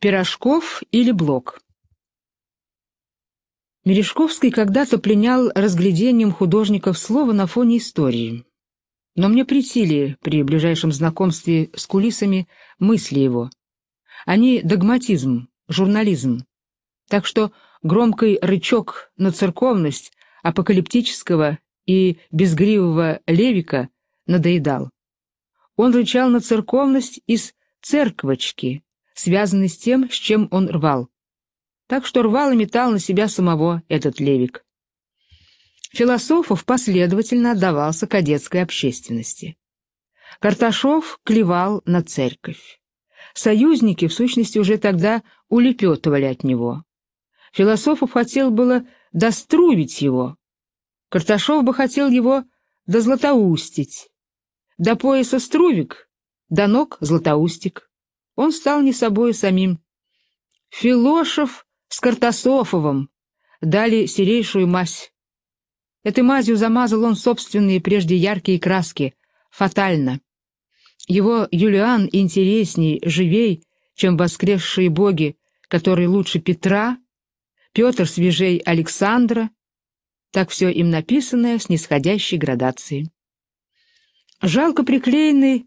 Пирожков или Блок. Мережковский когда-то пленял разглядением художников слова на фоне истории. Но мне претили при ближайшем знакомстве с кулисами мысли его. Они догматизм, журнализм. Так что громкий рычок на церковность апокалиптического и безгривого Левика надоедал. Он рычал на церковность из церквочки, связанный с тем, с чем он рвал. Так что рвал и метал на себя самого этот Левик. Философов последовательно отдавался кадетской общественности. Карташов клевал на церковь. Союзники, в сущности, уже тогда улепетывали от него. Философов хотел было дострувить его. Карташов бы хотел его дозлатоустить. До пояса струвик, до ног златоустик. Он стал не собою самим. Философ с картософовым дали серейшую мазь. Этой мазью замазал он собственные прежде яркие краски. Фатально. Его Юлиан интересней, живей, чем воскресшие боги, которые лучше Петра, Петр свежей Александра. Так все им написанное с нисходящей градацией. Жалко приклеенный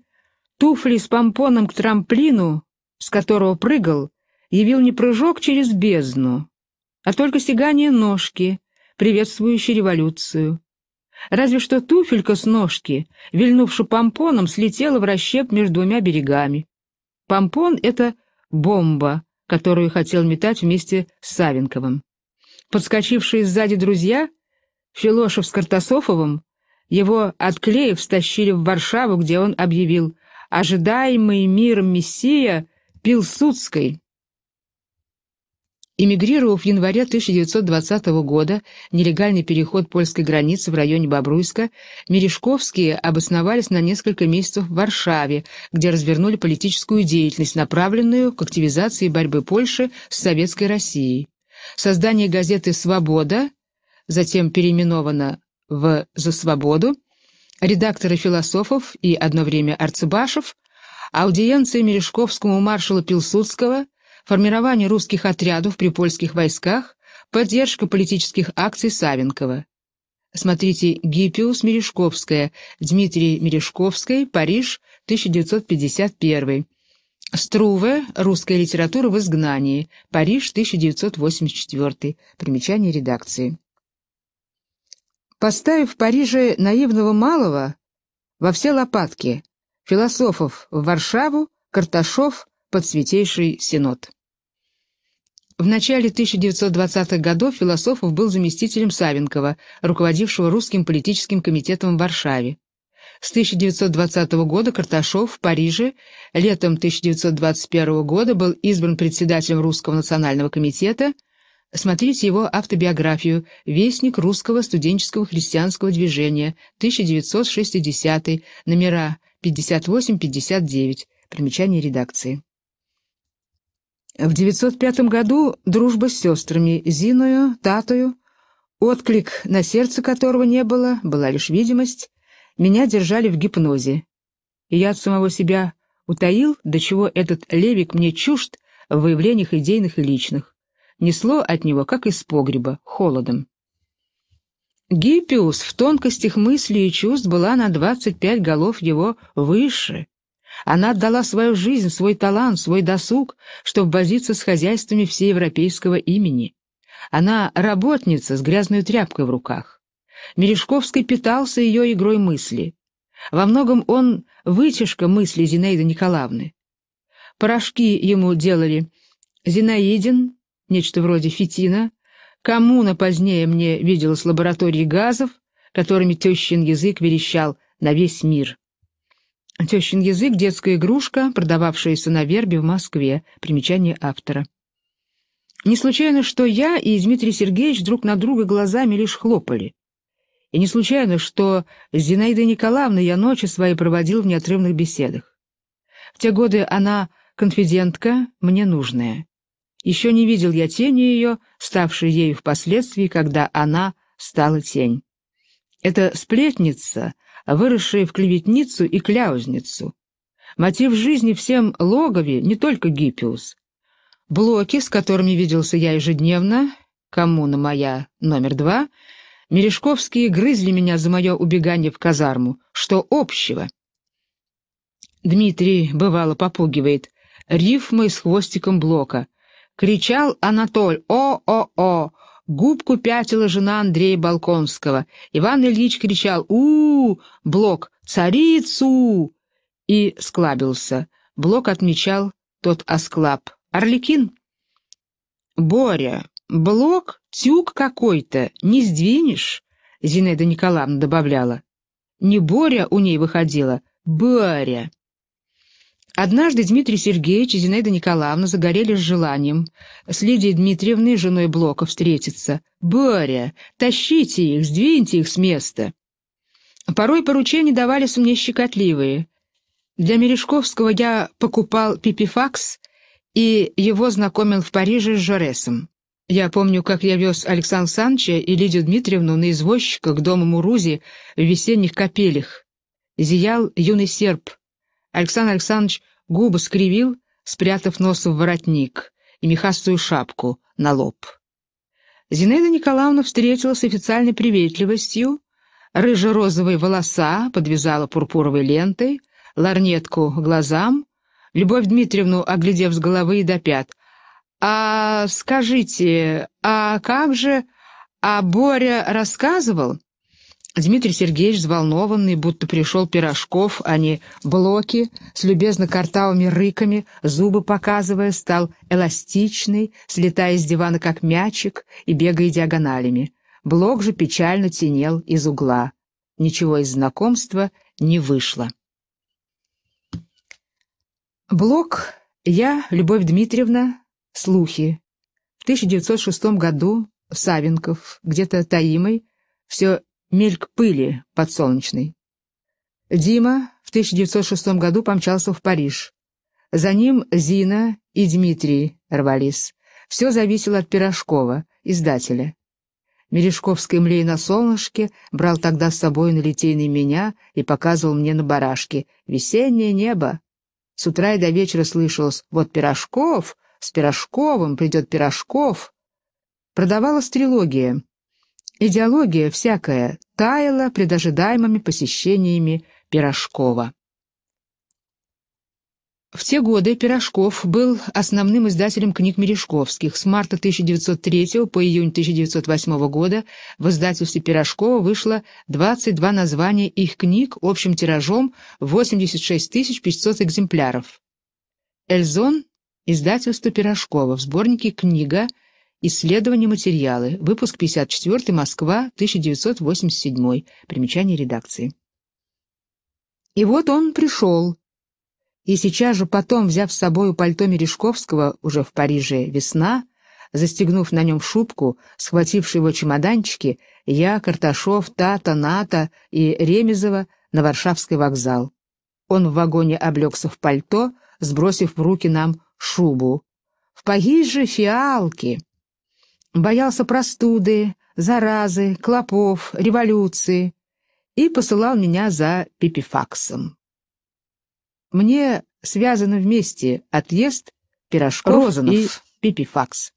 Туфли с помпоном к трамплину, с которого прыгал, явил не прыжок через бездну, а только сигание ножки, приветствующей революцию. Разве что туфелька с ножки, вильнувши помпоном, слетела в расщеп между двумя берегами. Помпон — это бомба, которую хотел метать вместе с Савенковым. Подскочившие сзади друзья, Филошев с Картасофовым, его, отклеив, стащили в Варшаву, где он объявил ожидаемый миром Мессия Пилсудской. Эмигрировав в январе 1920 года, нелегальный переход польской границы в районе Бобруйска, Мережковские обосновались на несколько месяцев в Варшаве, где развернули политическую деятельность, направленную к активизации борьбы Польши с Советской Россией. Создание газеты «Свобода», затем переименовано в «За свободу», редакторы философов и одно время Арцебашев, аудиенции Мережковскому маршалу Пилсудского, формирование русских отрядов при польских войсках, поддержка политических акций Савенкова. Смотрите «Гиппиус Мережковская», Дмитрий Мережковской, Париж, 1951. Струве «Русская литература в изгнании», Париж, 1984. Примечание редакции поставив в Париже наивного малого во все лопатки, философов в Варшаву, Карташов под Святейший Синод. В начале 1920-х годов Философов был заместителем Савенкова, руководившего русским политическим комитетом в Варшаве. С 1920 года Карташов в Париже летом 1921 года был избран председателем Русского национального комитета – Смотрите его автобиографию «Вестник русского студенческого христианского движения», 1960, номера 58-59, примечание редакции. В 905 году дружба с сестрами Зиною, Татою, отклик на сердце которого не было, была лишь видимость, меня держали в гипнозе. И я от самого себя утаил, до чего этот левик мне чужд в выявлениях идейных и личных несло от него, как из погреба, холодом. Гиппиус в тонкостях мыслей и чувств была на двадцать пять голов его выше. Она отдала свою жизнь, свой талант, свой досуг, чтобы возиться с хозяйствами всеевропейского имени. Она работница с грязной тряпкой в руках. Мережковский питался ее игрой мысли. Во многом он вытяжка мысли Зинаиды Николаевны. Порошки ему делали Зинаидин, нечто вроде фитина, коммуна позднее мне виделась лаборатории газов, которыми тещин язык верещал на весь мир. Тещин язык — детская игрушка, продававшаяся на вербе в Москве. Примечание автора. Не случайно, что я и Дмитрий Сергеевич друг на друга глазами лишь хлопали. И не случайно, что с Зинаидой Николаевной я ночи свои проводил в неотрывных беседах. В те годы она конфидентка, мне нужная. Еще не видел я тени ее, ставшей ею впоследствии, когда она стала тень. Это сплетница, выросшая в клеветницу и кляузницу. Мотив жизни всем логове, не только Гиппиус. Блоки, с которыми виделся я ежедневно, коммуна моя номер два, Мережковские грызли меня за мое убегание в казарму. Что общего? Дмитрий, бывало, попугивает. Рифмы с хвостиком блока — Кричал Анатоль «О-о-о!» Губку пятила жена Андрея Балконского. Иван Ильич кричал у, -у, -у Блок «Царицу!» и склабился. Блок отмечал тот осклаб. «Орликин!» «Боря, Блок — тюк какой-то, не сдвинешь!» Зинаида Николаевна добавляла. Не Боря у ней выходила, Боря. Однажды Дмитрий Сергеевич и Зинаида Николаевна загорелись желанием с Лидией Дмитриевной, женой Блока, встретиться. «Боря, тащите их, сдвиньте их с места!» Порой поручения давались мне щекотливые. Для Мережковского я покупал пипифакс и его знакомил в Париже с Жоресом. Я помню, как я вез Александра Санча и Лидию Дмитриевну на извозчиках к дому Мурузи в весенних капелях. Зиял юный серп — Александр Александрович губы скривил, спрятав нос в воротник и мехастую шапку на лоб. Зинаида Николаевна встретила с официальной приветливостью, рыжо-розовые волоса подвязала пурпуровой лентой, ларнетку глазам, Любовь Дмитриевну, оглядев с головы и до пят. «А скажите, а как же... А Боря рассказывал?» Дмитрий Сергеевич, взволнованный, будто пришел пирожков, а не блоки, с любезно картавыми рыками, зубы показывая, стал эластичный, слетая с дивана как мячик и бегая диагоналями. Блок же печально тенел из угла. Ничего из знакомства не вышло. Блок «Я, Любовь Дмитриевна, слухи». В 1906 году в Савенков, где-то таимой, все мельк пыли подсолнечный. Дима в 1906 году помчался в Париж. За ним Зина и Дмитрий рвались. Все зависело от Пирожкова, издателя. Мережковский млей на солнышке брал тогда с собой на литейный меня и показывал мне на барашке. Весеннее небо. С утра и до вечера слышалось «Вот Пирожков! С Пирожковым придет Пирожков!» Продавалась трилогия идеология всякая таяла пред ожидаемыми посещениями Пирожкова. В те годы Пирожков был основным издателем книг Мережковских. С марта 1903 по июнь 1908 года в издательстве Пирожкова вышло 22 названия их книг общим тиражом 86 500 экземпляров. Эльзон, издательство Пирожкова, в сборнике «Книга» Исследование материалы. Выпуск 54. Москва, 1987. Примечание редакции. И вот он пришел. И сейчас же потом, взяв с собою пальто Мережковского, уже в Париже весна, застегнув на нем шубку, схвативши его чемоданчики, я, Карташов, Тата, Ната и Ремезова на Варшавский вокзал. Он в вагоне облегся в пальто, сбросив в руки нам шубу. «В Париже фиалки!» боялся простуды, заразы, клопов, революции и посылал меня за пипифаксом. Мне связаны вместе отъезд, пирожков Розанов. и пипифакс.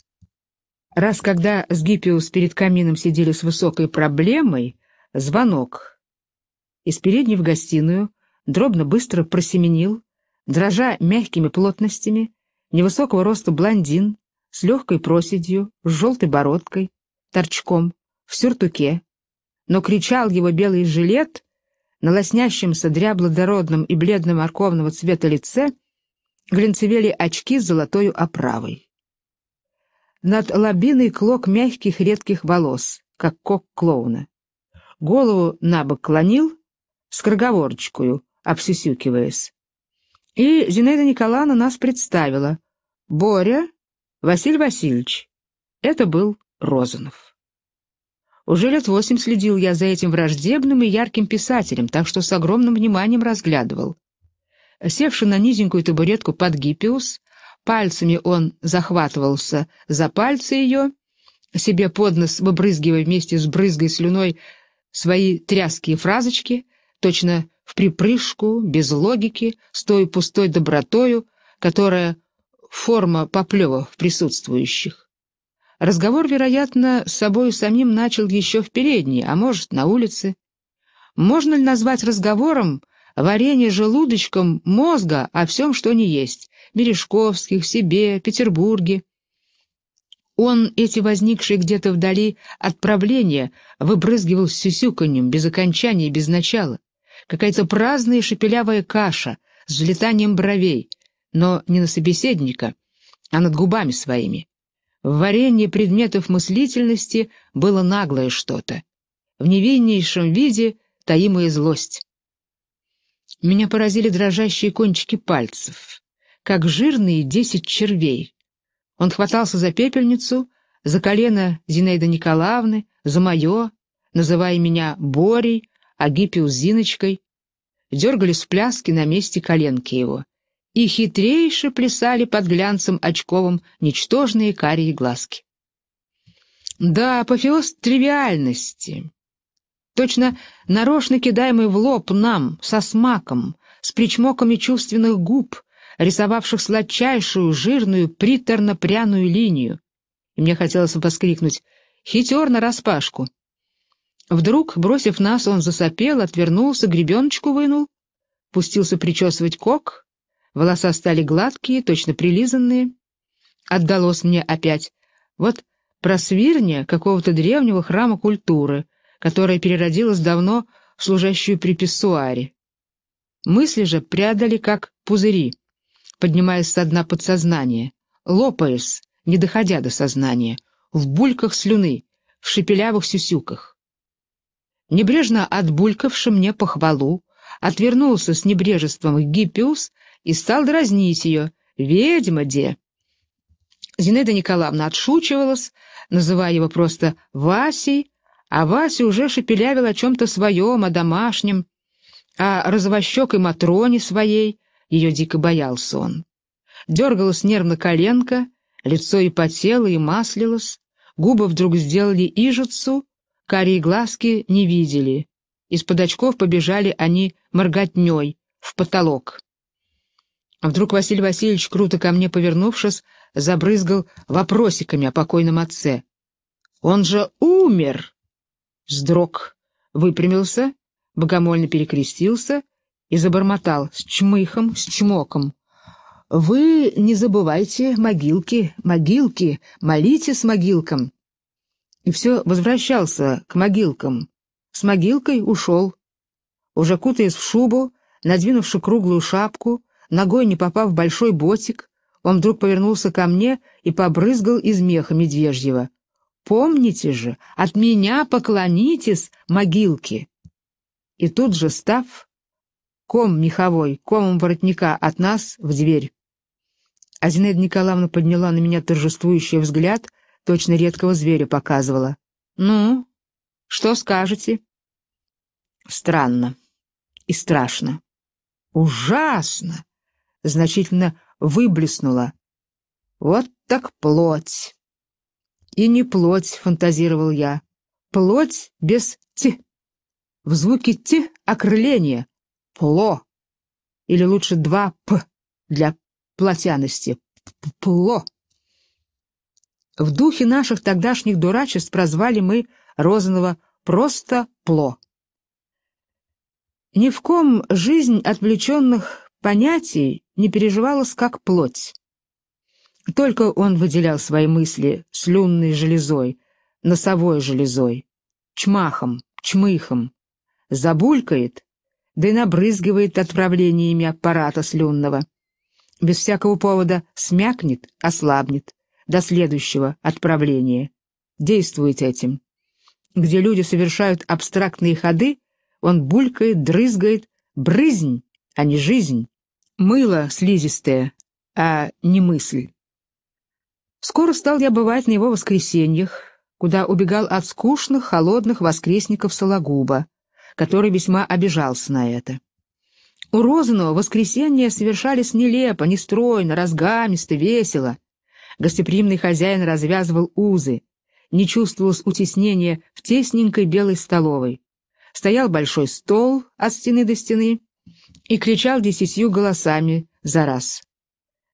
Раз когда с Гиппиус перед камином сидели с высокой проблемой, звонок. Из передней в гостиную дробно быстро просеменил, дрожа мягкими плотностями, невысокого роста блондин с легкой проседью, с желтой бородкой, торчком, в сюртуке. Но кричал его белый жилет на лоснящемся дряблодородном и бледно-морковного цвета лице глинцевели очки с золотой оправой. Над лобиной клок мягких редких волос, как кок клоуна. Голову набок клонил, с круговорочкою, обсюсюкиваясь. И Зинаида Николаевна нас представила. Боря Василий Васильевич. Это был Розанов. Уже лет восемь следил я за этим враждебным и ярким писателем, так что с огромным вниманием разглядывал. Севши на низенькую табуретку под гиппиус, пальцами он захватывался за пальцы ее, себе под нос выбрызгивая вместе с брызгой слюной свои тряские фразочки, точно в припрыжку, без логики, с той пустой добротою, которая форма поплевов присутствующих. Разговор, вероятно, с собою самим начал еще в передней, а может, на улице. Можно ли назвать разговором варенье желудочком мозга о всем, что не есть, Бережковских, себе, Петербурге? Он эти возникшие где-то вдали отправления выбрызгивал с сюсюканьем, без окончания и без начала. Какая-то праздная шепелявая каша с взлетанием бровей — но не на собеседника, а над губами своими. В варенье предметов мыслительности было наглое что-то. В невиннейшем виде таимая злость. Меня поразили дрожащие кончики пальцев, как жирные десять червей. Он хватался за пепельницу, за колено Зинаиды Николаевны, за мое, называя меня Борей, а Агипию Зиночкой. Дергались в пляске на месте коленки его и хитрейше плясали под глянцем очковым ничтожные карие глазки. Да, апофеоз тривиальности. Точно нарочно кидаемый в лоб нам, со смаком, с причмоками чувственных губ, рисовавших сладчайшую, жирную, приторно-пряную линию. И мне хотелось воскликнуть «Хитер нараспашку!». Вдруг, бросив нас, он засопел, отвернулся, гребеночку вынул, пустился причесывать кок, Волоса стали гладкие, точно прилизанные. Отдалось мне опять. Вот просвирня какого-то древнего храма культуры, которая переродилась давно в служащую при писсуаре. Мысли же прядали, как пузыри, поднимаясь со дна подсознания, лопаясь, не доходя до сознания, в бульках слюны, в шепелявых сюсюках. Небрежно отбулькавши мне похвалу, отвернулся с небрежеством Гиппиус и стал дразнить ее. «Ведьма, де!» Зинаида Николаевна отшучивалась, называя его просто Васей, а Вася уже шепелявил о чем-то своем, о домашнем, а о и Матроне своей, ее дико боялся он. Дергалась нервно коленка, лицо и ипотело и маслилось, губы вдруг сделали ижицу, карие глазки не видели. Из-под очков побежали они морготней в потолок. А вдруг Василий Васильевич, круто ко мне повернувшись, забрызгал вопросиками о покойном отце. «Он же умер!» Сдрог выпрямился, богомольно перекрестился и забормотал с чмыхом, с чмоком. «Вы не забывайте могилки, могилки, молите с могилком!» И все возвращался к могилкам. С могилкой ушел. Уже кутаясь в шубу, надвинувши круглую шапку, Ногой не попав в большой ботик, он вдруг повернулся ко мне и побрызгал из меха медвежьего. «Помните же, от меня поклонитесь, могилки!» И тут же став, ком меховой, комом воротника от нас в дверь. А Зинаида Николаевна подняла на меня торжествующий взгляд, точно редкого зверя показывала. «Ну, что скажете?» «Странно и страшно. Ужасно!» значительно выблеснула. Вот так плоть. И не плоть, фантазировал я. Плоть без «ти». В звуке «ти» окрыление. Пло. Или лучше два «п» для плотяности. Пло. В духе наших тогдашних дурачеств прозвали мы Розанова просто «пло». Ни в ком жизнь отвлеченных понятий не переживалось как плоть. Только он выделял свои мысли слюнной железой, носовой железой, чмахом, чмыхом, забулькает, да и набрызгивает отправлениями аппарата слюнного. Без всякого повода смякнет, ослабнет до следующего отправления. Действует этим. Где люди совершают абстрактные ходы, он булькает, дрызгает, брызнь, а не жизнь мыло слизистое, а не мысль. Скоро стал я бывать на его воскресеньях, куда убегал от скучных, холодных воскресников Сологуба, который весьма обижался на это. У Розанова воскресенья совершались нелепо, нестройно, разгамисто, весело. Гостеприимный хозяин развязывал узы, не чувствовалось утеснения в тесненькой белой столовой. Стоял большой стол от стены до стены, и кричал десятью голосами за раз.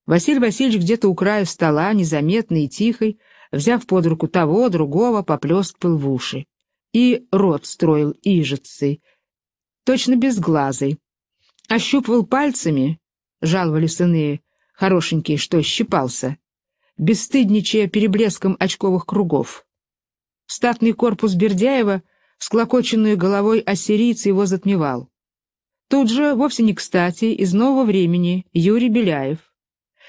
Василий Васильевич где-то у края стола, незаметный и тихий, взяв под руку того, другого, поплескал в уши. И рот строил ижицей, точно безглазый. Ощупывал пальцами, жаловались сыны, хорошенькие, что щипался, бесстыдничая переблеском очковых кругов. Статный корпус Бердяева, склокоченную головой ассирийца, его затмевал. Тут же, вовсе не кстати, из нового времени Юрий Беляев,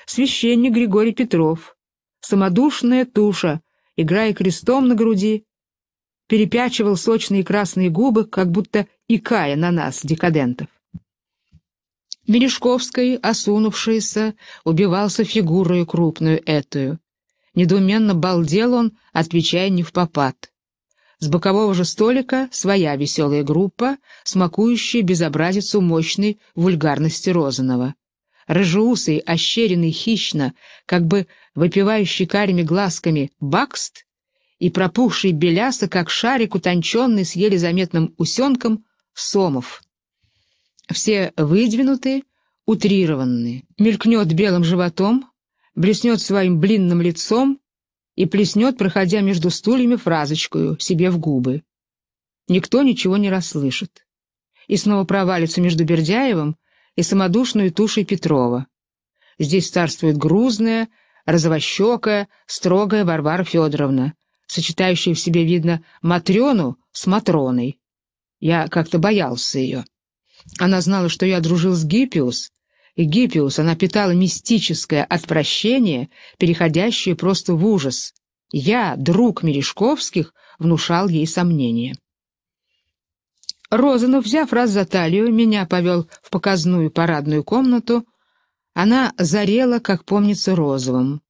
священник Григорий Петров, самодушная туша, играя крестом на груди, перепячивал сочные красные губы, как будто икая на нас, декадентов. Мережковский, осунувшийся, убивался фигурой крупную этую. Недоуменно балдел он, отвечая не в попад. С бокового же столика своя веселая группа, смакующая безобразицу мощной вульгарности Розанова. Рыжеусый, ощеренный хищно, как бы выпивающий карими глазками бакст и пропухший беляса, как шарик, утонченный с еле заметным усенком, сомов. Все выдвинутые, утрированные, Мелькнет белым животом, блеснет своим блинным лицом, и плеснет, проходя между стульями, фразочкою себе в губы. Никто ничего не расслышит. И снова провалится между Бердяевым и самодушной тушей Петрова. Здесь царствует грузная, розовощекая, строгая Варвара Федоровна, сочетающая в себе, видно, Матрёну с Матроной. Я как-то боялся ее. Она знала, что я дружил с Гиппиус, Гиппиус она питала мистическое отвращение, переходящее просто в ужас. Я, друг Мережковских, внушал ей сомнения. Розанов, взяв раз за талию, меня повел в показную парадную комнату. Она зарела, как помнится, розовым.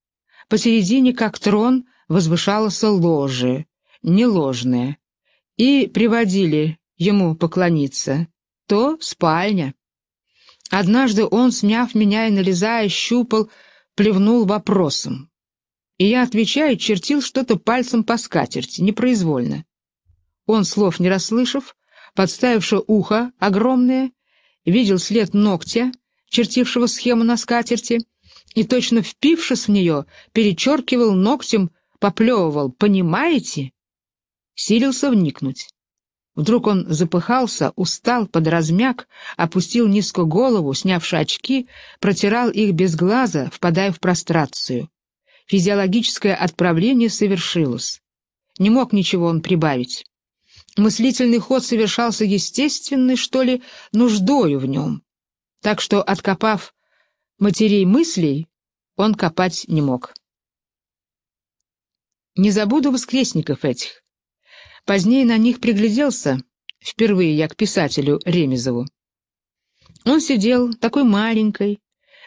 Посередине, как трон, возвышалось ложе, не ложное, и приводили ему поклониться. То спальня. Однажды он, смяв меня и налезая, щупал, плевнул вопросом. И я, отвечая, чертил что-то пальцем по скатерти, непроизвольно. Он, слов не расслышав, подставивши ухо огромное, видел след ногтя, чертившего схему на скатерти, и, точно впившись в нее, перечеркивал ногтем, поплевывал. «Понимаете?» Силился вникнуть. Вдруг он запыхался, устал, подразмяк, опустил низко голову, снявши очки, протирал их без глаза, впадая в прострацию. Физиологическое отправление совершилось. Не мог ничего он прибавить. Мыслительный ход совершался естественной, что ли, нуждою в нем. Так что, откопав матерей мыслей, он копать не мог. Не забуду воскресников этих. Позднее на них пригляделся, впервые я к писателю Ремезову. Он сидел, такой маленькой,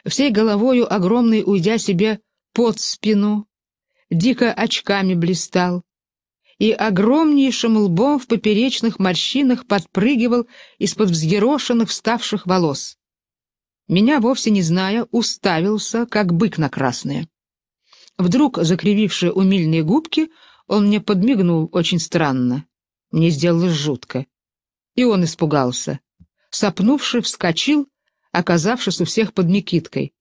всей головою огромный уйдя себе под спину, дико очками блистал, и огромнейшим лбом в поперечных морщинах подпрыгивал из-под взъерошенных вставших волос. Меня, вовсе не зная, уставился, как бык на красное. Вдруг, закривившие умильные губки, он мне подмигнул очень странно. Мне сделалось жутко. И он испугался. Сопнувши, вскочил, оказавшись у всех под Никиткой.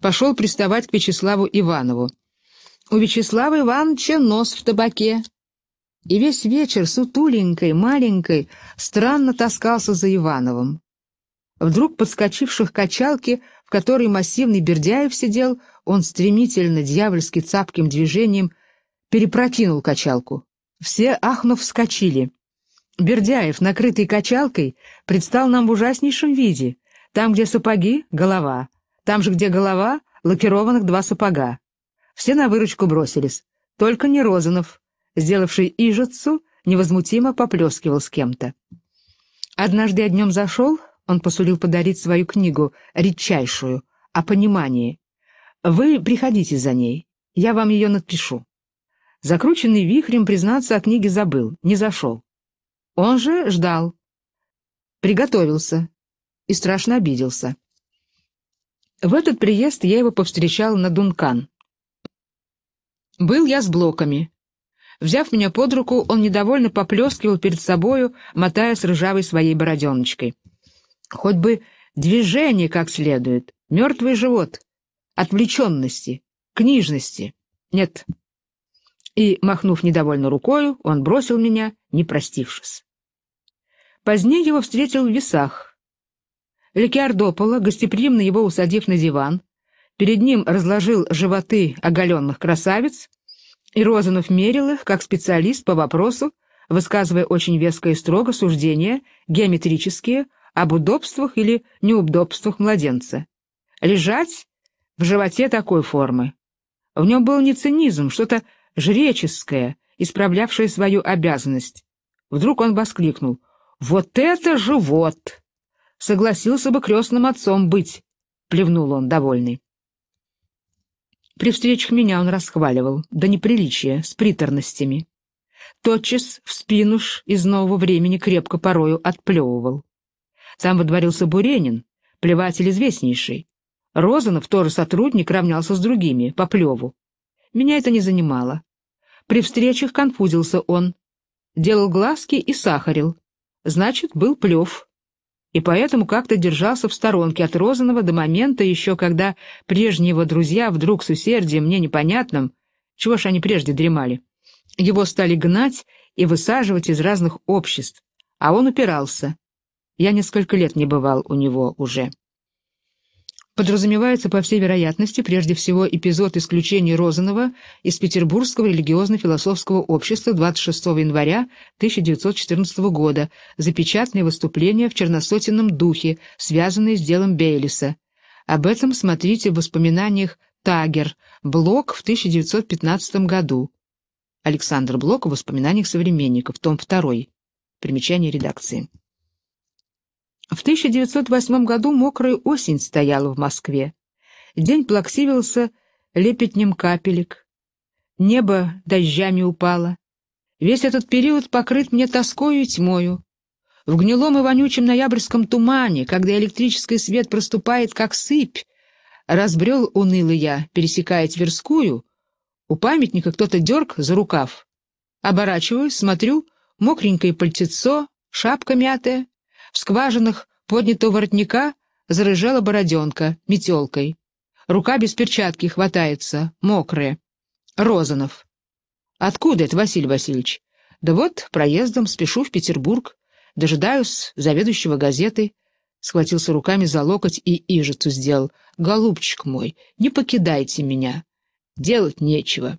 Пошел приставать к Вячеславу Иванову. У Вячеслава Ивановича нос в табаке. И весь вечер сутуленькой, маленькой, странно таскался за Ивановым. Вдруг подскочивших качалке, в которой массивный Бердяев сидел, он стремительно, дьявольски цапким движением — перепрокинул качалку. Все, ахнув, вскочили. Бердяев, накрытый качалкой, предстал нам в ужаснейшем виде. Там, где сапоги — голова. Там же, где голова, лакированных два сапога. Все на выручку бросились. Только не Розанов, сделавший ижицу, невозмутимо поплескивал с кем-то. Однажды я днем зашел, он посулил подарить свою книгу, редчайшую, о понимании. Вы приходите за ней, я вам ее напишу. Закрученный вихрем, признаться, о книге забыл, не зашел. Он же ждал. Приготовился. И страшно обиделся. В этот приезд я его повстречал на Дункан. Был я с блоками. Взяв меня под руку, он недовольно поплескивал перед собою, мотая с ржавой своей бороденочкой. Хоть бы движение как следует, мертвый живот, отвлеченности, книжности. Нет, и, махнув недовольно рукою, он бросил меня, не простившись. Позднее его встретил в весах. Ликиардопола, гостеприимно его усадив на диван, перед ним разложил животы оголенных красавиц, и Розанов мерил их как специалист по вопросу, высказывая очень веско и строго суждения, геометрические, об удобствах или неудобствах младенца. Лежать в животе такой формы. В нем был не цинизм, что-то жреческое, исправлявшее свою обязанность. Вдруг он воскликнул. «Вот это живот!» Согласился бы крестным отцом быть, плевнул он, довольный. При встречах меня он расхваливал, до неприличия, с приторностями. Тотчас в спину ж из нового времени крепко порою отплевывал. Там водворился Буренин, плеватель известнейший. Розанов, тоже сотрудник, равнялся с другими, по плеву. Меня это не занимало. При встречах конфузился он, делал глазки и сахарил. Значит, был плев. И поэтому как-то держался в сторонке от Розанова до момента еще, когда прежние его друзья вдруг с усердием мне непонятным, чего ж они прежде дремали, его стали гнать и высаживать из разных обществ, а он упирался. Я несколько лет не бывал у него уже подразумевается, по всей вероятности, прежде всего эпизод исключения Розанова из Петербургского религиозно-философского общества 26 января 1914 года за печатное выступление в черносотенном духе, связанное с делом Бейлиса. Об этом смотрите в воспоминаниях «Тагер», «Блок» в 1915 году. Александр Блок в воспоминаниях современников, том 2. Примечание редакции. В 1908 году мокрая осень стояла в Москве. День плаксивился лепетнем капелек. Небо дождями упало. Весь этот период покрыт мне тоскою и тьмою. В гнилом и вонючем ноябрьском тумане, когда электрический свет проступает, как сыпь, разбрел унылый я, пересекая Тверскую, у памятника кто-то дерг за рукав. Оборачиваюсь, смотрю, мокренькое пальтецо, шапка мятая, в скважинах поднятого воротника зарыжала бороденка метелкой. Рука без перчатки хватается, мокрая. Розанов. Откуда это, Василий Васильевич? Да вот, проездом спешу в Петербург. Дожидаюсь заведующего газеты. Схватился руками за локоть и ижицу сделал. Голубчик мой, не покидайте меня. Делать нечего.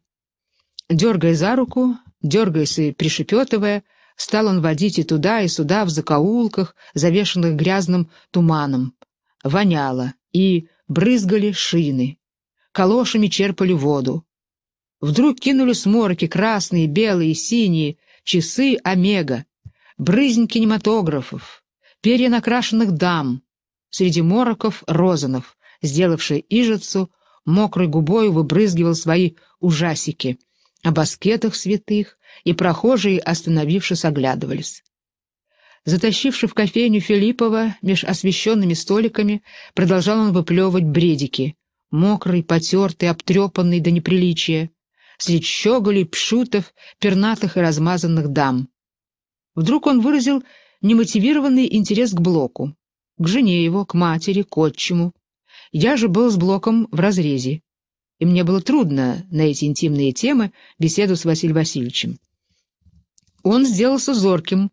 Дергая за руку, дергаясь и пришепетывая, Стал он водить и туда, и сюда, в закоулках, завешенных грязным туманом. Воняло, и брызгали шины. Калошами черпали воду. Вдруг кинули сморки красные, белые, синие, часы омега, брызнь кинематографов, перья накрашенных дам, среди мороков розанов, сделавший ижицу, мокрой губой выбрызгивал свои ужасики о баскетах святых, и прохожие, остановившись, оглядывались. Затащивши в кофейню Филиппова меж освещенными столиками, продолжал он выплевывать бредики, мокрый, потертый, обтрепанный до неприличия, средь щеголей, пшутов, пернатых и размазанных дам. Вдруг он выразил немотивированный интерес к Блоку, к жене его, к матери, к отчиму. Я же был с Блоком в разрезе, и мне было трудно на эти интимные темы беседу с Василием Васильевичем. Он сделался зорким.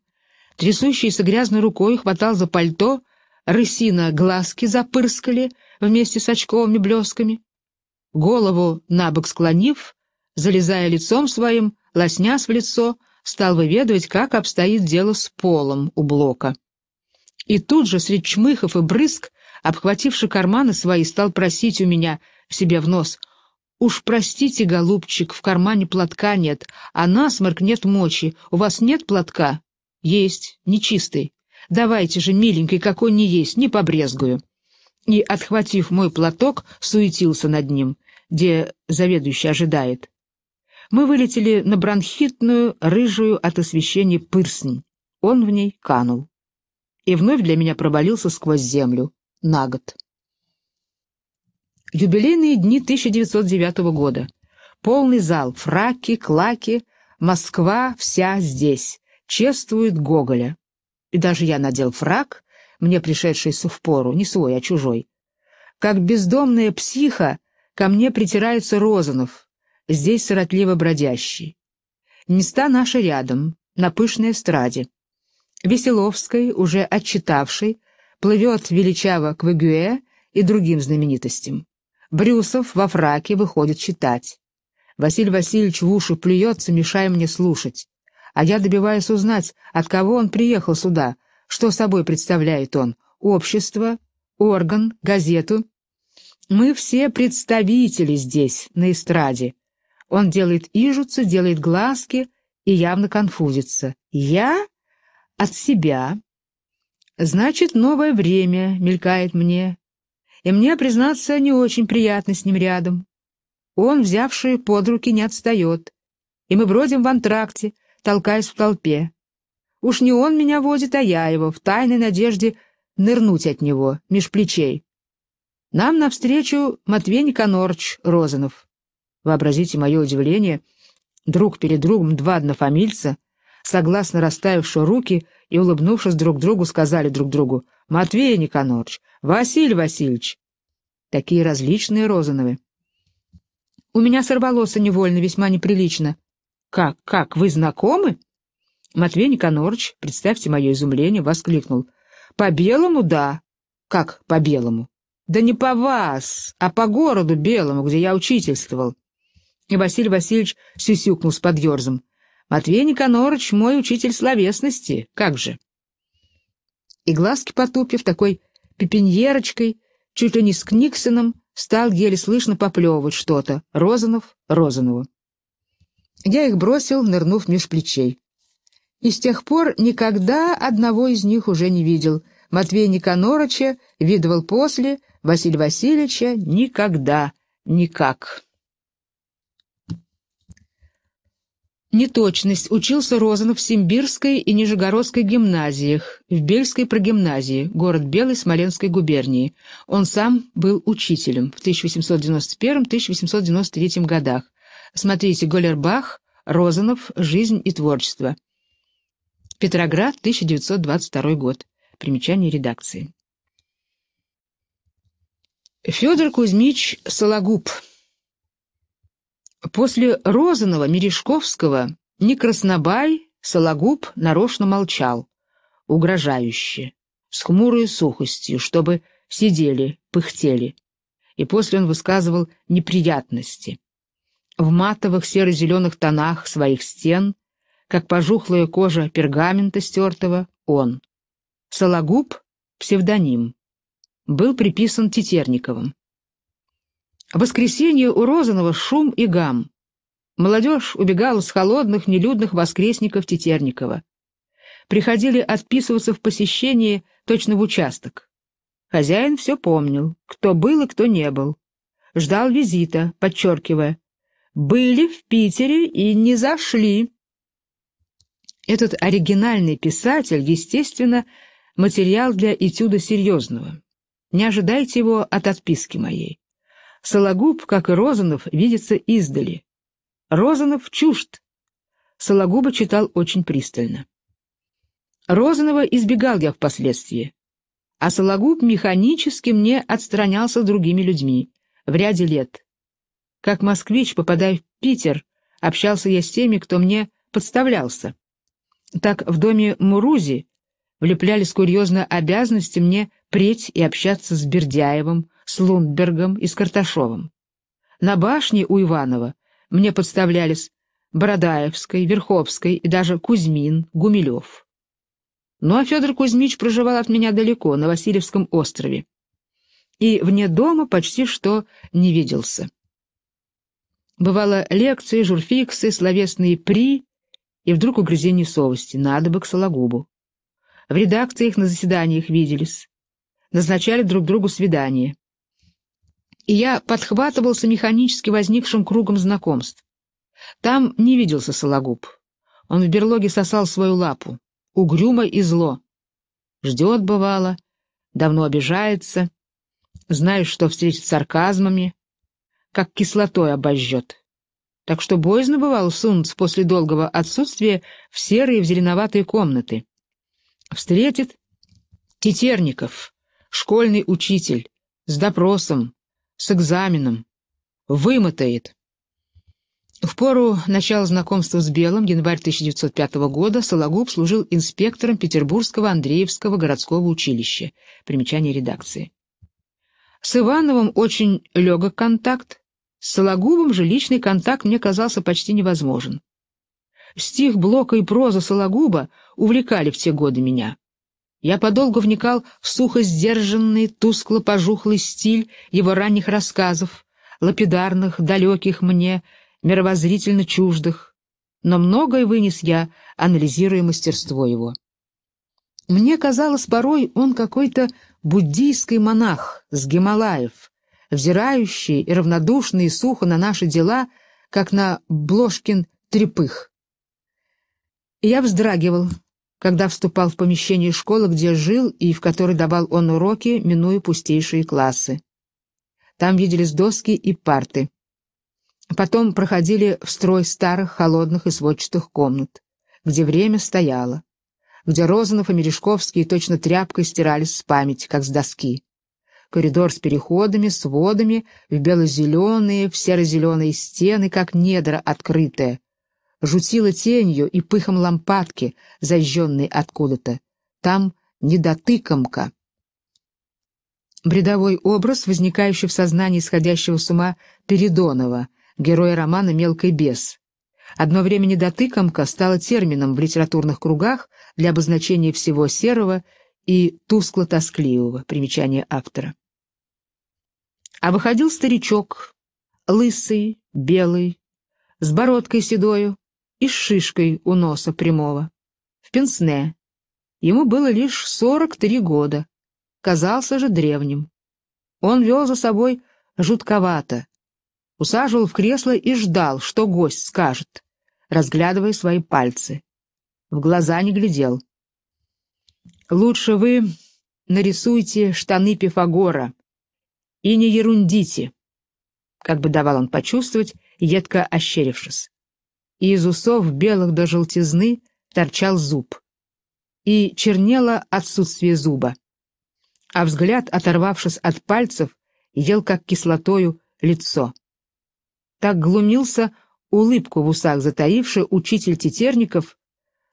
Трясущейся грязной рукой хватал за пальто, рысина глазки запырскали вместе с очковыми блесками. Голову на бок склонив, залезая лицом своим, лоснясь в лицо, стал выведывать, как обстоит дело с полом у блока. И тут же, среди чмыхов и брызг, обхвативший карманы свои, стал просить у меня себе в нос — «Уж простите, голубчик, в кармане платка нет, а насморк нет мочи. У вас нет платка?» «Есть, нечистый. Давайте же, миленький, какой не есть, не побрезгую». И, отхватив мой платок, суетился над ним, где заведующий ожидает. Мы вылетели на бронхитную, рыжую от освещения пырснь. Он в ней канул. И вновь для меня провалился сквозь землю. На год. Юбилейные дни 1909 года. Полный зал, фраки, клаки, Москва вся здесь, чествует Гоголя. И даже я надел фрак, мне пришедшийся в пору, не свой, а чужой. Как бездомная психа ко мне притирается Розанов, здесь сиротливо бродящий. Места наши рядом, на пышной эстраде. Веселовской, уже отчитавшей, плывет величаво к Вегюэ и другим знаменитостям. Брюсов во фраке выходит читать. Василий Васильевич в уши плюется, мешая мне слушать. А я добиваюсь узнать, от кого он приехал сюда, что собой представляет он, общество, орган, газету. Мы все представители здесь, на эстраде. Он делает ижицу, делает глазки и явно конфузится. Я? От себя. Значит, новое время мелькает мне, и мне, признаться, не очень приятно с ним рядом. Он, взявший под руки, не отстает, и мы бродим в антракте, толкаясь в толпе. Уж не он меня возит, а я его, в тайной надежде нырнуть от него, меж плечей. Нам навстречу Матвей Никонорч Розанов. Вообразите мое удивление, друг перед другом два однофамильца, согласно расставивши руки и улыбнувшись друг другу, сказали друг другу Матвей Никонорович, Василий Васильевич. Такие различные Розановы. У меня сорвалось невольно, весьма неприлично. Как, как, вы знакомы? Матвей Никонорович, представьте мое изумление, воскликнул. По белому, да. Как по белому? Да не по вас, а по городу белому, где я учительствовал. И Василий Васильевич сюсюкнул с подъерзом. Матвей Никонорович мой учитель словесности, как же и глазки потупив, такой пепеньерочкой, чуть ли не с Книксоном, стал еле слышно поплевывать что-то. Розанов, Розанову. Я их бросил, нырнув меж плечей. И с тех пор никогда одного из них уже не видел. Матвея Никанорыча видывал после, Василия Васильевича никогда, никак. Неточность. Учился Розанов в Симбирской и Нижегородской гимназиях, в Бельской прогимназии, город Белой Смоленской губернии. Он сам был учителем в 1891-1893 годах. Смотрите Голлербах. Розанов, «Жизнь и творчество». Петроград, 1922 год. Примечание редакции. Федор Кузьмич Сологуб. После Розанова, Мережковского ни Краснобай, Сологуб нарочно молчал, угрожающе, с хмурой сухостью, чтобы сидели, пыхтели. И после он высказывал неприятности. В матовых серо-зеленых тонах своих стен, как пожухлая кожа пергамента стертого, он. Сологуб — псевдоним. Был приписан Тетерниковым. В воскресенье у Розанова шум и гам. Молодежь убегала с холодных, нелюдных воскресников Тетерникова. Приходили отписываться в посещении точно в участок. Хозяин все помнил, кто был и кто не был. Ждал визита, подчеркивая. «Были в Питере и не зашли». Этот оригинальный писатель, естественно, материал для этюда серьезного. Не ожидайте его от отписки моей. Сологуб, как и Розанов, видится издали. Розанов чужд. Сологуба читал очень пристально. Розанова избегал я впоследствии, а Сологуб механически мне отстранялся другими людьми в ряде лет. Как москвич, попадая в Питер, общался я с теми, кто мне подставлялся. Так в доме Мурузи влеплялись курьезно обязанности мне преть и общаться с Бердяевым, с Лундбергом и с Карташовым. На башне у Иванова мне подставлялись Бородаевской, Верховской и даже Кузьмин, Гумилев. Ну а Федор Кузьмич проживал от меня далеко, на Васильевском острове, и вне дома почти что не виделся. Бывало лекции, журфиксы, словесные «при», и вдруг угрызение совести, надо бы к Сологубу. В редакциях на заседаниях виделись, назначали друг другу свидания и я подхватывался механически возникшим кругом знакомств. Там не виделся Сологуб. Он в берлоге сосал свою лапу, угрюмо и зло. Ждет, бывало, давно обижается, знаешь, что встретит сарказмами, как кислотой обожжет. Так что боязно бывал сунуться после долгого отсутствия в серые в зеленоватые комнаты. Встретит Тетерников, школьный учитель, с допросом, с экзаменом. Вымотает. В пору начала знакомства с Белым, январь 1905 года, Сологуб служил инспектором Петербургского Андреевского городского училища. Примечание редакции. С Ивановым очень легок контакт, с Сологубом же личный контакт мне казался почти невозможен. Стих Блока и проза Сологуба увлекали в те годы меня. Я подолгу вникал в сухо сдержанный, тускло пожухлый стиль его ранних рассказов, лапидарных, далеких мне, мировоззрительно чуждых. Но многое вынес я, анализируя мастерство его. Мне казалось, порой он какой-то буддийский монах с Гималаев, взирающий и равнодушный и сухо на наши дела, как на Блошкин трепых. я вздрагивал, когда вступал в помещение школы, где жил и в которой давал он уроки, минуя пустейшие классы. Там виделись доски и парты. Потом проходили в строй старых, холодных и сводчатых комнат, где время стояло, где Розанов и Мережковский точно тряпкой стирались с памяти, как с доски. Коридор с переходами, сводами, в бело-зеленые, в серо-зеленые стены, как недра открытая, жутило тенью и пыхом лампадки, зажженной откуда-то. Там недотыкомка. Бредовой образ, возникающий в сознании сходящего с ума Передонова, героя романа «Мелкий бес». Одно время недотыкомка стала термином в литературных кругах для обозначения всего серого и тускло-тоскливого, примечания автора. А выходил старичок, лысый, белый, с бородкой седою, и с шишкой у носа прямого. В пенсне. Ему было лишь 43 года. Казался же древним. Он вел за собой жутковато. Усаживал в кресло и ждал, что гость скажет, разглядывая свои пальцы. В глаза не глядел. «Лучше вы нарисуйте штаны Пифагора и не ерундите», как бы давал он почувствовать, едко ощерившись и из усов белых до желтизны торчал зуб. И чернело отсутствие зуба. А взгляд, оторвавшись от пальцев, ел как кислотою лицо. Так глумился улыбку в усах затаивший учитель тетерников,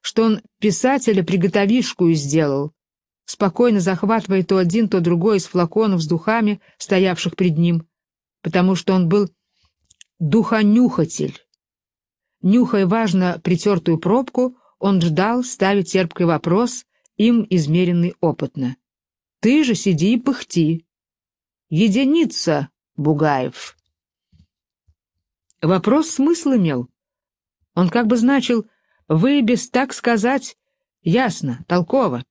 что он писателя приготовишкую сделал, спокойно захватывая то один, то другой из флаконов с духами, стоявших пред ним, потому что он был духонюхатель Нюхая важно притертую пробку, он ждал, ставя терпкий вопрос, им измеренный опытно. «Ты же сиди и пыхти!» «Единица, Бугаев!» Вопрос смысл имел. Он как бы значил «Вы без так сказать...» «Ясно, толково.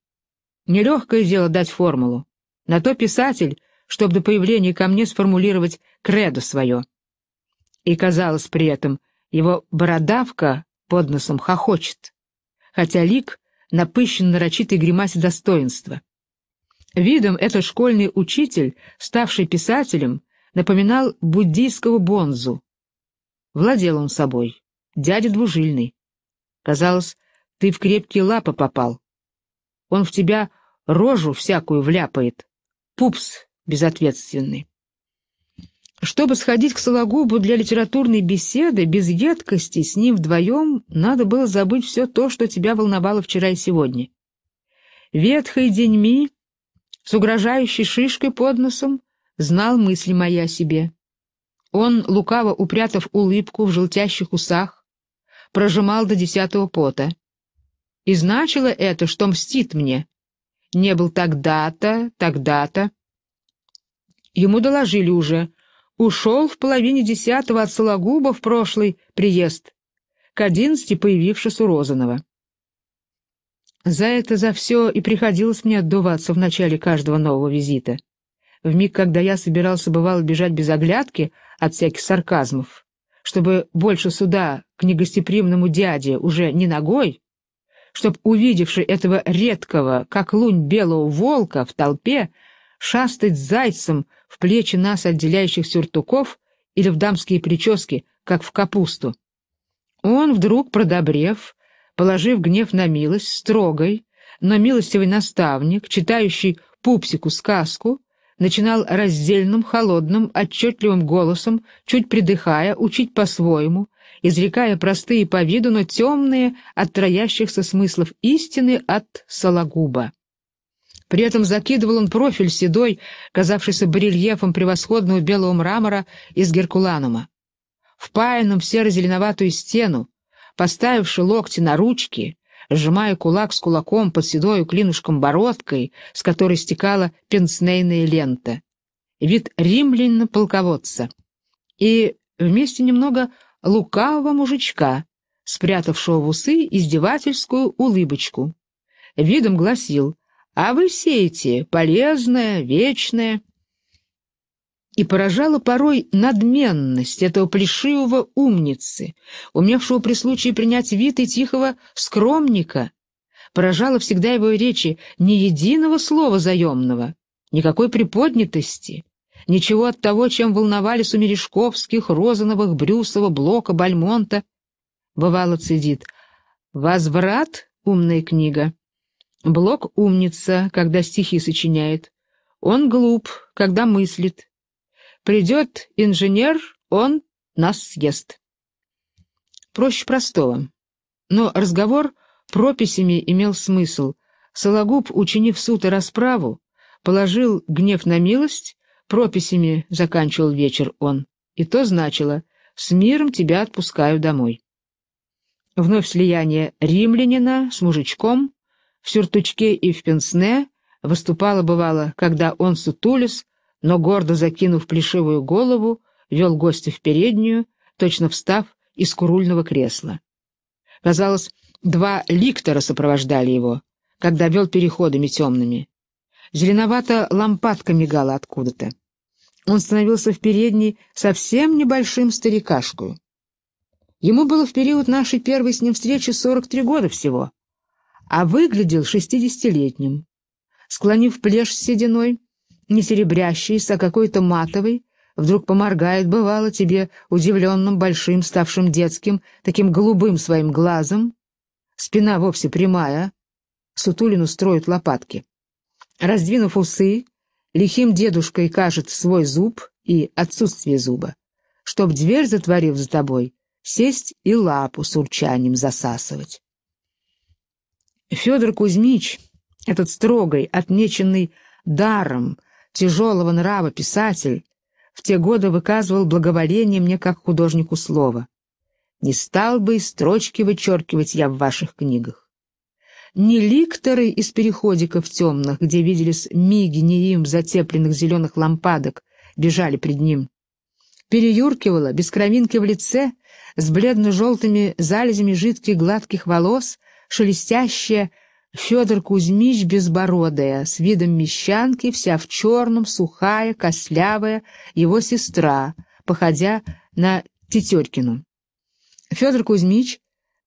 Нелегкое дело дать формулу. На то писатель, чтобы до появления ко мне сформулировать кредо свое». И казалось при этом – его бородавка под носом хохочет, хотя лик напыщен нарочитой гримасе достоинства. Видом этот школьный учитель, ставший писателем, напоминал буддийского бонзу. Владел он собой, дядя двужильный. Казалось, ты в крепкие лапы попал. Он в тебя рожу всякую вляпает. Пупс безответственный. Чтобы сходить к Сологубу для литературной беседы, без едкости, с ним вдвоем, надо было забыть все то, что тебя волновало вчера и сегодня. Ветхой деньми, с угрожающей шишкой под носом, знал мысли мои о себе. Он, лукаво упрятав улыбку в желтящих усах, прожимал до десятого пота. И значило это, что мстит мне. Не был тогда-то, тогда-то. Ему доложили уже — Ушел в половине десятого от Сологуба в прошлый приезд, к одиннадцати появившись у Розанова. За это за все и приходилось мне отдуваться в начале каждого нового визита. В миг, когда я собирался, бывало, бежать без оглядки от всяких сарказмов, чтобы больше суда к негостеприимному дяде, уже не ногой, чтоб, увидевший этого редкого, как лунь белого волка в толпе, шастать зайцем — в плечи нас отделяющих сюртуков или в дамские прически, как в капусту. Он вдруг, продобрев, положив гнев на милость, строгой, но милостивый наставник, читающий пупсику сказку, начинал раздельным, холодным, отчетливым голосом, чуть придыхая, учить по-своему, изрекая простые по виду, но темные от троящихся смыслов истины от Сологуба. При этом закидывал он профиль седой, казавшийся барельефом превосходного белого мрамора из геркуланума. Впаянным в серо-зеленоватую стену, поставивши локти на ручки, сжимая кулак с кулаком под седою клинушком бородкой, с которой стекала пенснейная лента. Вид римлянина-полководца. И вместе немного лукавого мужичка, спрятавшего в усы издевательскую улыбочку. Видом гласил а вы сеете полезное, вечное. И поражала порой надменность этого плешивого умницы, умевшего при случае принять вид и тихого скромника. Поражала всегда его речи ни единого слова заемного, никакой приподнятости, ничего от того, чем волновались у Мережковских, Розановых, Брюсова, Блока, Бальмонта. Бывало цедит «Возврат — умная книга». Блок умница, когда стихи сочиняет. Он глуп, когда мыслит. Придет инженер, он нас съест. Проще простого. Но разговор прописями имел смысл. Сологуб, учинив суд и расправу, положил гнев на милость, прописями заканчивал вечер он. И то значило «С миром тебя отпускаю домой». Вновь слияние римлянина с мужичком — в сюртучке и в пенсне, выступала, бывало, когда он сутулис, но, гордо закинув плешивую голову, вел гостя в переднюю, точно встав из курульного кресла. Казалось, два ликтора сопровождали его, когда вел переходами темными. Зеленовато лампадка мигала откуда-то. Он становился в передней совсем небольшим старикашкою. Ему было в период нашей первой с ним встречи 43 года всего а выглядел шестидесятилетним. Склонив плешь с сединой, не серебрящийся, а какой-то матовый, вдруг поморгает, бывало, тебе удивленным, большим, ставшим детским, таким голубым своим глазом. Спина вовсе прямая. Сутулину строят лопатки. Раздвинув усы, лихим дедушкой кажет свой зуб и отсутствие зуба. Чтоб дверь, затворив за тобой, сесть и лапу с урчанием засасывать. Федор Кузьмич, этот строгой, отмеченный даром, тяжелого нрава писатель, в те годы выказывал благоволение мне как художнику слова. Не стал бы и строчки вычеркивать я в ваших книгах. Не ликторы из переходиков темных, где виделись миги не им затепленных зеленых лампадок, бежали пред ним. Переюркивала, без кровинки в лице, с бледно-желтыми залезями жидких гладких волос — шелестящая, Федор Кузьмич безбородая, с видом мещанки, вся в черном, сухая, кослявая, его сестра, походя на Тетеркину. Федор Кузьмич,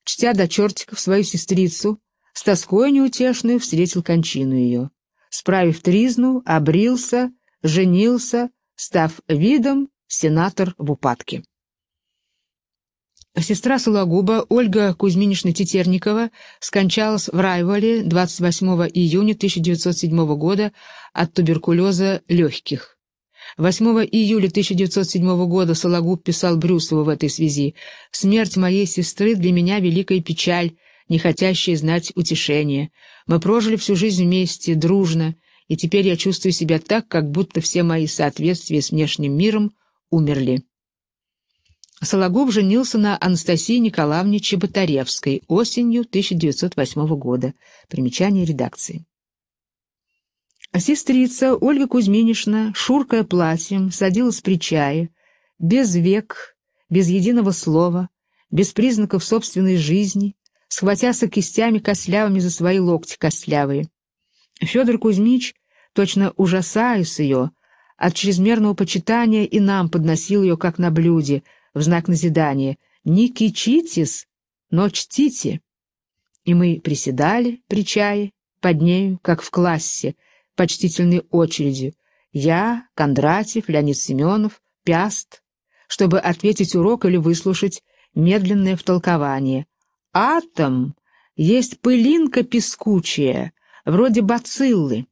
чтя до чертиков свою сестрицу, с тоской неутешную встретил кончину ее. Справив тризну, обрился, женился, став видом сенатор в упадке. Сестра Сологуба Ольга Кузьминична Тетерникова скончалась в Райволе 28 июня 1907 года от туберкулеза легких. 8 июля 1907 года Сологуб писал Брюсову в этой связи «Смерть моей сестры для меня великая печаль, не хотящая знать утешения. Мы прожили всю жизнь вместе, дружно, и теперь я чувствую себя так, как будто все мои соответствия с внешним миром умерли». Сологуб женился на Анастасии Николаевне Чеботаревской осенью 1908 года. Примечание редакции. Сестрица Ольга Кузьминишна, шуркая платьем, садилась при чае, без век, без единого слова, без признаков собственной жизни, схватяся кистями костлявыми за свои локти костлявые. Федор Кузьмич, точно ужасаясь ее, от чрезмерного почитания и нам подносил ее, как на блюде — в знак назидания «Не кичитесь, но чтите». И мы приседали при чае, под нею, как в классе, почтительной очередью. Я, Кондратьев, Леонид Семенов, Пяст, чтобы ответить урок или выслушать медленное втолкование. Атом есть пылинка пескучая, вроде бациллы.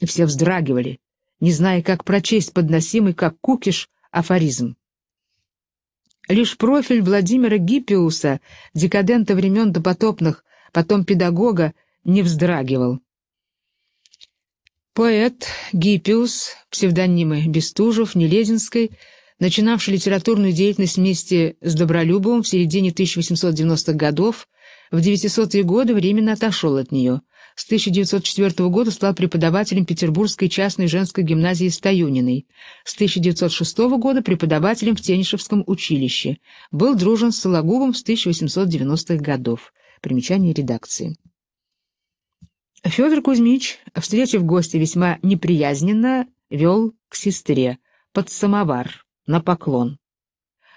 И все вздрагивали, не зная, как прочесть подносимый, как кукиш, афоризм. Лишь профиль Владимира Гиппиуса, декадента времен допотопных, потом педагога, не вздрагивал. Поэт Гиппиус, псевдонимы Бестужев, Нелединской, начинавший литературную деятельность вместе с Добролюбовым в середине 1890-х годов, в 900-е годы временно отошел от нее – с 1904 года стал преподавателем Петербургской частной женской гимназии Стоюниной. С 1906 года преподавателем в Тенишевском училище. Был дружен с Сологубом с 1890-х годов. Примечание редакции. Федор Кузьмич, встретив гостя весьма неприязненно, вел к сестре под самовар на поклон.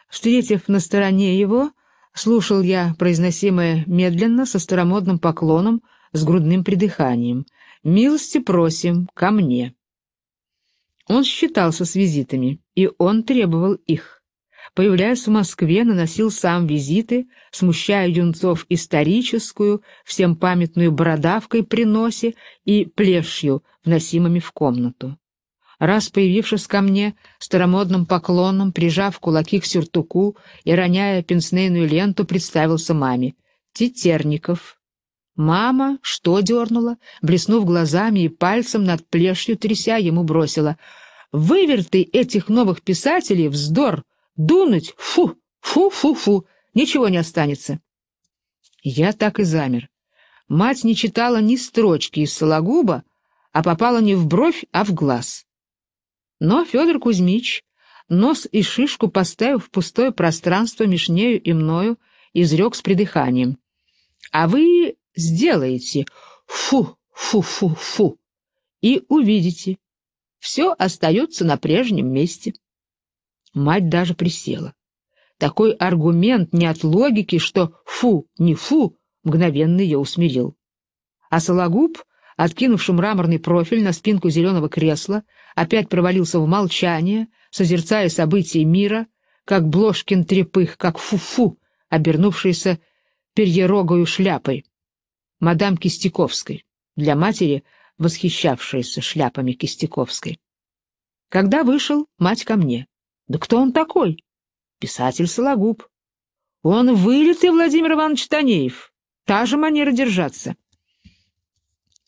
Встретив на стороне его, слушал я произносимое медленно, со старомодным поклоном, с грудным придыханием. «Милости просим, ко мне». Он считался с визитами, и он требовал их. Появляясь в Москве, наносил сам визиты, смущая юнцов историческую, всем памятную бородавкой при носе и плешью, вносимыми в комнату. Раз появившись ко мне, старомодным поклоном, прижав кулаки к сюртуку и роняя пенснейную ленту, представился маме. «Тетерников, Мама, что дернула, блеснув глазами и пальцем над плешью тряся, ему бросила. Выверты этих новых писателей, вздор, дунуть, фу, фу-фу-фу, ничего не останется. Я так и замер. Мать не читала ни строчки из Сологуба, а попала не в бровь, а в глаз. Но Федор Кузьмич, нос и шишку поставив в пустое пространство меж нею и мною, изрек с придыханием. — А вы сделаете «фу-фу-фу-фу» и увидите, все остается на прежнем месте. Мать даже присела. Такой аргумент не от логики, что «фу, не фу» мгновенно ее усмирил. А Сологуб, откинувший мраморный профиль на спинку зеленого кресла, опять провалился в молчание, созерцая события мира, как Блошкин трепых, как фу-фу, обернувшийся перьерогою шляпой мадам Кистяковской, для матери, восхищавшейся шляпами Кистяковской. Когда вышел, мать ко мне. «Да кто он такой?» «Писатель Сологуб». «Он вылитый Владимир Иванович Танеев. Та же манера держаться».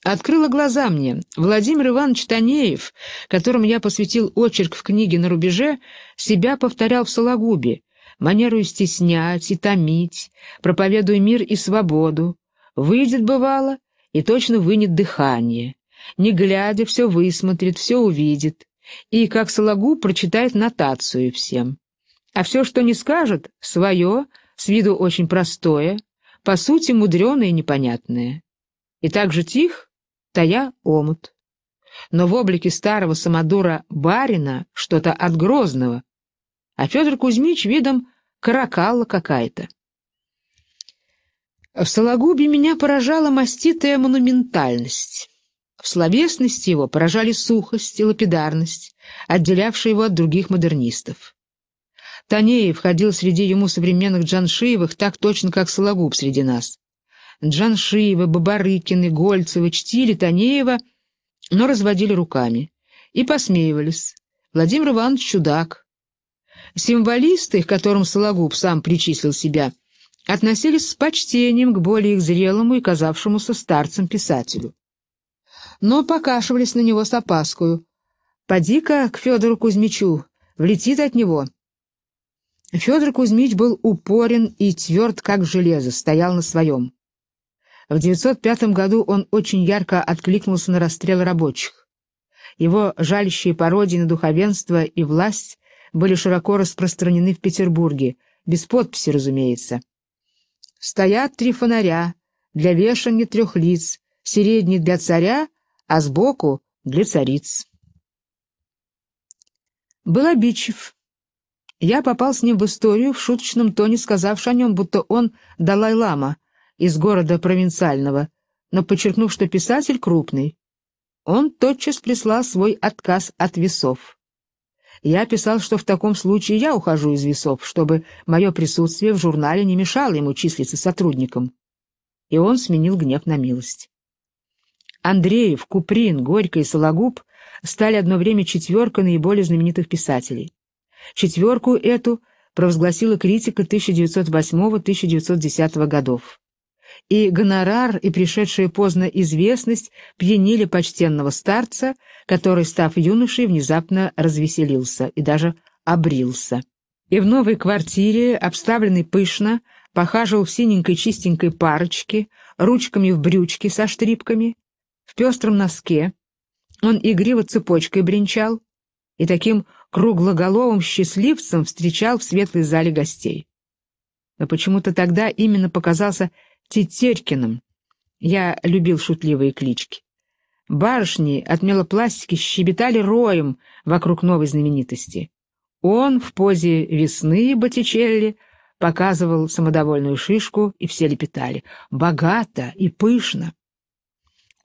Открыла глаза мне. Владимир Иванович Танеев, которому я посвятил очерк в книге «На рубеже», себя повторял в Сологубе, манеру стеснять и томить, проповедуя мир и свободу, Выйдет, бывало, и точно вынет дыхание. Не глядя, все высмотрит, все увидит. И, как сологу, прочитает нотацию всем. А все, что не скажет, свое, с виду очень простое, по сути мудреное и непонятное. И так же тих, тая омут. Но в облике старого самодура барина что-то от грозного, а Федор Кузьмич видом каракалла какая-то. В Сологубе меня поражала маститая монументальность. В словесности его поражали сухость и лапидарность, отделявшие его от других модернистов. Танеев входил среди ему современных Джаншиевых так точно, как Сологуб среди нас. Джаншиевы, Бабарыкины, Гольцевы чтили Танеева, но разводили руками. И посмеивались. Владимир Иванович чудак. Символисты, к которым Сологуб сам причислил себя, относились с почтением к более их зрелому и казавшемуся старцем писателю. Но покашивались на него с опаскою. «Поди-ка к Федору Кузьмичу, влетит от него». Федор Кузьмич был упорен и тверд, как железо, стоял на своем. В 905 году он очень ярко откликнулся на расстрел рабочих. Его жалящие пародии на духовенство и власть были широко распространены в Петербурге, без подписи, разумеется стоят три фонаря для вешания трех лиц, середний для царя, а сбоку — для цариц. Был Обичев. Я попал с ним в историю в шуточном тоне, сказавши о нем, будто он Далай-Лама из города провинциального, но подчеркнув, что писатель крупный. Он тотчас прислал свой отказ от весов. Я писал, что в таком случае я ухожу из весов, чтобы мое присутствие в журнале не мешало ему числиться сотрудником. И он сменил гнев на милость. Андреев, Куприн, Горько и Сологуб стали одно время четверкой наиболее знаменитых писателей. Четверку эту провозгласила критика 1908-1910 годов и гонорар, и пришедшая поздно известность пьянили почтенного старца, который, став юношей, внезапно развеселился и даже обрился. И в новой квартире, обставленной пышно, похаживал в синенькой чистенькой парочке, ручками в брючке со штрипками, в пестром носке. Он игриво цепочкой бренчал и таким круглоголовым счастливцем встречал в светлой зале гостей. Но почему-то тогда именно показался Тетерькиным. Я любил шутливые клички. Барышни от мелопластики щебетали роем вокруг новой знаменитости. Он в позе весны Боттичелли показывал самодовольную шишку, и все лепетали. Богато и пышно.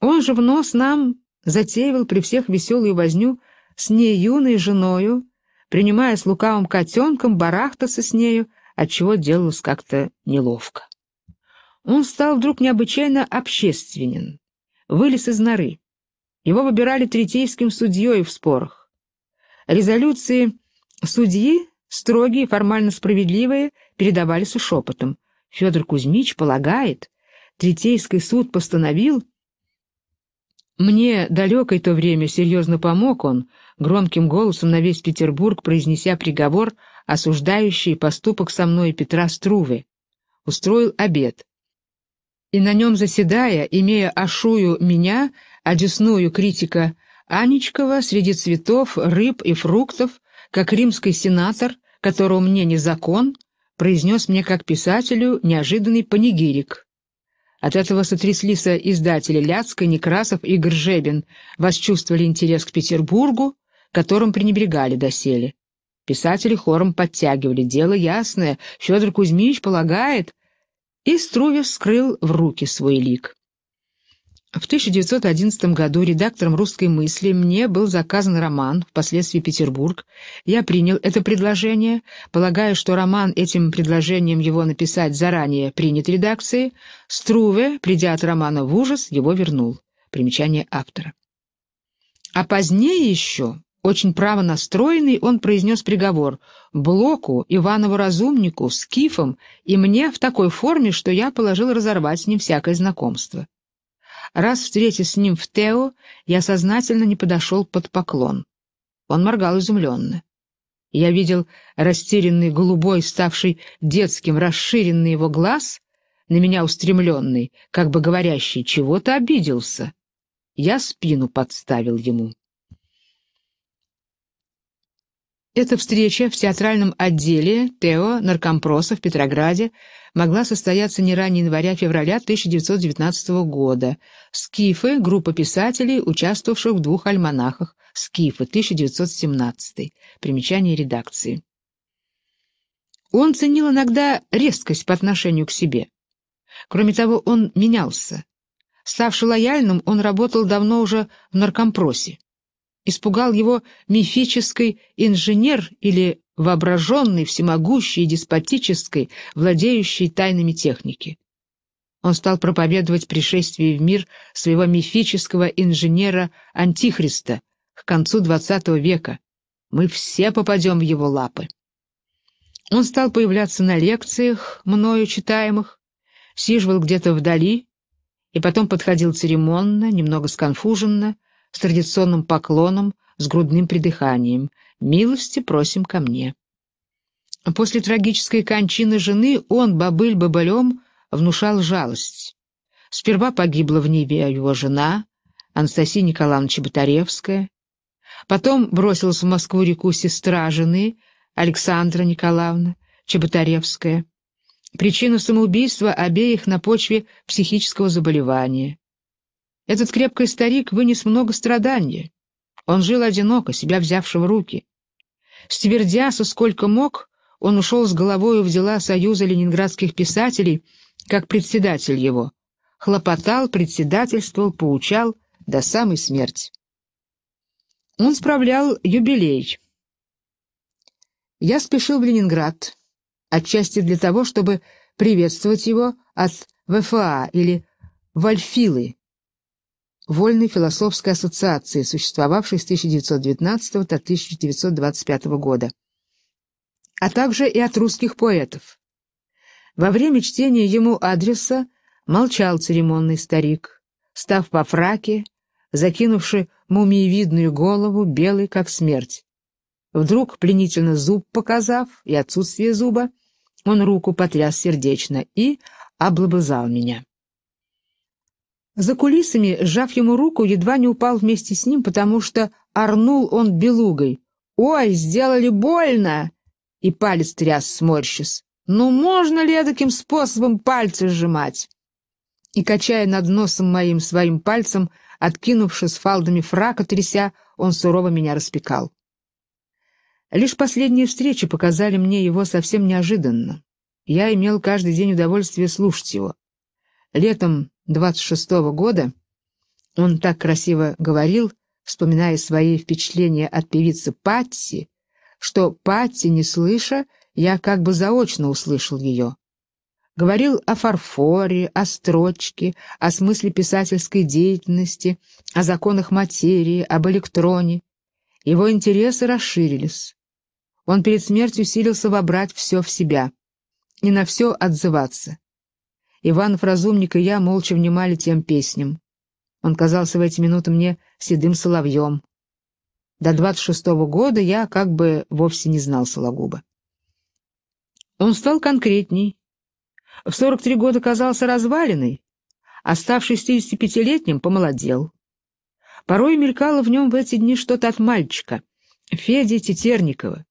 Он же в нос нам затеивал при всех веселую возню с юной женою, принимая с лукавым котенком барахтаться с нею, отчего делалось как-то неловко. Он стал вдруг необычайно общественен, вылез из норы. Его выбирали третейским судьей в спорах. Резолюции судьи, строгие, формально справедливые, передавались и шепотом. Федор Кузьмич полагает, Третейский суд постановил... Мне далекое то время серьезно помог он, громким голосом на весь Петербург произнеся приговор, осуждающий поступок со мной Петра Струвы. Устроил обед и на нем заседая, имея ашую меня, одесную критика Анечкова среди цветов, рыб и фруктов, как римский сенатор, которого мне не закон, произнес мне как писателю неожиданный панигирик. От этого сотряслись издатели Ляцкой, Некрасов и Гржебин, восчувствовали интерес к Петербургу, которым пренебрегали доселе. Писатели хором подтягивали. Дело ясное. Федор Кузьмич полагает, и Струве вскрыл в руки свой лик. В 1911 году редактором «Русской мысли» мне был заказан роман, впоследствии «Петербург». Я принял это предложение, полагая, что роман этим предложением его написать заранее принят редакцией. Струве, придя от романа в ужас, его вернул. Примечание автора. А позднее еще очень право настроенный, он произнес приговор Блоку, Иванову Разумнику, Скифам и мне в такой форме, что я положил разорвать с ним всякое знакомство. Раз встретясь с ним в Тео, я сознательно не подошел под поклон. Он моргал изумленно. Я видел растерянный, голубой, ставший детским, расширенный его глаз, на меня устремленный, как бы говорящий, чего-то обиделся. Я спину подставил ему. Эта встреча в театральном отделе ТЭО наркомпроса в Петрограде могла состояться не ранее января-февраля а 1919 года. «Скифы» — группа писателей, участвовавших в двух альманахах. «Скифы» 1917. Примечание редакции. Он ценил иногда резкость по отношению к себе. Кроме того, он менялся. Ставший лояльным, он работал давно уже в наркомпросе. Испугал его мифический инженер или воображенный, всемогущий деспотический, владеющий тайнами техники. Он стал проповедовать пришествие в мир своего мифического инженера-антихриста к концу XX века. Мы все попадем в его лапы. Он стал появляться на лекциях, мною читаемых, сиживал где-то вдали, и потом подходил церемонно, немного сконфуженно, с традиционным поклоном, с грудным придыханием. «Милости просим ко мне». После трагической кончины жены он, бобыль-бобылем, внушал жалость. Сперва погибла в Ниве его жена, Анастасия Николаевна Чеботаревская. Потом бросилась в Москву-реку сестра жены, Александра Николаевна Чеботаревская. Причина самоубийства обеих на почве психического заболевания. Этот крепкий старик вынес много страданий. Он жил одиноко, себя взявшего в руки. Ствердяса сколько мог, он ушел с головою в дела Союза ленинградских писателей, как председатель его. Хлопотал, председательствовал, поучал до самой смерти. Он справлял юбилей. Я спешил в Ленинград, отчасти для того, чтобы приветствовать его от ВФА или Вальфилы, Вольной философской ассоциации, существовавшей с 1919 до 1925 года, а также и от русских поэтов. Во время чтения ему адреса молчал церемонный старик, став по фраке, закинувши мумиевидную голову, белый как смерть. Вдруг, пленительно зуб показав и отсутствие зуба, он руку потряс сердечно и облобызал меня. За кулисами, сжав ему руку, едва не упал вместе с ним, потому что орнул он белугой. «Ой, сделали больно!» И палец тряс, сморщис. «Ну можно ли таким способом пальцы сжимать?» И, качая над носом моим своим пальцем, откинувшись фалдами фрака, тряся, он сурово меня распекал. Лишь последние встречи показали мне его совсем неожиданно. Я имел каждый день удовольствие слушать его. Летом 26-го года он так красиво говорил, вспоминая свои впечатления от певицы Патси, что Патси не слыша, я как бы заочно услышал ее. Говорил о фарфоре, о строчке, о смысле писательской деятельности, о законах материи, об электроне. Его интересы расширились. Он перед смертью усилился вобрать все в себя и на все отзываться. Иванов, Разумник и я молча внимали тем песням. Он казался в эти минуты мне седым соловьем. До двадцать шестого года я как бы вовсе не знал Сологуба. Он стал конкретней. В сорок три года казался развалиной, а став шестидесятипятилетним помолодел. Порой мелькало в нем в эти дни что-то от мальчика, Феди Тетерникова.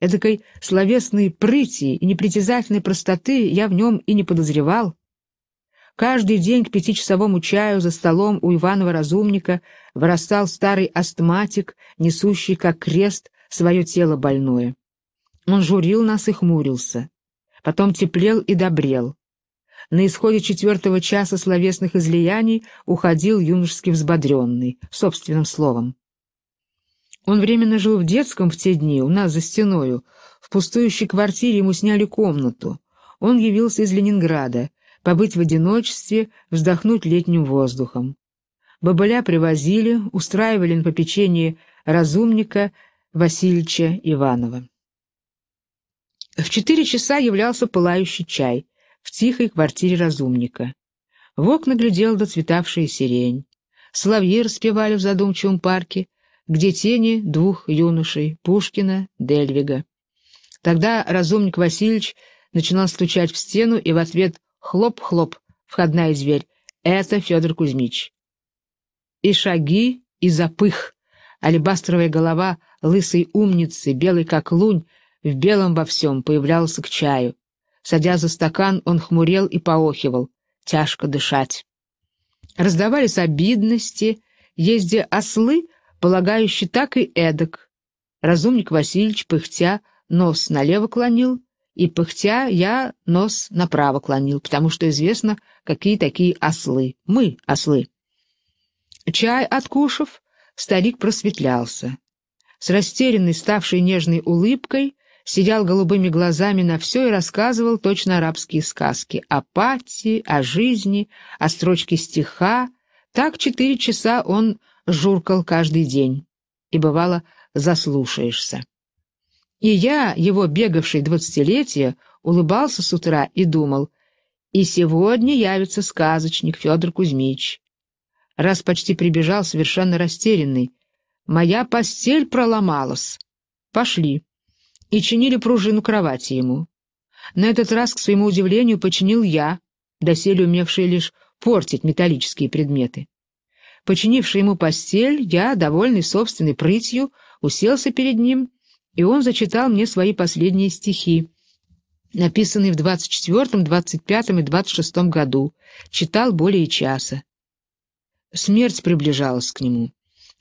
Эдакой словесной прыти и непритязательной простоты я в нем и не подозревал. Каждый день к пятичасовому чаю за столом у Иванова разумника вырастал старый астматик, несущий как крест свое тело больное. Он журил нас и хмурился. Потом теплел и добрел. На исходе четвертого часа словесных излияний уходил юношески взбодренный, собственным словом. Он временно жил в детском в те дни, у нас за стеною. В пустующей квартире ему сняли комнату. Он явился из Ленинграда, побыть в одиночестве, вздохнуть летним воздухом. Бабыля привозили, устраивали на попечении разумника Васильича Иванова. В четыре часа являлся пылающий чай в тихой квартире разумника. В окна глядела доцветавшая сирень. Соловьи распевали в задумчивом парке, где тени двух юношей — Пушкина, Дельвига. Тогда разумник Васильевич начинал стучать в стену и в ответ Хлоп-хлоп, входная дверь. Это Федор Кузьмич. И шаги, и запых. Алебастровая голова лысой умницы, белый как лунь, в белом во всем появлялся к чаю. Садя за стакан, он хмурел и поохивал. Тяжко дышать. Раздавались обидности, езде ослы, полагающие так и эдак. Разумник Васильевич, пыхтя, нос налево клонил, и пыхтя я нос направо клонил, потому что известно, какие такие ослы. Мы — ослы. Чай откушав, старик просветлялся. С растерянной, ставшей нежной улыбкой, сидел голубыми глазами на все и рассказывал точно арабские сказки о пати, о жизни, о строчке стиха. Так четыре часа он журкал каждый день, и, бывало, заслушаешься. И я, его бегавший двадцатилетие, улыбался с утра и думал, и сегодня явится сказочник Федор Кузьмич. Раз почти прибежал, совершенно растерянный. Моя постель проломалась. Пошли. И чинили пружину кровати ему. На этот раз, к своему удивлению, починил я, доселе умевший лишь портить металлические предметы. Починивший ему постель, я, довольный собственной прытью, уселся перед ним и он зачитал мне свои последние стихи, написанные в 24, 25 и 26 году. Читал более часа. Смерть приближалась к нему.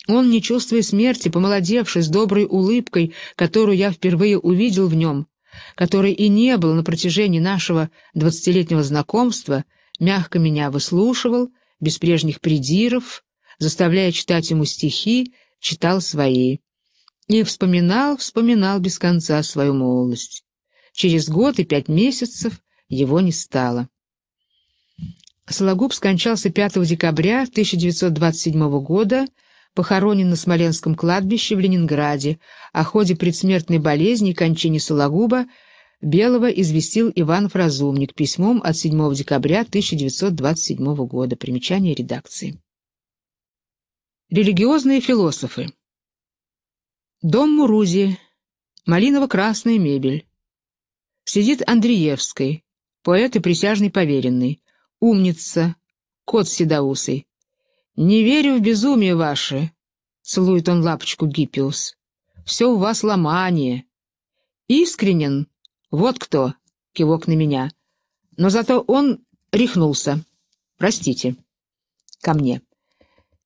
Он, не чувствуя смерти, помолодевший, с доброй улыбкой, которую я впервые увидел в нем, которой и не было на протяжении нашего двадцатилетнего знакомства, мягко меня выслушивал, без прежних придиров, заставляя читать ему стихи, читал свои и вспоминал, вспоминал без конца свою молодость. Через год и пять месяцев его не стало. Сологуб скончался 5 декабря 1927 года, похоронен на Смоленском кладбище в Ленинграде. О ходе предсмертной болезни и кончине Сологуба Белого известил Иван Разумник письмом от 7 декабря 1927 года. Примечание редакции. Религиозные философы Дом Мурузи. Малиново-красная мебель. Сидит Андреевской, поэт и присяжный поверенный. Умница, кот седоусый. «Не верю в безумие ваше», — целует он лапочку Гиппиус. «Все у вас ломание». «Искренен? Вот кто!» — кивок на меня. Но зато он рехнулся. «Простите». Ко мне.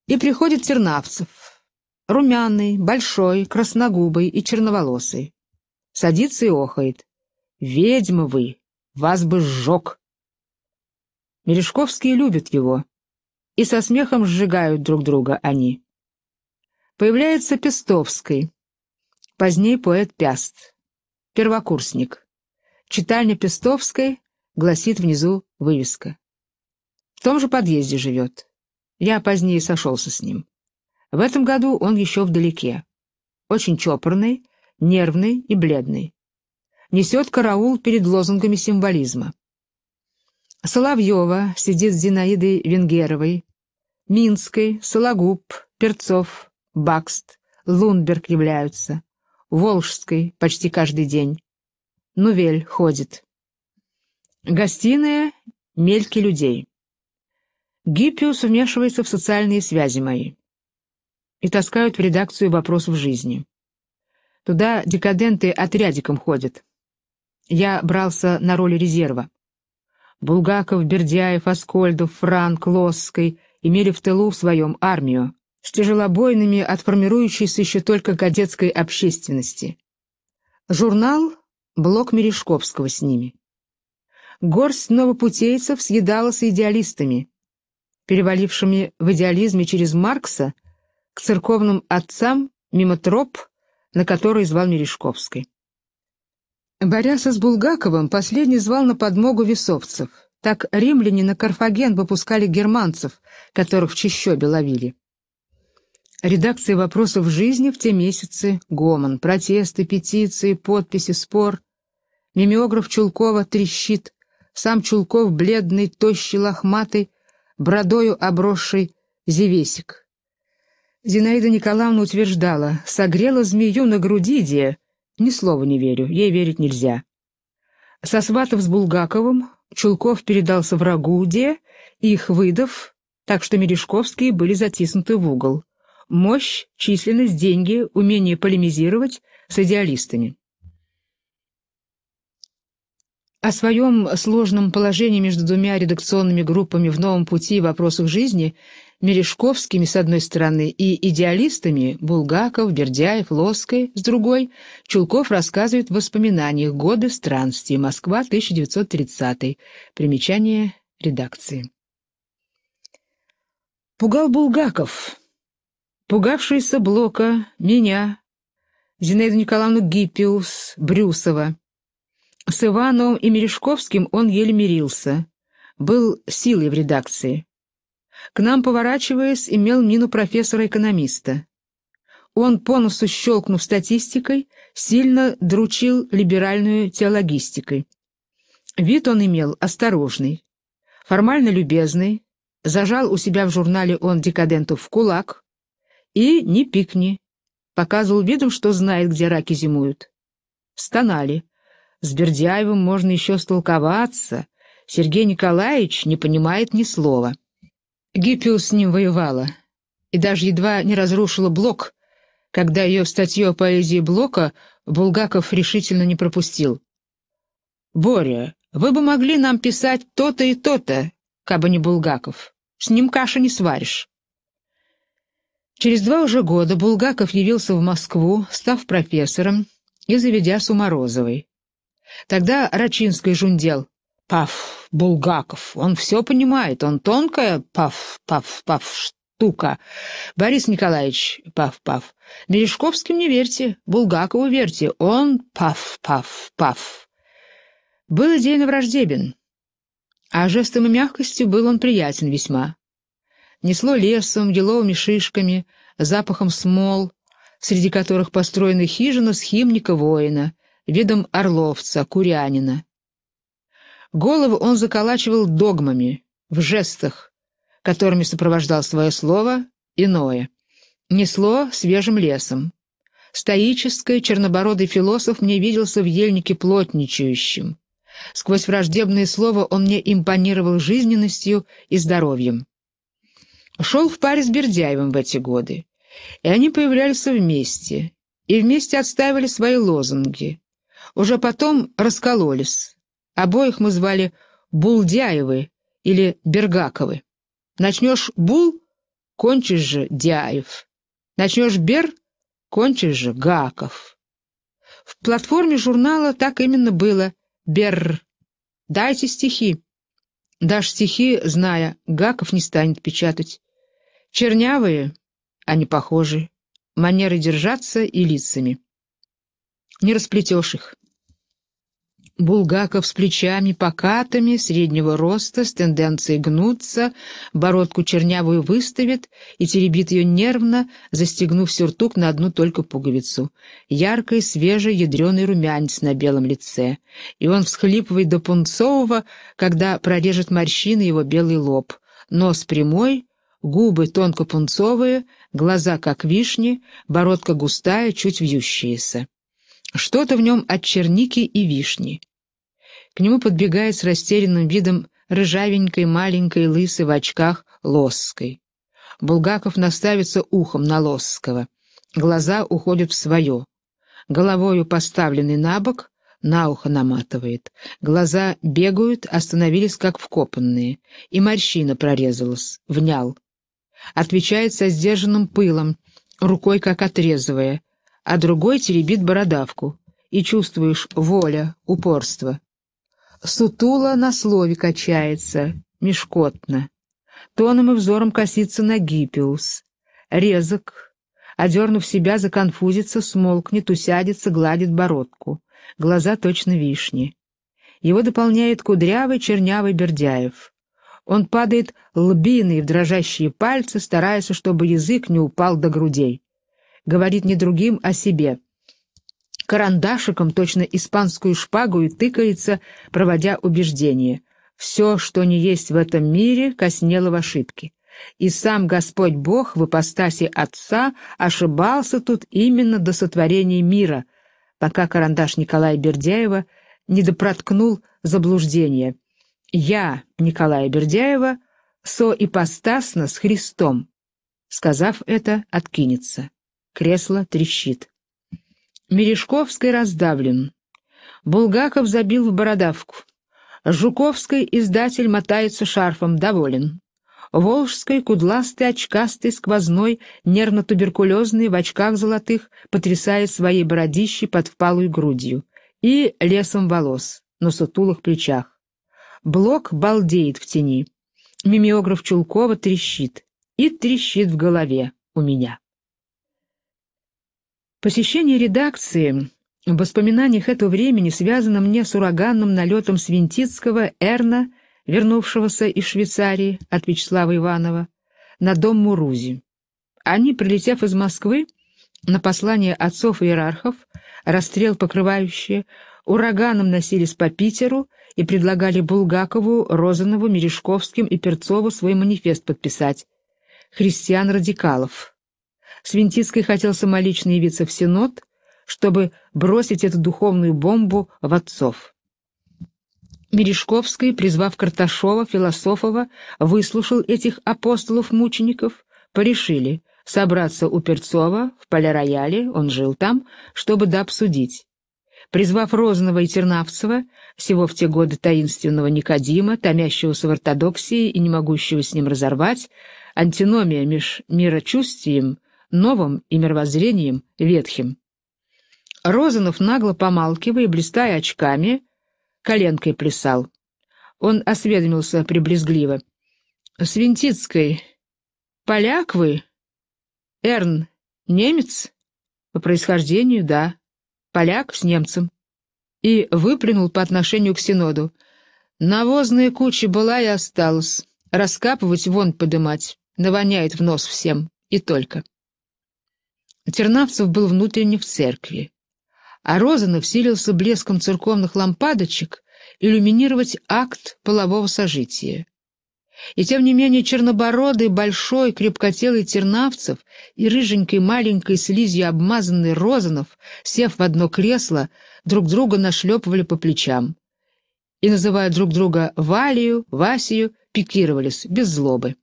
И приходит Тернавцев. Румяный, большой, красногубый и черноволосый. Садится и охает. «Ведьма вы! Вас бы сжег!» Мережковские любят его. И со смехом сжигают друг друга они. Появляется Пестовский. Поздней поэт Пяст. Первокурсник. Читальня Пестовской гласит внизу вывеска. В том же подъезде живет. Я позднее сошелся с ним. В этом году он еще вдалеке. Очень чопорный, нервный и бледный. Несет караул перед лозунгами символизма. Соловьева сидит с Зинаидой Венгеровой, Минской, Сологуб, Перцов, Бакст, Лунберг являются, Волжской почти каждый день. Нувель ходит. Гостиная — мельки людей. Гиппиус вмешивается в социальные связи мои и таскают в редакцию вопрос в жизни. Туда декаденты отрядиком ходят. Я брался на роли резерва. Булгаков, Бердяев, Аскольдов, Франк, Лосской имели в тылу в своем армию, с тяжелобойными от еще только кадетской общественности. Журнал «Блок Мережковского» с ними. Горсть новопутейцев съедала с идеалистами, перевалившими в идеализме через Маркса к церковным отцам мимо троп, на которые звал Мережковский. Боряса с Булгаковым последний звал на подмогу весовцев. Так римляне на Карфаген выпускали германцев, которых в Чищобе ловили. Редакция вопросов жизни в те месяцы — гомон, протесты, петиции, подписи, спор. Мимеограф Чулкова трещит, сам Чулков бледный, тощий, лохматый, бродою обросший зевесик. Зинаида Николаевна утверждала, согрела змею на груди Дия. Ни слова не верю, ей верить нельзя. Сосватов с Булгаковым, Чулков передался врагу Де, их выдав, так что Мережковские были затиснуты в угол. Мощь, численность, деньги, умение полемизировать с идеалистами. О своем сложном положении между двумя редакционными группами в «Новом пути» и «Вопросах жизни» Мережковскими с одной стороны и идеалистами Булгаков, Бердяев, Лоской с другой, Чулков рассказывает в воспоминаниях «Годы странствий. Москва, 1930». Примечание редакции. Пугал Булгаков, пугавшийся Блока, меня, Зинаиду Николаевну Гиппиус, Брюсова. С Ивановым и Мережковским он еле мирился, был силой в редакции. К нам, поворачиваясь, имел мину профессора-экономиста. Он, по носу щелкнув статистикой, сильно дручил либеральную теологистикой. Вид он имел осторожный, формально любезный, зажал у себя в журнале он декадентов в кулак и «не пикни», показывал видом, что знает, где раки зимуют. Стонали. С Бердяевым можно еще столковаться. Сергей Николаевич не понимает ни слова. Гиппиус с ним воевала и даже едва не разрушила Блок, когда ее статью о поэзии Блока Булгаков решительно не пропустил. «Боря, вы бы могли нам писать то-то и то-то, кабы не Булгаков. С ним каши не сваришь». Через два уже года Булгаков явился в Москву, став профессором и заведя Суморозовой. Тогда Рачинский жундел. Паф, Булгаков, он все понимает, он тонкая, паф, паф, паф, штука. Борис Николаевич, паф, паф, Мережковским не верьте, Булгакову верьте, он паф, паф, паф. Был идейно враждебен, а жестом и мягкостью был он приятен весьма. Несло лесом, еловыми шишками, запахом смол, среди которых построены хижина схимника-воина, видом орловца, курянина. Голову он заколачивал догмами, в жестах, которыми сопровождал свое слово иное. Несло свежим лесом. Стоический чернобородый философ мне виделся в ельнике плотничающим. Сквозь враждебное слово он мне импонировал жизненностью и здоровьем. Шел в паре с Бердяевым в эти годы, и они появлялись вместе, и вместе отстаивали свои лозунги. Уже потом раскололись, Обоих мы звали Булдяевы или Бергаковы. Начнешь Бул — кончишь же Дяев. Начнешь Бер — кончишь же Гаков. В платформе журнала так именно было. Бер. Дайте стихи. Дашь стихи, зная, Гаков не станет печатать. Чернявые, а не похожи, манеры держаться и лицами. Не расплетешь их. Булгаков с плечами покатыми, среднего роста, с тенденцией гнуться, бородку чернявую выставит и теребит ее нервно, застегнув сюртук на одну только пуговицу. Яркий, свежий, ядреный румянец на белом лице. И он всхлипывает до пунцового, когда прорежет морщины его белый лоб. Нос прямой, губы тонко пунцовые, глаза как вишни, бородка густая, чуть вьющаяся. Что-то в нем от черники и вишни. К нему подбегает с растерянным видом рыжавенькой, маленькой, лысой в очках Лосской. Булгаков наставится ухом на Лосского. Глаза уходят в свое. Головою поставленный на бок, на ухо наматывает. Глаза бегают, остановились как вкопанные. И морщина прорезалась, внял. Отвечает со сдержанным пылом, рукой как отрезывая — а другой теребит бородавку, и чувствуешь воля, упорство. Сутула на слове качается, мешкотно. Тоном и взором косится на гиппиус. Резок, одернув себя, законфузится, смолкнет, усядется, гладит бородку. Глаза точно вишни. Его дополняет кудрявый чернявый Бердяев. Он падает лбиной в дрожащие пальцы, стараясь, чтобы язык не упал до грудей говорит не другим, а себе. Карандашиком точно испанскую шпагу и тыкается, проводя убеждение. Все, что не есть в этом мире, коснело в ошибке. И сам Господь Бог в ипостаси Отца ошибался тут именно до сотворения мира, пока карандаш Николая Бердяева не допроткнул заблуждение. «Я, Николая Бердяева, соипостасно с Христом», сказав это, откинется. Кресло трещит. Мережковский раздавлен. Булгаков забил в бородавку. Жуковский издатель мотается шарфом, доволен. Волжский кудластый, очкастый, сквозной, нервно-туберкулезный, в очках золотых, потрясает своей бородищей под впалую грудью и лесом волос на сутулых плечах. Блок балдеет в тени. Мимиограф Чулкова трещит. И трещит в голове у меня. Посещение редакции в воспоминаниях этого времени связано мне с ураганным налетом Свинтицкого Эрна, вернувшегося из Швейцарии от Вячеслава Иванова, на дом Мурузи. Они, прилетев из Москвы, на послание отцов-иерархов, расстрел покрывающие, ураганом носились по Питеру и предлагали Булгакову, Розанову, Мережковским и Перцову свой манифест подписать «Христиан-радикалов». Свинтицкий хотел самолично явиться в Синод, чтобы бросить эту духовную бомбу в отцов. Мережковский, призвав Карташова, Философова, выслушал этих апостолов-мучеников, порешили собраться у Перцова в поле-рояле, он жил там, чтобы дообсудить. Призвав Розного и Тернавцева, всего в те годы таинственного Никодима, томящегося в ортодоксии и не могущего с ним разорвать, антиномия меж мирочувствием новым и мировоззрением ветхим. Розанов, нагло помалкивая, блистая очками, коленкой плясал. Он осведомился приблизгливо. — с Свинтицкой. Поляк вы? Эрн немец? По происхождению, да. Поляк с немцем. И выплюнул по отношению к Синоду. Навозная куча была и осталась. Раскапывать вон подымать. Навоняет в нос всем. И только. Тернавцев был внутренне в церкви, а Розанов силился блеском церковных лампадочек иллюминировать акт полового сожития. И тем не менее чернобородый, большой, крепкотелый Тернавцев и рыженькой маленькой слизью обмазанный Розанов, сев в одно кресло, друг друга нашлепывали по плечам. И, называя друг друга Валию, Васию, пикировались без злобы.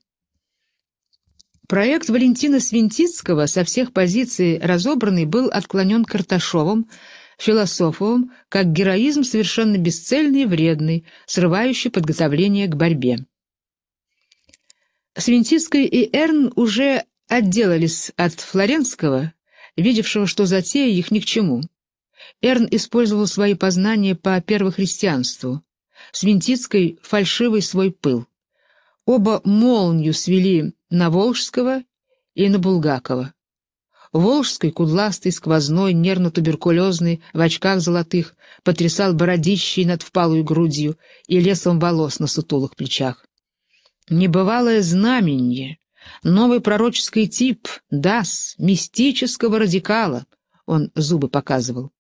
Проект Валентина Свинтицкого со всех позиций разобранный был отклонен Карташовым, Философовым, как героизм совершенно бесцельный и вредный, срывающий подготовление к борьбе. Свинтицкая и Эрн уже отделались от Флоренского, видевшего, что затея их ни к чему. Эрн использовал свои познания по первохристианству, Свинтицкой — фальшивый свой пыл. Оба молнию свели на Волжского и на Булгакова. Волжский, кудластый, сквозной, нервно-туберкулезный, в очках золотых, потрясал бородищей над впалую грудью и лесом волос на сутулых плечах. Небывалое знаменье, новый пророческий тип, дас, мистического радикала, он зубы показывал,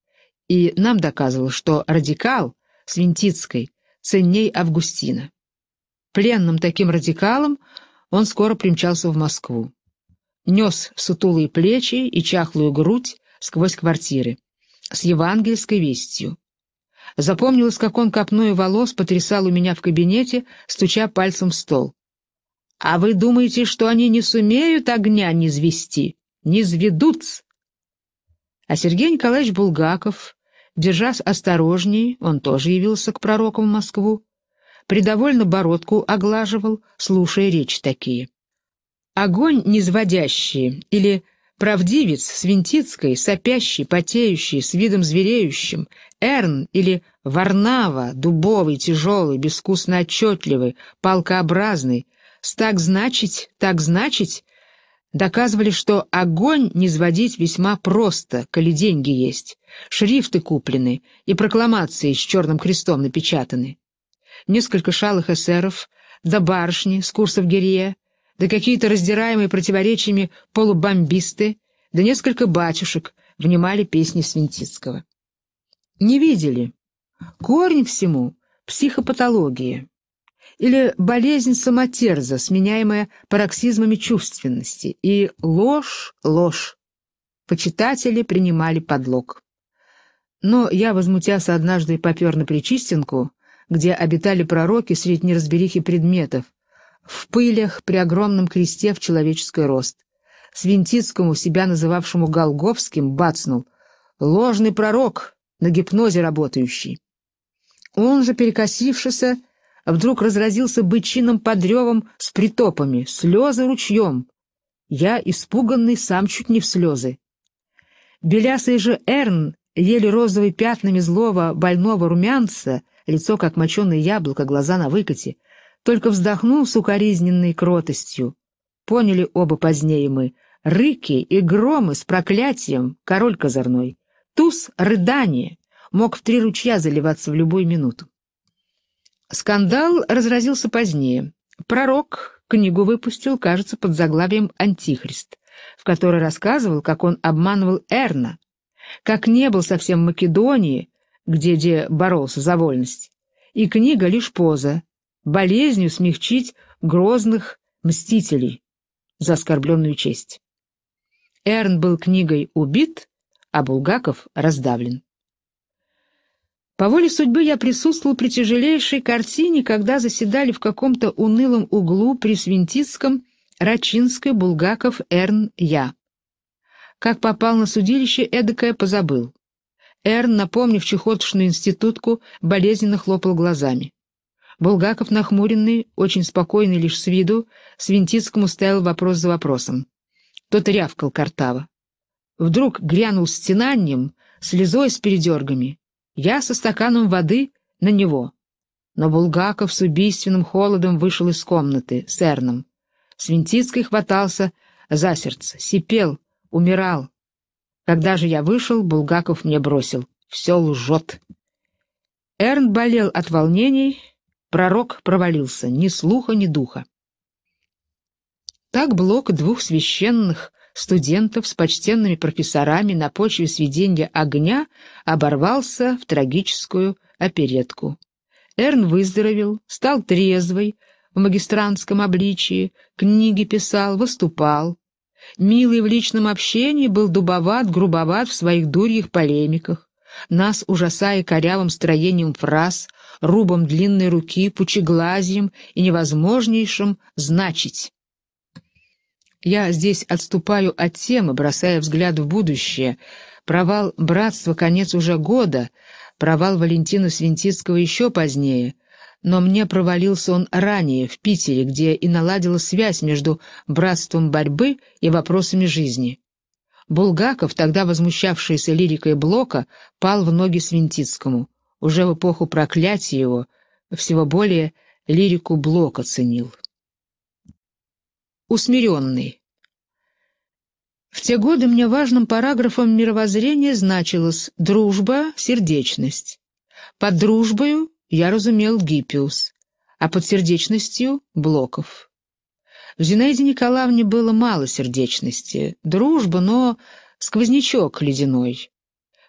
и нам доказывал, что радикал с Винтицкой ценней Августина. Пленным таким радикалом он скоро примчался в Москву. Нес сутулые плечи и чахлую грудь сквозь квартиры с евангельской вестью. Запомнилось, как он копною волос потрясал у меня в кабинете, стуча пальцем в стол. «А вы думаете, что они не сумеют огня не низвести? Не зведутся!» А Сергей Николаевич Булгаков, держась осторожней, он тоже явился к пророку в Москву, придовольно бородку оглаживал, слушая речь такие. Огонь незводящий или правдивец свинтицкой, сопящий, потеющий, с видом звереющим, эрн или варнава, дубовый, тяжелый, безвкусно отчетливый, палкообразный, стак значить, так значить, доказывали, что огонь низводить весьма просто, коли деньги есть, шрифты куплены и прокламации с черным крестом напечатаны несколько шалых эсеров, да барышни с курсов Гирье, да какие-то раздираемые противоречиями полубомбисты, да несколько батюшек внимали песни Свинтицкого. Не видели. Корень всему — психопатология или болезнь самотерза, сменяемая пароксизмами чувственности, и ложь, ложь. Почитатели принимали подлог. Но я, возмутясь однажды, попер на Причистенку, где обитали пророки среди неразберихи предметов, в пылях при огромном кресте в человеческий рост. Свинтицкому, себя называвшему Голговским, бацнул «Ложный пророк, на гипнозе работающий». Он же, перекосившийся, вдруг разразился бычиным подревом с притопами, слезы ручьем. Я, испуганный, сам чуть не в слезы. Белясый же Эрн, еле розовый пятнами злого больного румянца, лицо как моченое яблоко, глаза на выкате, только вздохнул с укоризненной кротостью. Поняли оба позднее мы. Рыки и громы с проклятием, король козырной. Туз — рыдание, мог в три ручья заливаться в любую минуту. Скандал разразился позднее. Пророк книгу выпустил, кажется, под заглавием «Антихрист», в которой рассказывал, как он обманывал Эрна, как не был совсем в Македонии, где де боролся за вольность, и книга — лишь поза, болезнью смягчить грозных мстителей за оскорбленную честь. Эрн был книгой убит, а Булгаков раздавлен. По воле судьбы я присутствовал при тяжелейшей картине, когда заседали в каком-то унылом углу при Свинтицком Рачинской Булгаков Эрн Я. Как попал на судилище, эдакое позабыл. Эрн, напомнив чехотошную институтку, болезненно хлопал глазами. Булгаков, нахмуренный, очень спокойный лишь с виду, Свинтицкому ставил вопрос за вопросом. Тот рявкал Картава. Вдруг грянул стенанием, слезой с передергами. Я со стаканом воды на него. Но Булгаков с убийственным холодом вышел из комнаты с Эрном. Свинтицкий хватался за сердце, сипел, умирал. Когда же я вышел, Булгаков мне бросил. Все лжет. Эрн болел от волнений, пророк провалился, ни слуха, ни духа. Так блок двух священных студентов с почтенными профессорами на почве сведения огня оборвался в трагическую оперетку. Эрн выздоровел, стал трезвый, в магистрантском обличии, книги писал, выступал, Милый в личном общении был дубоват, грубоват в своих дурьих полемиках. Нас, ужасая корявым строением фраз, рубом длинной руки, пучеглазием и невозможнейшим значить. Я здесь отступаю от темы, бросая взгляд в будущее. Провал братства конец уже года, провал Валентина Свинтицкого еще позднее но мне провалился он ранее, в Питере, где и наладила связь между братством борьбы и вопросами жизни. Булгаков, тогда возмущавшийся лирикой Блока, пал в ноги Свинтицкому. Уже в эпоху проклятия его всего более лирику Блока ценил. Усмиренный. В те годы мне важным параграфом мировоззрения значилось «дружба, сердечность». Под дружбою я разумел Гиппиус, а под сердечностью — Блоков. В Зинаиде Николаевне было мало сердечности, дружба, но сквознячок ледяной.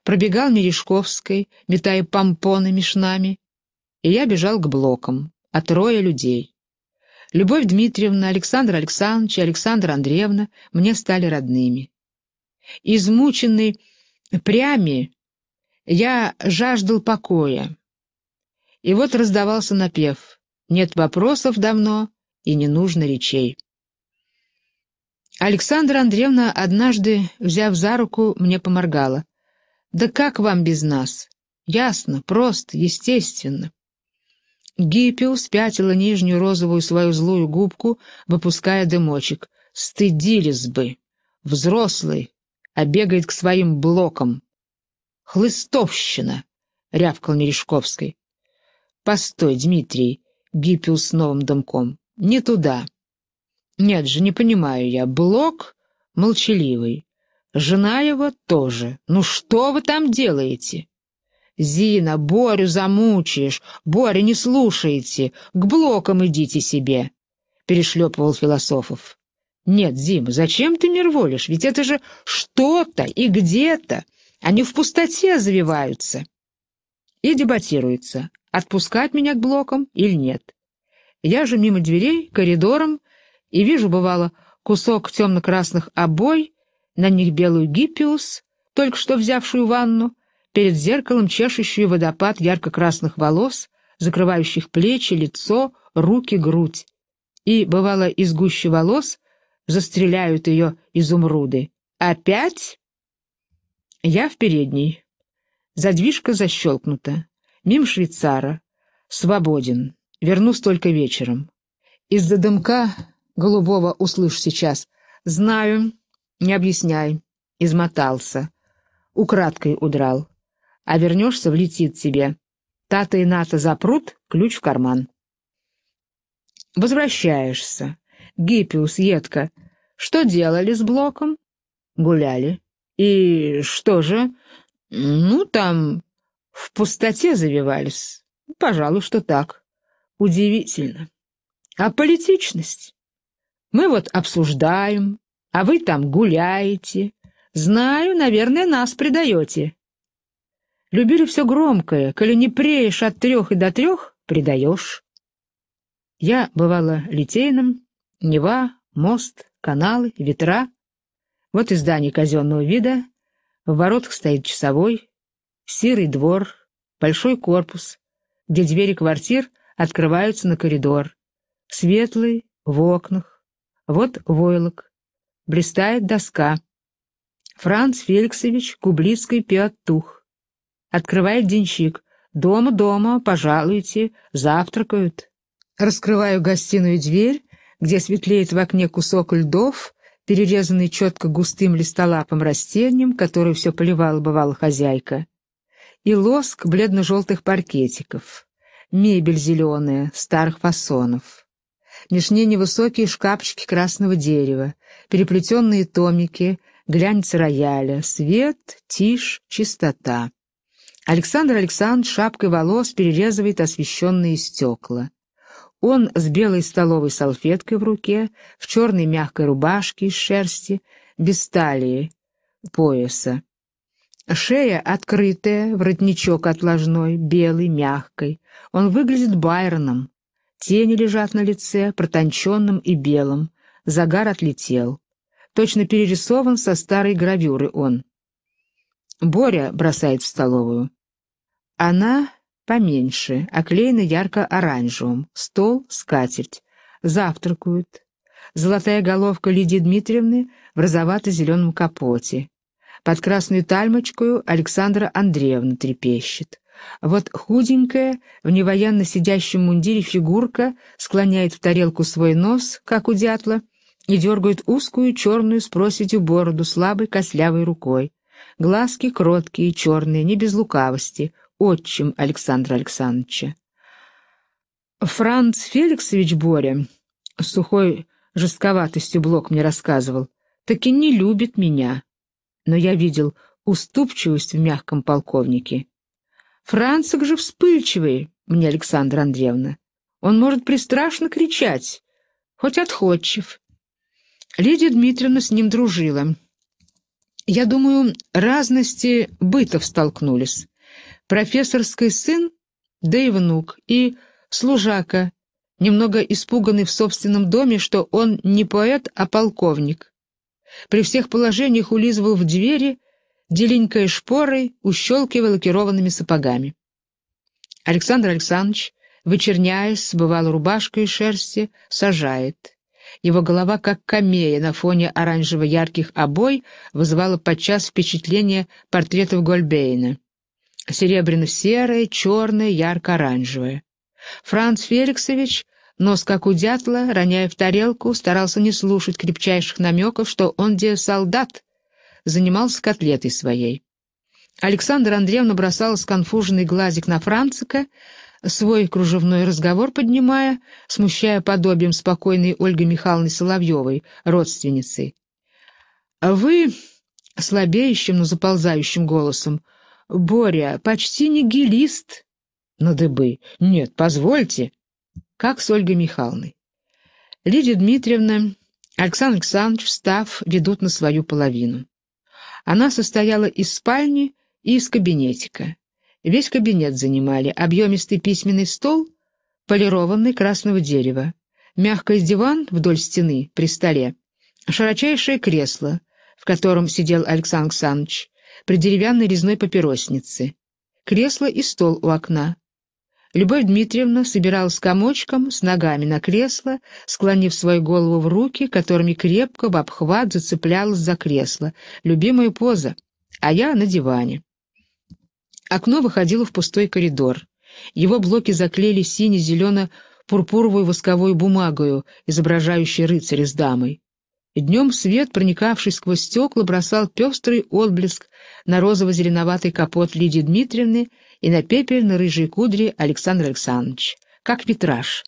Пробегал Мережковской, метая помпоны мешнами, и я бежал к Блокам, а трое людей. Любовь Дмитриевна, Александр Александрович и Александра Андреевна мне стали родными. Измученный прями, я жаждал покоя и вот раздавался напев «Нет вопросов давно и не нужно речей». Александра Андреевна однажды, взяв за руку, мне поморгала. «Да как вам без нас? Ясно, просто, естественно». Гиппио спятила нижнюю розовую свою злую губку, выпуская дымочек. «Стыдились бы! Взрослый! А бегает к своим блокам!» «Хлыстовщина!» — рявкал Мережковский. «Постой, Дмитрий!» — Гиппел с новым дымком. «Не туда!» «Нет же, не понимаю я. Блок молчаливый. Жена его тоже. Ну что вы там делаете?» «Зина, Борю замучаешь. Боря, не слушаете. К блокам идите себе!» — перешлепывал философов. «Нет, Зима, зачем ты нерволишь? Ведь это же что-то и где-то. Они в пустоте завиваются» и дебатируется отпускать меня к блокам или нет. Я же мимо дверей, коридором, и вижу, бывало, кусок темно-красных обой, на них белую гиппиус, только что взявшую ванну, перед зеркалом чешущую водопад ярко-красных волос, закрывающих плечи, лицо, руки, грудь. И, бывало, из гущи волос застреляют ее изумруды. Опять? Я в передней. Задвижка защелкнута. Мим швейцара. Свободен. Вернусь только вечером. Из-за дымка голубого услышь сейчас. Знаю. Не объясняй. Измотался. Украдкой удрал. А вернешься, влетит тебе. Тата и Ната запрут, ключ в карман. Возвращаешься. Гиппиус, едко. Что делали с блоком? Гуляли. И что же? Ну, там в пустоте завивались? Ну, пожалуй, что так. Удивительно. А политичность? Мы вот обсуждаем, а вы там гуляете. Знаю, наверное, нас предаете. Любили все громкое, коли не преешь от трех и до трех, предаешь. Я бывала литейным, Нева, мост, каналы, ветра. Вот и здание казенного вида. В воротах стоит часовой, серый двор, большой корпус, где двери квартир открываются на коридор. Светлый, в окнах. Вот войлок. Блистает доска. Франц Феликсович Кублицкий тух. Открывает денщик. «Дома, дома, пожалуйте, завтракают». Раскрываю гостиную дверь, где светлеет в окне кусок льдов, перерезанный четко густым листолапом растением, который все поливала бывала хозяйка и лоск бледно-желтых паркетиков, мебель зеленая, старых фасонов. Мишне невысокие шкафчики красного дерева, переплетенные томики, глянец рояля, свет, тишь, чистота. Александр Александрович шапкой волос перерезывает освещенные стекла. Он с белой столовой салфеткой в руке, в черной мягкой рубашке из шерсти, без талии, пояса. Шея открытая, воротничок отложной, белый, мягкой. Он выглядит Байроном. Тени лежат на лице, протонченным и белым. Загар отлетел. Точно перерисован со старой гравюры он. Боря бросает в столовую. Она поменьше, оклеена ярко-оранжевым. Стол, скатерть. Завтракают. Золотая головка Лидии Дмитриевны в розовато-зеленом капоте. Под красную тальмочкою Александра Андреевна трепещет. Вот худенькая, в невоенно сидящем мундире фигурка склоняет в тарелку свой нос, как у дятла, и дергает узкую черную с проседью бороду слабой костлявой рукой. Глазки кроткие, черные, не без лукавости, отчим Александра Александровича. Франц Феликсович Боря, сухой жестковатостью блок мне рассказывал, таки не любит меня, но я видел уступчивость в мягком полковнике. Францик же вспыльчивый, мне Александра Андреевна. Он может пристрашно кричать, хоть отходчив. Лидия Дмитриевна с ним дружила. Я думаю, разности бытов столкнулись. Профессорский сын, да и внук, и служака, немного испуганный в собственном доме, что он не поэт, а полковник. При всех положениях улизывал в двери, деленькой шпорой ущелкивая лакированными сапогами. Александр Александрович, вычерняясь, бывал рубашкой шерсти, сажает. Его голова, как камея на фоне оранжево-ярких обой, вызывала подчас впечатление портретов Гольбейна. Серебряно-серое, черное, ярко-оранжевое. Франц Феликсович Нос, как у дятла, роняя в тарелку, старался не слушать крепчайших намеков, что он где солдат, занимался котлетой своей. Александра Андреевна бросала сконфуженный глазик на Францика, свой кружевной разговор поднимая, смущая подобием спокойной Ольги Михайловны Соловьевой, родственницы. А «Вы...» — слабеющим, но заползающим голосом. «Боря, почти нигилист!» «На дыбы! Нет, позвольте!» как с Ольгой Михайловной. Лидия Дмитриевна, Александр Александрович, встав, ведут на свою половину. Она состояла из спальни и из кабинетика. Весь кабинет занимали объемистый письменный стол, полированный красного дерева, мягкий диван вдоль стены при столе, широчайшее кресло, в котором сидел Александр Александрович, при деревянной резной папироснице, кресло и стол у окна, Любовь Дмитриевна собиралась комочком с ногами на кресло, склонив свою голову в руки, которыми крепко в обхват зацеплялась за кресло. Любимая поза. А я на диване. Окно выходило в пустой коридор. Его блоки заклеили сине-зелено-пурпуровую восковую бумагою, изображающей рыцаря с дамой. Днем свет, проникавший сквозь стекла, бросал пестрый отблеск на розово-зеленоватый капот Лидии Дмитриевны и на пепельно-рыжей кудре Александр Александрович, как витраж.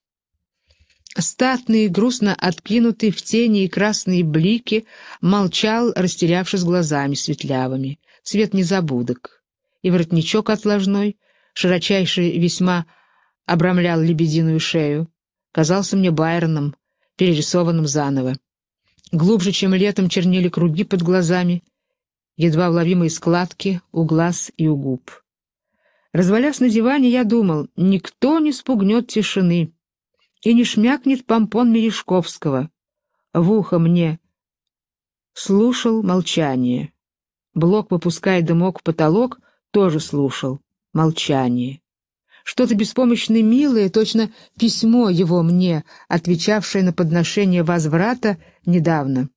Статный, грустно откинутый в тени и красные блики, молчал, растерявшись глазами светлявыми, цвет незабудок. И воротничок отложной, широчайший весьма обрамлял лебединую шею, казался мне Байроном, перерисованным заново. Глубже, чем летом, чернели круги под глазами, едва уловимые складки у глаз и у губ. Развалясь на диване, я думал, никто не спугнет тишины и не шмякнет помпон Мережковского. В ухо мне слушал молчание. Блок, выпуская дымок в потолок, тоже слушал молчание. Что-то беспомощно милое, точно письмо его мне, отвечавшее на подношение возврата недавно.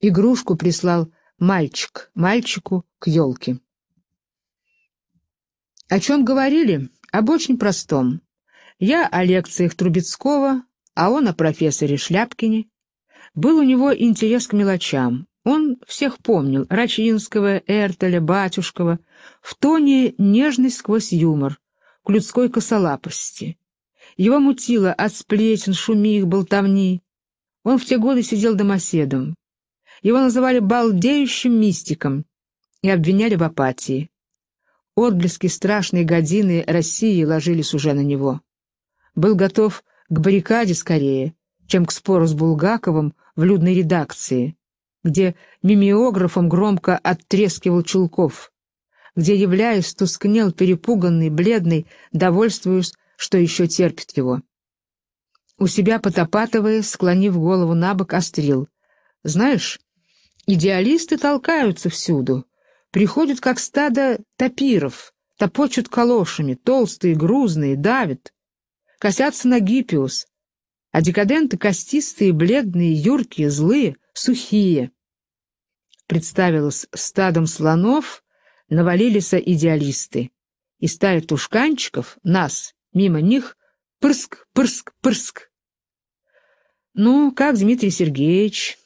Игрушку прислал мальчик мальчику к елке. О чем говорили? Об очень простом. Я о лекциях Трубецкого, а он о профессоре Шляпкине. Был у него интерес к мелочам. Он всех помнил — Рачинского, Эртеля, Батюшкова. В тоне нежность сквозь юмор, к людской косолапости. Его мутило от сплетен, шумих, болтовни. Он в те годы сидел домоседом. Его называли «балдеющим мистиком» и обвиняли в апатии. Отблески страшной годины России ложились уже на него. Был готов к баррикаде скорее, чем к спору с Булгаковым в людной редакции, где мимеографом громко оттрескивал Чулков, где, являясь, тускнел, перепуганный, бледный, довольствуясь, что еще терпит его. У себя потопатывая, склонив голову на бок, острил. «Знаешь, идеалисты толкаются всюду, Приходят, как стадо топиров, топочут калошами, толстые, грузные, давят. Косятся на гиппиус. А декаденты костистые, бледные, юркие, злые, сухие. Представилось стадом слонов, навалились идеалисты. И стая тушканчиков, нас, мимо них, пырск, пырск, пырск. Ну, как, Дмитрий Сергеевич,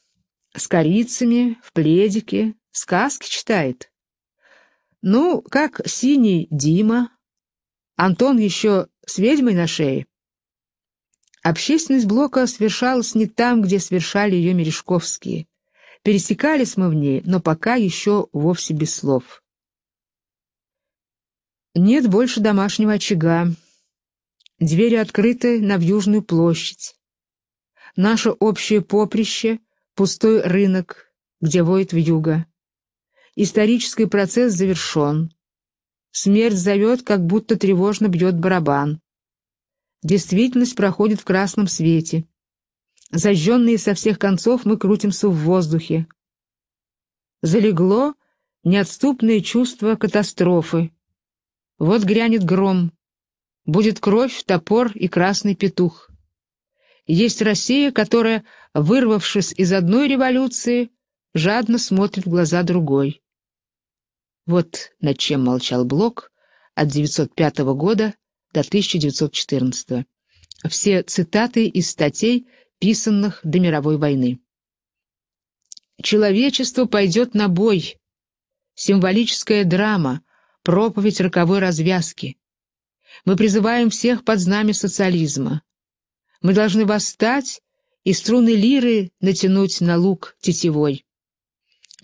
с корицами, в пледике, сказки читает? Ну, как синий Дима. Антон еще с ведьмой на шее. Общественность блока совершалась не там, где совершали ее Мережковские. Пересекались мы в ней, но пока еще вовсе без слов. Нет больше домашнего очага. Двери открыты на Южную площадь. Наше общее поприще — пустой рынок, где воет вьюга исторический процесс завершен. Смерть зовет, как будто тревожно бьет барабан. Действительность проходит в красном свете. Зажженные со всех концов мы крутимся в воздухе. Залегло неотступное чувство катастрофы. Вот грянет гром. Будет кровь, топор и красный петух. Есть Россия, которая, вырвавшись из одной революции, жадно смотрит в глаза другой. Вот над чем молчал Блок от 1905 года до 1914. Все цитаты из статей, писанных до мировой войны. «Человечество пойдет на бой. Символическая драма, проповедь роковой развязки. Мы призываем всех под знамя социализма. Мы должны восстать и струны лиры натянуть на лук тетевой.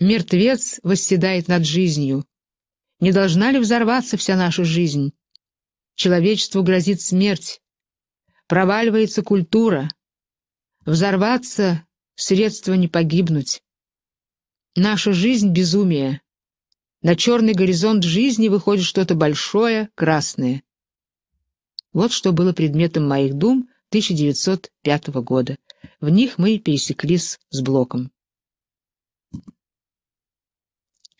Мертвец восседает над жизнью. Не должна ли взорваться вся наша жизнь? Человечеству грозит смерть. Проваливается культура. Взорваться — средство не погибнуть. Наша жизнь — безумие. На черный горизонт жизни выходит что-то большое, красное. Вот что было предметом моих дум 1905 года. В них мы пересеклись с Блоком.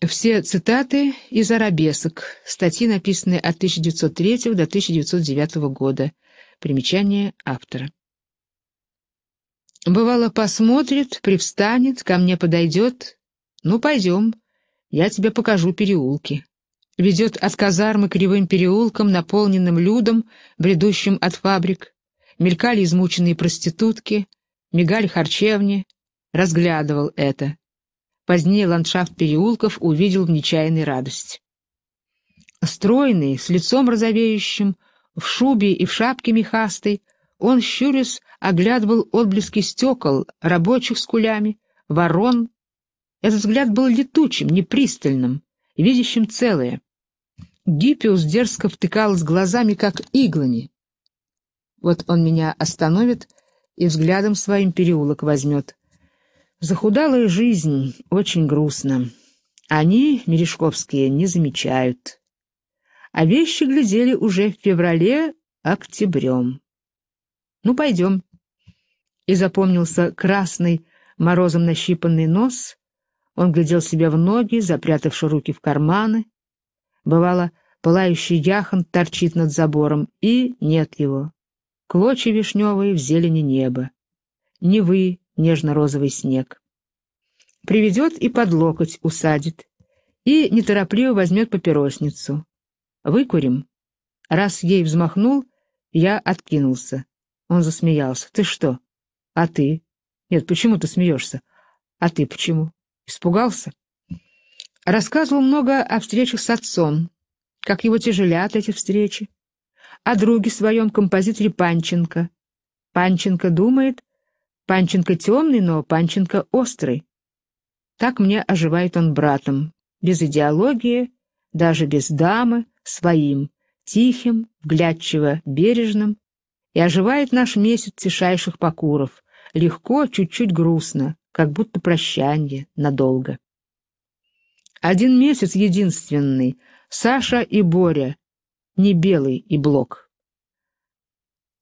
Все цитаты из «Арабесок», статьи, написанные от 1903 до 1909 года. Примечание автора. Бывало, посмотрит, привстанет, ко мне подойдет. Ну, пойдем, я тебе покажу переулки. Ведет от казармы кривым переулком, наполненным людом, бредущим от фабрик. Мелькали измученные проститутки, мигали харчевни. Разглядывал это. Позднее ландшафт переулков увидел в нечаянной радость. Стройный, с лицом розовеющим, в шубе и в шапке мехастой, он, щурясь, оглядывал отблески стекол, рабочих с кулями, ворон. Этот взгляд был летучим, непристальным, видящим целое. Гиппиус дерзко втыкал с глазами, как иглани. Вот он меня остановит и взглядом своим переулок возьмет. Захудалая жизнь очень грустно. Они, Мережковские, не замечают. А вещи глядели уже в феврале, октябрем. Ну, пойдем. И запомнился красный, морозом нащипанный нос. Он глядел себе в ноги, запрятавши руки в карманы. Бывало, пылающий яхан торчит над забором, и нет его. Клочья вишневые в зелени неба. Не вы нежно-розовый снег. Приведет и под локоть усадит, и неторопливо возьмет папиросницу. Выкурим. Раз ей взмахнул, я откинулся. Он засмеялся. «Ты что?» «А ты?» «Нет, почему ты смеешься?» «А ты почему?» «Испугался?» Рассказывал много о встречах с отцом, как его тяжелят эти встречи, о друге своем, композиторе Панченко. Панченко думает, Панченко темный, но Панченко острый. Так мне оживает он братом, без идеологии, даже без дамы, своим, тихим, вглядчиво, бережным. И оживает наш месяц тишайших покуров, легко, чуть-чуть грустно, как будто прощанье, надолго. Один месяц единственный, Саша и Боря, не белый и блок.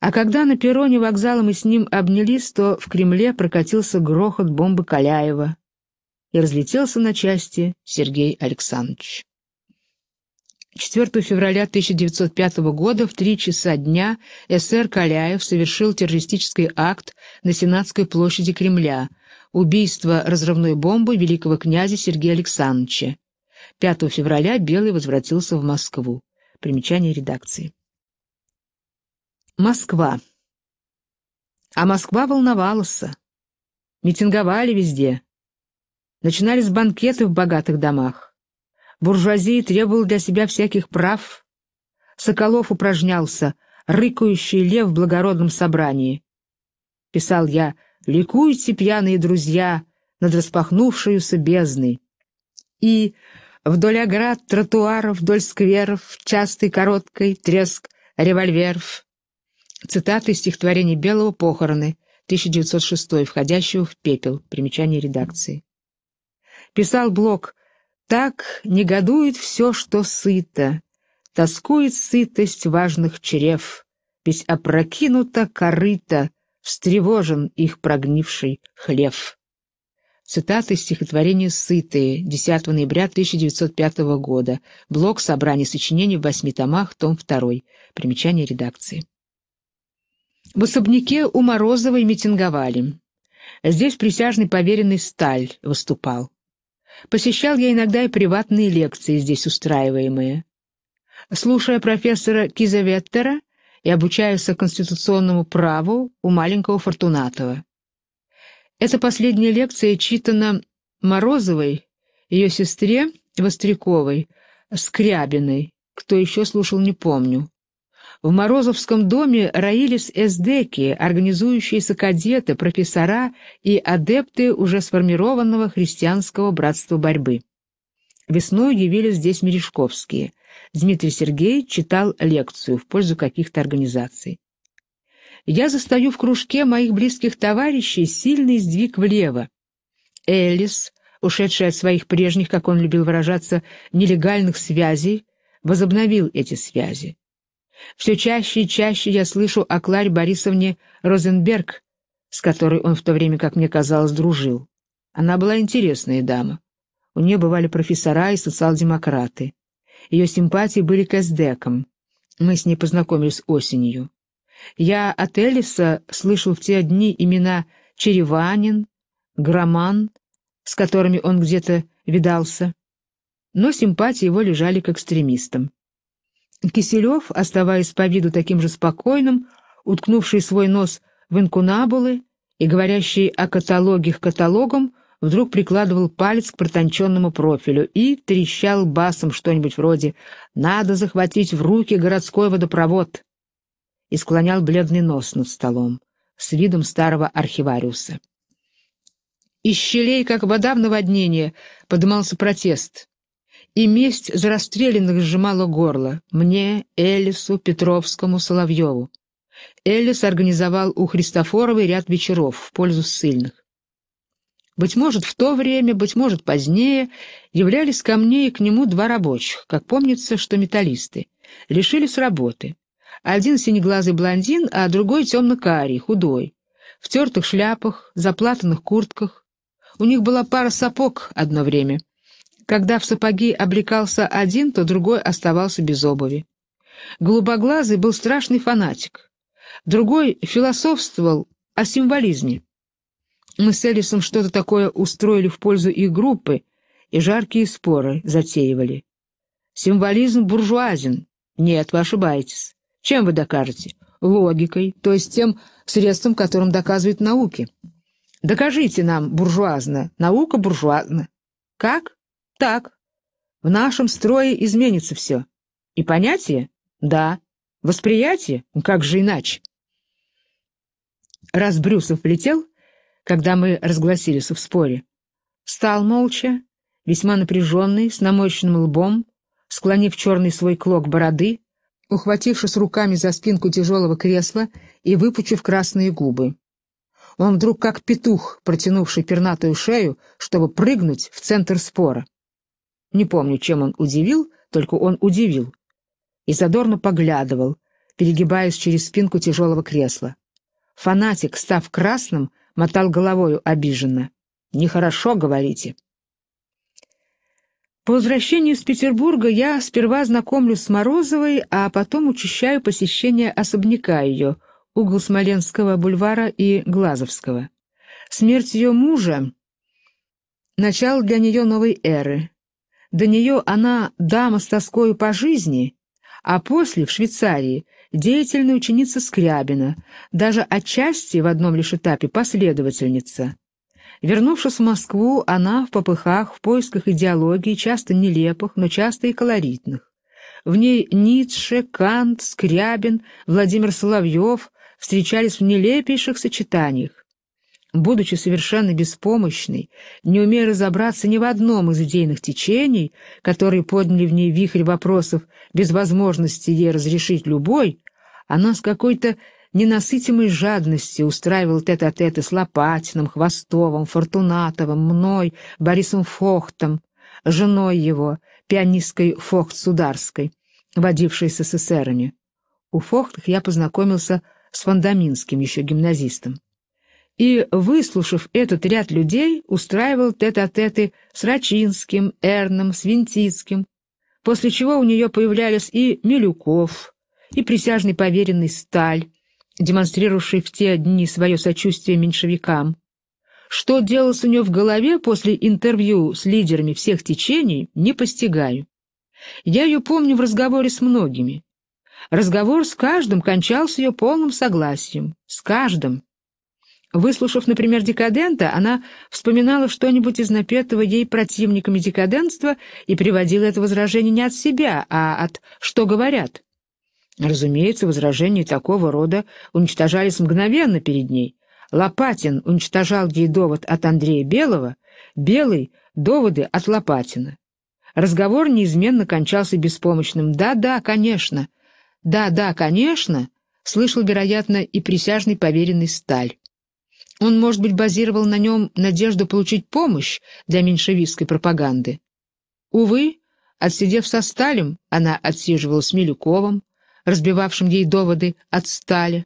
А когда на перроне вокзала мы с ним обнялись, то в Кремле прокатился грохот бомбы Каляева и разлетелся на части Сергей Александрович. 4 февраля 1905 года в 3 часа дня СР Каляев совершил террористический акт на Сенатской площади Кремля, убийство разрывной бомбы великого князя Сергея Александровича. 5 февраля Белый возвратился в Москву. Примечание редакции. Москва. А Москва волновалась. Митинговали везде. Начинались банкеты в богатых домах. Буржуазия требовала для себя всяких прав. Соколов упражнялся, рыкающий лев в благородном собрании. Писал я «Ликуйте, пьяные друзья, над распахнувшуюся бездной». И вдоль оград, тротуаров, вдоль скверов, частый короткий треск револьверов, Цитаты из стихотворений Белого «Похороны», 1906, входящего в пепел, примечание редакции. Писал Блок «Так негодует все, что сыто, тоскует сытость важных чрев, ведь опрокинута корыто встревожен их прогнивший хлев». Цитаты из стихотворения «Сытые» 10 ноября 1905 года. Блок собрания сочинений в восьми томах, том 2. Примечание редакции. В особняке у Морозовой митинговали. Здесь присяжный поверенный Сталь выступал. Посещал я иногда и приватные лекции, здесь устраиваемые. Слушая профессора Кизаветтера и обучаясь конституционному праву у маленького Фортунатова. Эта последняя лекция читана Морозовой, ее сестре Востряковой, Скрябиной, кто еще слушал, не помню. В Морозовском доме роились эсдеки, организующиеся кадеты, профессора и адепты уже сформированного христианского братства борьбы. Весной явились здесь Мережковские. Дмитрий Сергеевич читал лекцию в пользу каких-то организаций. Я застаю в кружке моих близких товарищей сильный сдвиг влево. Эллис, ушедший от своих прежних, как он любил выражаться, нелегальных связей, возобновил эти связи. Все чаще и чаще я слышу о Кларе Борисовне Розенберг, с которой он в то время, как мне казалось, дружил. Она была интересная дама. У нее бывали профессора и социал-демократы. Ее симпатии были к эсдекам. Мы с ней познакомились осенью. Я от Элиса слышал в те дни имена Череванин, Громан, с которыми он где-то видался. Но симпатии его лежали к экстремистам. Киселев, оставаясь по виду таким же спокойным, уткнувший свой нос в инкунабулы и говорящий о каталогах каталогом, вдруг прикладывал палец к протонченному профилю и трещал басом что-нибудь вроде «Надо захватить в руки городской водопровод!» и склонял бледный нос над столом с видом старого архивариуса. Из щелей, как вода в наводнение, подымался протест и месть за расстрелянных сжимала горло мне, Элису, Петровскому, Соловьеву. Элис организовал у Христофоровой ряд вечеров в пользу ссыльных. Быть может, в то время, быть может, позднее, являлись ко мне и к нему два рабочих, как помнится, что металлисты, лишились работы. Один синеглазый блондин, а другой темно-карий, худой, в тертых шляпах, заплатанных куртках. У них была пара сапог одно время. Когда в сапоги облекался один, то другой оставался без обуви. Голубоглазый был страшный фанатик. Другой философствовал о символизме. Мы с Элисом что-то такое устроили в пользу их группы и жаркие споры затеивали. Символизм буржуазен. Нет, вы ошибаетесь. Чем вы докажете? Логикой, то есть тем средством, которым доказывают науки. Докажите нам буржуазно. Наука буржуазна. Как? Так, в нашем строе изменится все. И понятие? Да. Восприятие? Как же иначе? Раз Брюсов летел, когда мы разгласились в споре, стал молча, весьма напряженный, с наморщенным лбом, склонив черный свой клок бороды, ухватившись руками за спинку тяжелого кресла и выпучив красные губы. Он вдруг как петух, протянувший пернатую шею, чтобы прыгнуть в центр спора. Не помню, чем он удивил, только он удивил. И задорно поглядывал, перегибаясь через спинку тяжелого кресла. Фанатик, став красным, мотал головою обиженно. «Нехорошо, говорите». По возвращению из Петербурга я сперва знакомлюсь с Морозовой, а потом учащаю посещение особняка ее, угол Смоленского бульвара и Глазовского. Смерть ее мужа — начало для нее новой эры, до нее она дама с тоскою по жизни, а после в Швейцарии деятельная ученица Скрябина, даже отчасти в одном лишь этапе последовательница. Вернувшись в Москву, она в попыхах, в поисках идеологии, часто нелепых, но часто и колоритных. В ней Ницше, Кант, Скрябин, Владимир Соловьев встречались в нелепейших сочетаниях будучи совершенно беспомощной, не умея разобраться ни в одном из идейных течений, которые подняли в ней вихрь вопросов без возможности ей разрешить любой, она с какой-то ненасытимой жадностью устраивал тет-а-теты -а -тет с Лопатиным, Хвостовым, Фортунатовым, мной, Борисом Фохтом, женой его, пианисткой Фохт-Сударской, водившей с СССРами. У Фохтах я познакомился с Фандаминским, еще гимназистом и, выслушав этот ряд людей, устраивал тет-а-теты с Рачинским, Эрном, Свинтицким, после чего у нее появлялись и Милюков, и присяжный поверенный Сталь, демонстрировавший в те дни свое сочувствие меньшевикам. Что делалось у нее в голове после интервью с лидерами всех течений, не постигаю. Я ее помню в разговоре с многими. Разговор с каждым кончался ее полным согласием. С каждым. Выслушав, например, декадента, она вспоминала что-нибудь из напетого ей противниками декадентства и приводила это возражение не от себя, а от «что говорят». Разумеется, возражения такого рода уничтожались мгновенно перед ней. Лопатин уничтожал ей довод от Андрея Белого, Белый — доводы от Лопатина. Разговор неизменно кончался беспомощным «да-да, конечно», «да-да, конечно», слышал, вероятно, и присяжный поверенный Сталь. Он, может быть, базировал на нем надежду получить помощь для меньшевистской пропаганды. Увы, отсидев со Сталем, она отсиживала с Милюковым, разбивавшим ей доводы от Сталя.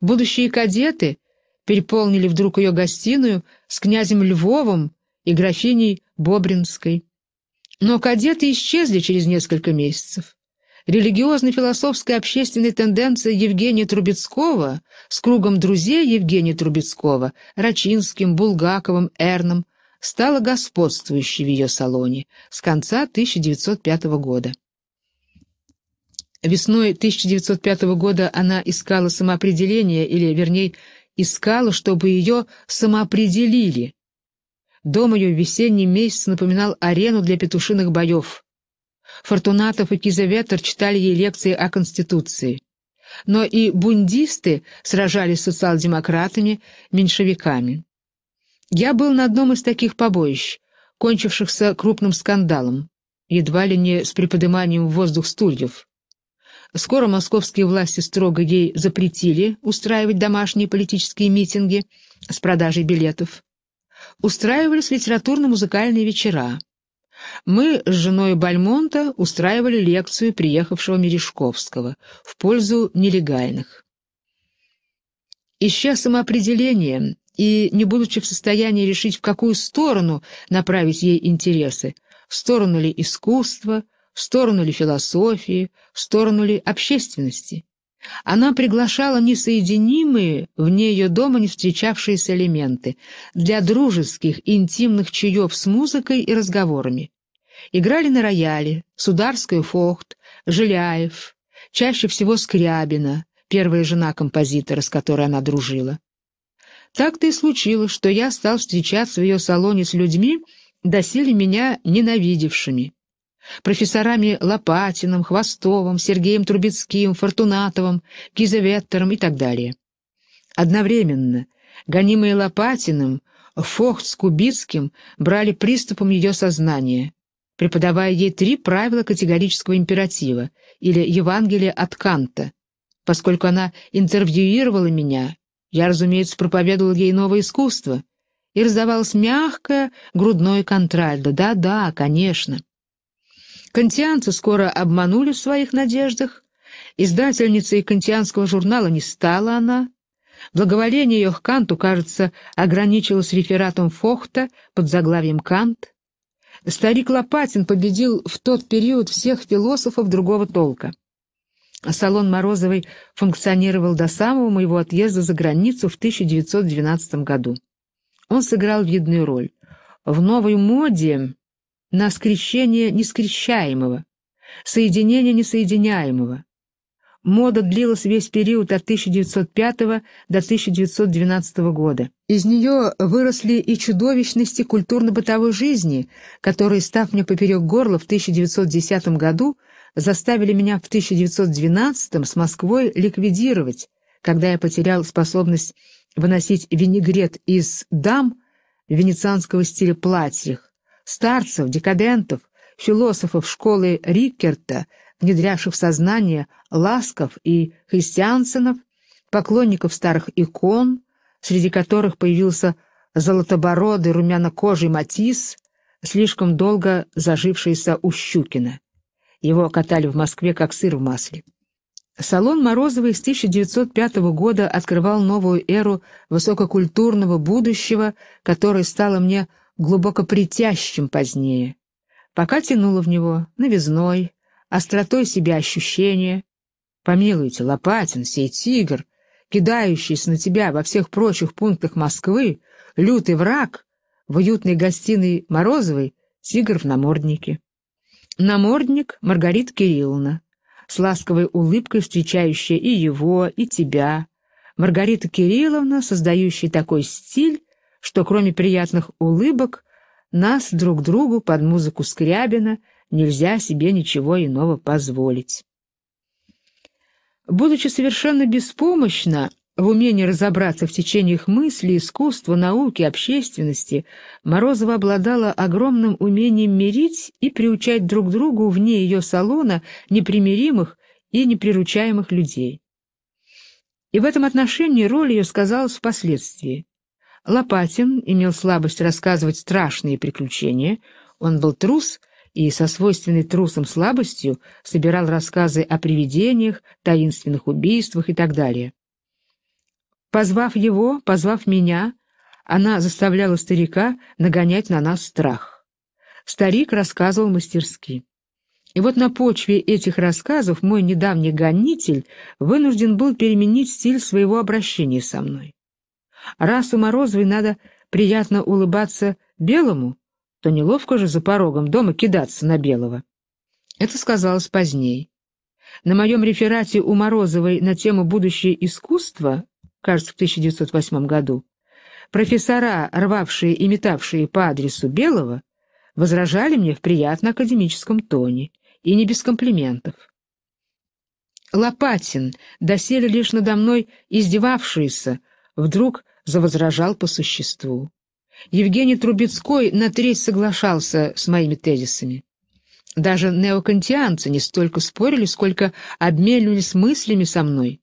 Будущие кадеты переполнили вдруг ее гостиную с князем Львовым и графиней Бобринской. Но кадеты исчезли через несколько месяцев религиозно-философской общественной тенденции Евгения Трубецкого с кругом друзей Евгения Трубецкого, Рачинским, Булгаковым, Эрном, стала господствующей в ее салоне с конца 1905 года. Весной 1905 года она искала самоопределение, или, вернее, искала, чтобы ее самоопределили. Дом ее в весенний месяц напоминал арену для петушиных боев. Фортунатов и Кизоветр читали ей лекции о Конституции. Но и бундисты сражались с социал-демократами, меньшевиками. Я был на одном из таких побоищ, кончившихся крупным скандалом, едва ли не с приподниманием в воздух стульев. Скоро московские власти строго ей запретили устраивать домашние политические митинги с продажей билетов. Устраивались литературно-музыкальные вечера. Мы с женой Бальмонта устраивали лекцию приехавшего Мережковского в пользу нелегальных. Ища самоопределение и не будучи в состоянии решить, в какую сторону направить ей интересы, в сторону ли искусства, в сторону ли философии, в сторону ли общественности. Она приглашала несоединимые, в нее дома не встречавшиеся элементы, для дружеских, интимных чаев с музыкой и разговорами. Играли на рояле, Сударскую Фохт, Жиляев, чаще всего Скрябина, первая жена композитора, с которой она дружила. Так-то и случилось, что я стал встречаться в ее салоне с людьми, доселе меня ненавидевшими профессорами Лопатиным, Хвостовым, Сергеем Трубецким, Фортунатовым, Кизеветтером и так далее. Одновременно, гонимые Лопатиным, Фохт с Кубицким брали приступом ее сознания, преподавая ей три правила категорического императива или Евангелия от Канта. Поскольку она интервьюировала меня, я, разумеется, проповедовал ей новое искусство, и раздавалось мягкое грудное контральдо. Да-да, конечно. Кантианцы скоро обманули в своих надеждах. Издательницей кантианского журнала не стала она. Благоволение ее к Канту, кажется, ограничилось рефератом Фохта под заглавием «Кант». Старик Лопатин победил в тот период всех философов другого толка. Салон Морозовой функционировал до самого моего отъезда за границу в 1912 году. Он сыграл видную роль. В новой моде на скрещение нескрещаемого, соединение несоединяемого. Мода длилась весь период от 1905 до 1912 года. Из нее выросли и чудовищности культурно-бытовой жизни, которые, став мне поперек горла в 1910 году, заставили меня в 1912 с Москвой ликвидировать, когда я потерял способность выносить винегрет из дам венецианского стиля платьях, старцев, декадентов, философов школы Риккерта, внедрявших в сознание ласков и христиансенов, поклонников старых икон, среди которых появился золотобородый румянокожий Матис, слишком долго зажившийся у Щукина. Его катали в Москве как сыр в масле. Салон Морозовой с 1905 года открывал новую эру высококультурного будущего, которое стало мне глубоко притящим позднее, пока тянуло в него новизной, остротой себя ощущения. Помилуйте, Лопатин, сей тигр, кидающийся на тебя во всех прочих пунктах Москвы, лютый враг, в уютной гостиной Морозовой тигр в наморднике. Намордник Маргарита Кирилловна, с ласковой улыбкой встречающая и его, и тебя. Маргарита Кирилловна, создающая такой стиль, что кроме приятных улыбок нас друг другу под музыку Скрябина нельзя себе ничего иного позволить. Будучи совершенно беспомощна в умении разобраться в течениях мысли, искусства, науки, общественности, Морозова обладала огромным умением мирить и приучать друг другу вне ее салона непримиримых и неприручаемых людей. И в этом отношении роль ее сказалась впоследствии. Лопатин имел слабость рассказывать страшные приключения, он был трус и со свойственной трусом слабостью собирал рассказы о привидениях, таинственных убийствах и так далее. Позвав его, позвав меня, она заставляла старика нагонять на нас страх. Старик рассказывал мастерски. И вот на почве этих рассказов мой недавний гонитель вынужден был переменить стиль своего обращения со мной. Раз у Морозовой надо приятно улыбаться белому, то неловко же за порогом дома кидаться на белого. Это сказалось поздней. На моем реферате у Морозовой на тему «Будущее искусства», кажется, в 1908 году, профессора, рвавшие и метавшие по адресу Белого, возражали мне в приятно академическом тоне и не без комплиментов. Лопатин, доселе лишь надо мной издевавшийся, вдруг завозражал по существу. Евгений Трубецкой на треть соглашался с моими тезисами. Даже неокантианцы не столько спорили, сколько обменивались мыслями со мной.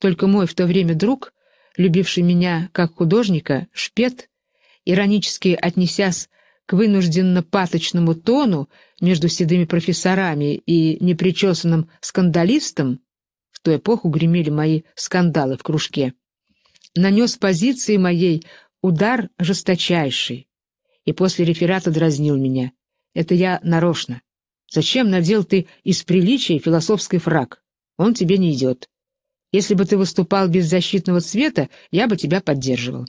Только мой в то время друг, любивший меня как художника, Шпет, иронически отнесясь к вынужденно-паточному тону между седыми профессорами и непричесанным скандалистом, в ту эпоху гремели мои скандалы в кружке, нанес позиции моей удар жесточайший. И после реферата дразнил меня. Это я нарочно. Зачем надел ты из приличия философский фраг? Он тебе не идет. Если бы ты выступал без защитного цвета, я бы тебя поддерживал.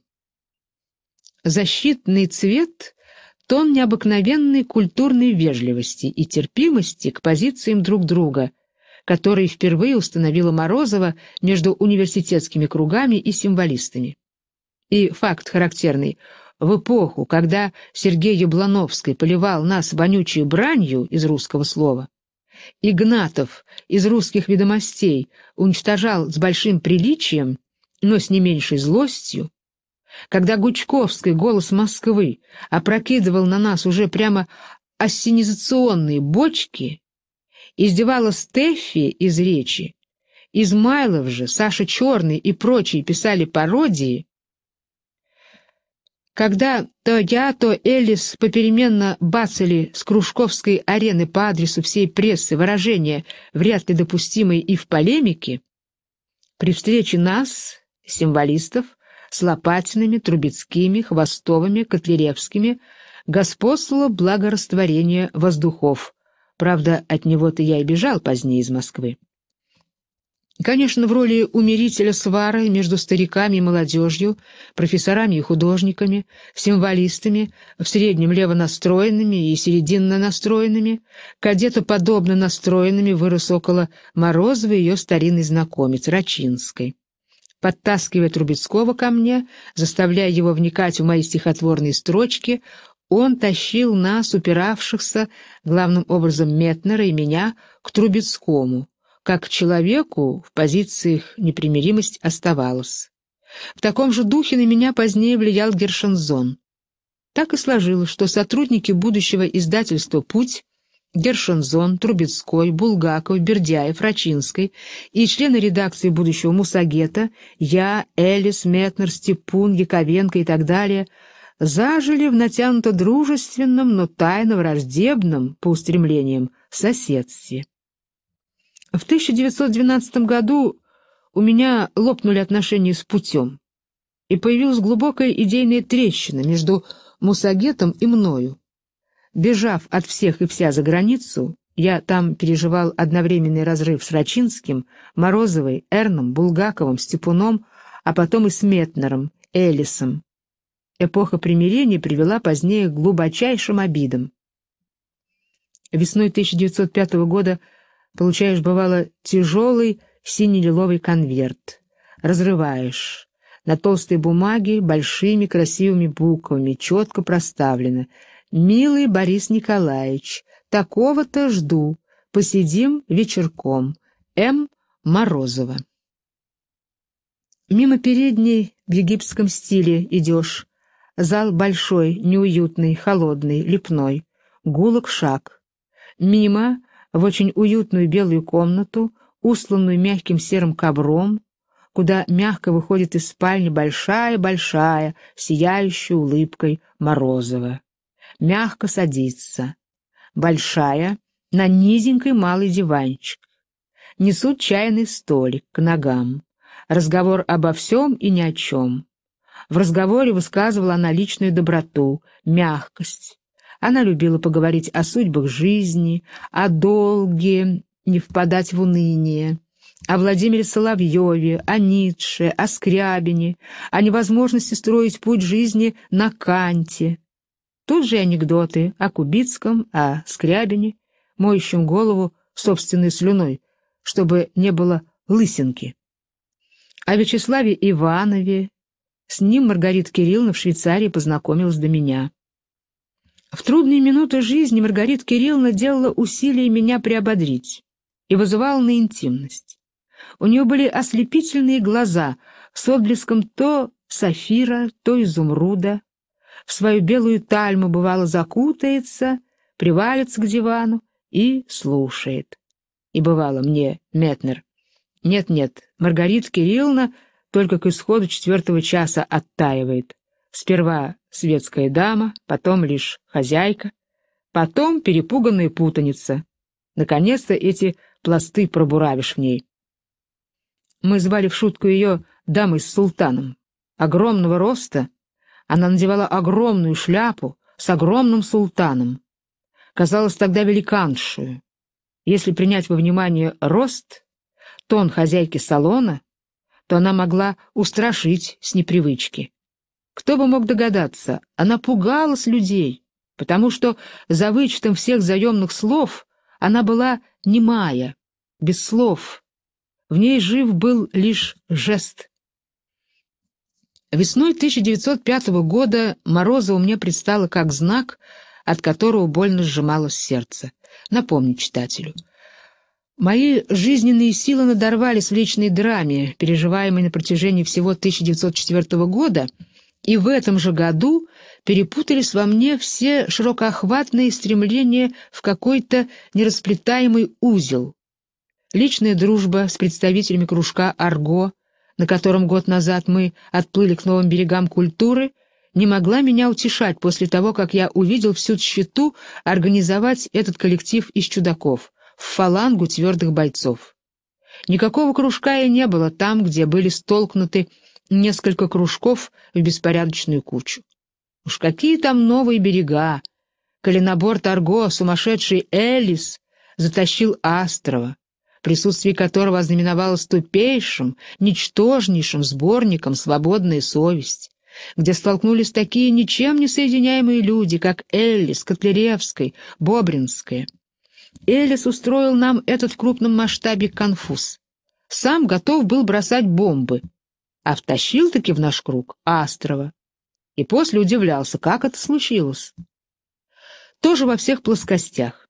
Защитный цвет — тон необыкновенной культурной вежливости и терпимости к позициям друг друга, который впервые установила Морозова между университетскими кругами и символистами. И факт характерный. В эпоху, когда Сергей Яблановский поливал нас вонючей бранью из русского слова, Игнатов из русских ведомостей уничтожал с большим приличием, но с не меньшей злостью, когда Гучковский «Голос Москвы» опрокидывал на нас уже прямо ассенизационные бочки, издевалась Стефи из речи. Измайлов же, Саша Черный и прочие писали пародии, когда то я, то Элис попеременно бацали с Кружковской арены по адресу всей прессы выражения, вряд ли допустимые и в полемике, при встрече нас, символистов, с Лопатинами, Трубецкими, Хвостовыми, Котляревскими, господствовало благорастворение воздухов, Правда, от него-то я и бежал позднее из Москвы. Конечно, в роли умирителя свары между стариками и молодежью, профессорами и художниками, символистами, в среднем левонастроенными и серединно настроенными, кадетоподобно настроенными вырос около Морозова ее старинный знакомец Рачинской. Подтаскивая Трубецкого ко мне, заставляя его вникать в мои стихотворные строчки, он тащил нас, упиравшихся, главным образом Метнера и меня, к Трубецкому, как человеку в позициях непримиримость оставалась. В таком же духе на меня позднее влиял Гершензон. Так и сложилось, что сотрудники будущего издательства «Путь» Гершензон, Трубецкой, Булгаков, Бердяев, Рачинской и члены редакции будущего Мусагета, я, Элис, Метнер, Степун, Яковенко и так далее – зажили в натянуто дружественном, но тайно враждебном по устремлениям соседстве. В 1912 году у меня лопнули отношения с путем, и появилась глубокая идейная трещина между Мусагетом и мною. Бежав от всех и вся за границу, я там переживал одновременный разрыв с Рачинским, Морозовой, Эрном, Булгаковым, Степуном, а потом и с Метнером, Элисом, эпоха примирения привела позднее к глубочайшим обидам. Весной 1905 года получаешь, бывало, тяжелый синий-лиловый конверт. Разрываешь. На толстой бумаге большими красивыми буквами четко проставлено «Милый Борис Николаевич, такого-то жду. Посидим вечерком. М. Морозова». Мимо передней в египетском стиле идешь, Зал большой, неуютный, холодный, лепной. Гулок шаг. Мимо, в очень уютную белую комнату, усланную мягким серым ковром, куда мягко выходит из спальни большая-большая, сияющая улыбкой Морозова. Мягко садится. Большая, на низенький малый диванчик. Несут чайный столик к ногам. Разговор обо всем и ни о чем. В разговоре высказывала она личную доброту, мягкость. Она любила поговорить о судьбах жизни, о долге, не впадать в уныние, о Владимире Соловьеве, о Ницше, о Скрябине, о невозможности строить путь жизни на Канте. Тут же анекдоты о Кубицком, о Скрябине, моющем голову собственной слюной, чтобы не было лысинки. О Вячеславе Иванове, с ним Маргарита Кирилловна в Швейцарии познакомилась до меня. В трудные минуты жизни Маргарита Кирилловна делала усилия меня приободрить и вызывала на интимность. У нее были ослепительные глаза с отблеском то сафира, то изумруда. В свою белую тальму бывало закутается, привалится к дивану и слушает. И бывало мне, Метнер, нет-нет, Маргарита Кирилловна только к исходу четвертого часа оттаивает. Сперва светская дама, потом лишь хозяйка, потом перепуганная путаница. Наконец-то эти пласты пробуравишь в ней. Мы звали в шутку ее дамой с султаном. Огромного роста. Она надевала огромную шляпу с огромным султаном. Казалось тогда великаншую. Если принять во внимание рост, тон хозяйки салона — то она могла устрашить с непривычки. Кто бы мог догадаться, она пугалась людей, потому что за вычетом всех заемных слов она была немая, без слов. В ней жив был лишь жест. Весной 1905 года Морозова мне предстала как знак, от которого больно сжималось сердце. Напомню читателю — Мои жизненные силы надорвались в личной драме, переживаемой на протяжении всего 1904 года, и в этом же году перепутались во мне все широкоохватные стремления в какой-то нерасплетаемый узел. Личная дружба с представителями кружка «Арго», на котором год назад мы отплыли к новым берегам культуры, не могла меня утешать после того, как я увидел всю тщету организовать этот коллектив из чудаков — в фалангу твердых бойцов. Никакого кружка и не было там, где были столкнуты несколько кружков в беспорядочную кучу. Уж какие там новые берега! Коленобор Тарго, сумасшедший Элис, затащил Астрова, присутствие которого ознаменовалось тупейшим, ничтожнейшим сборником «Свободная совесть», где столкнулись такие ничем не соединяемые люди, как Эллис, Котляревской, Бобринская, Элис устроил нам этот в крупном масштабе конфуз. Сам готов был бросать бомбы, а втащил-таки в наш круг Астрова. И после удивлялся, как это случилось. Тоже во всех плоскостях.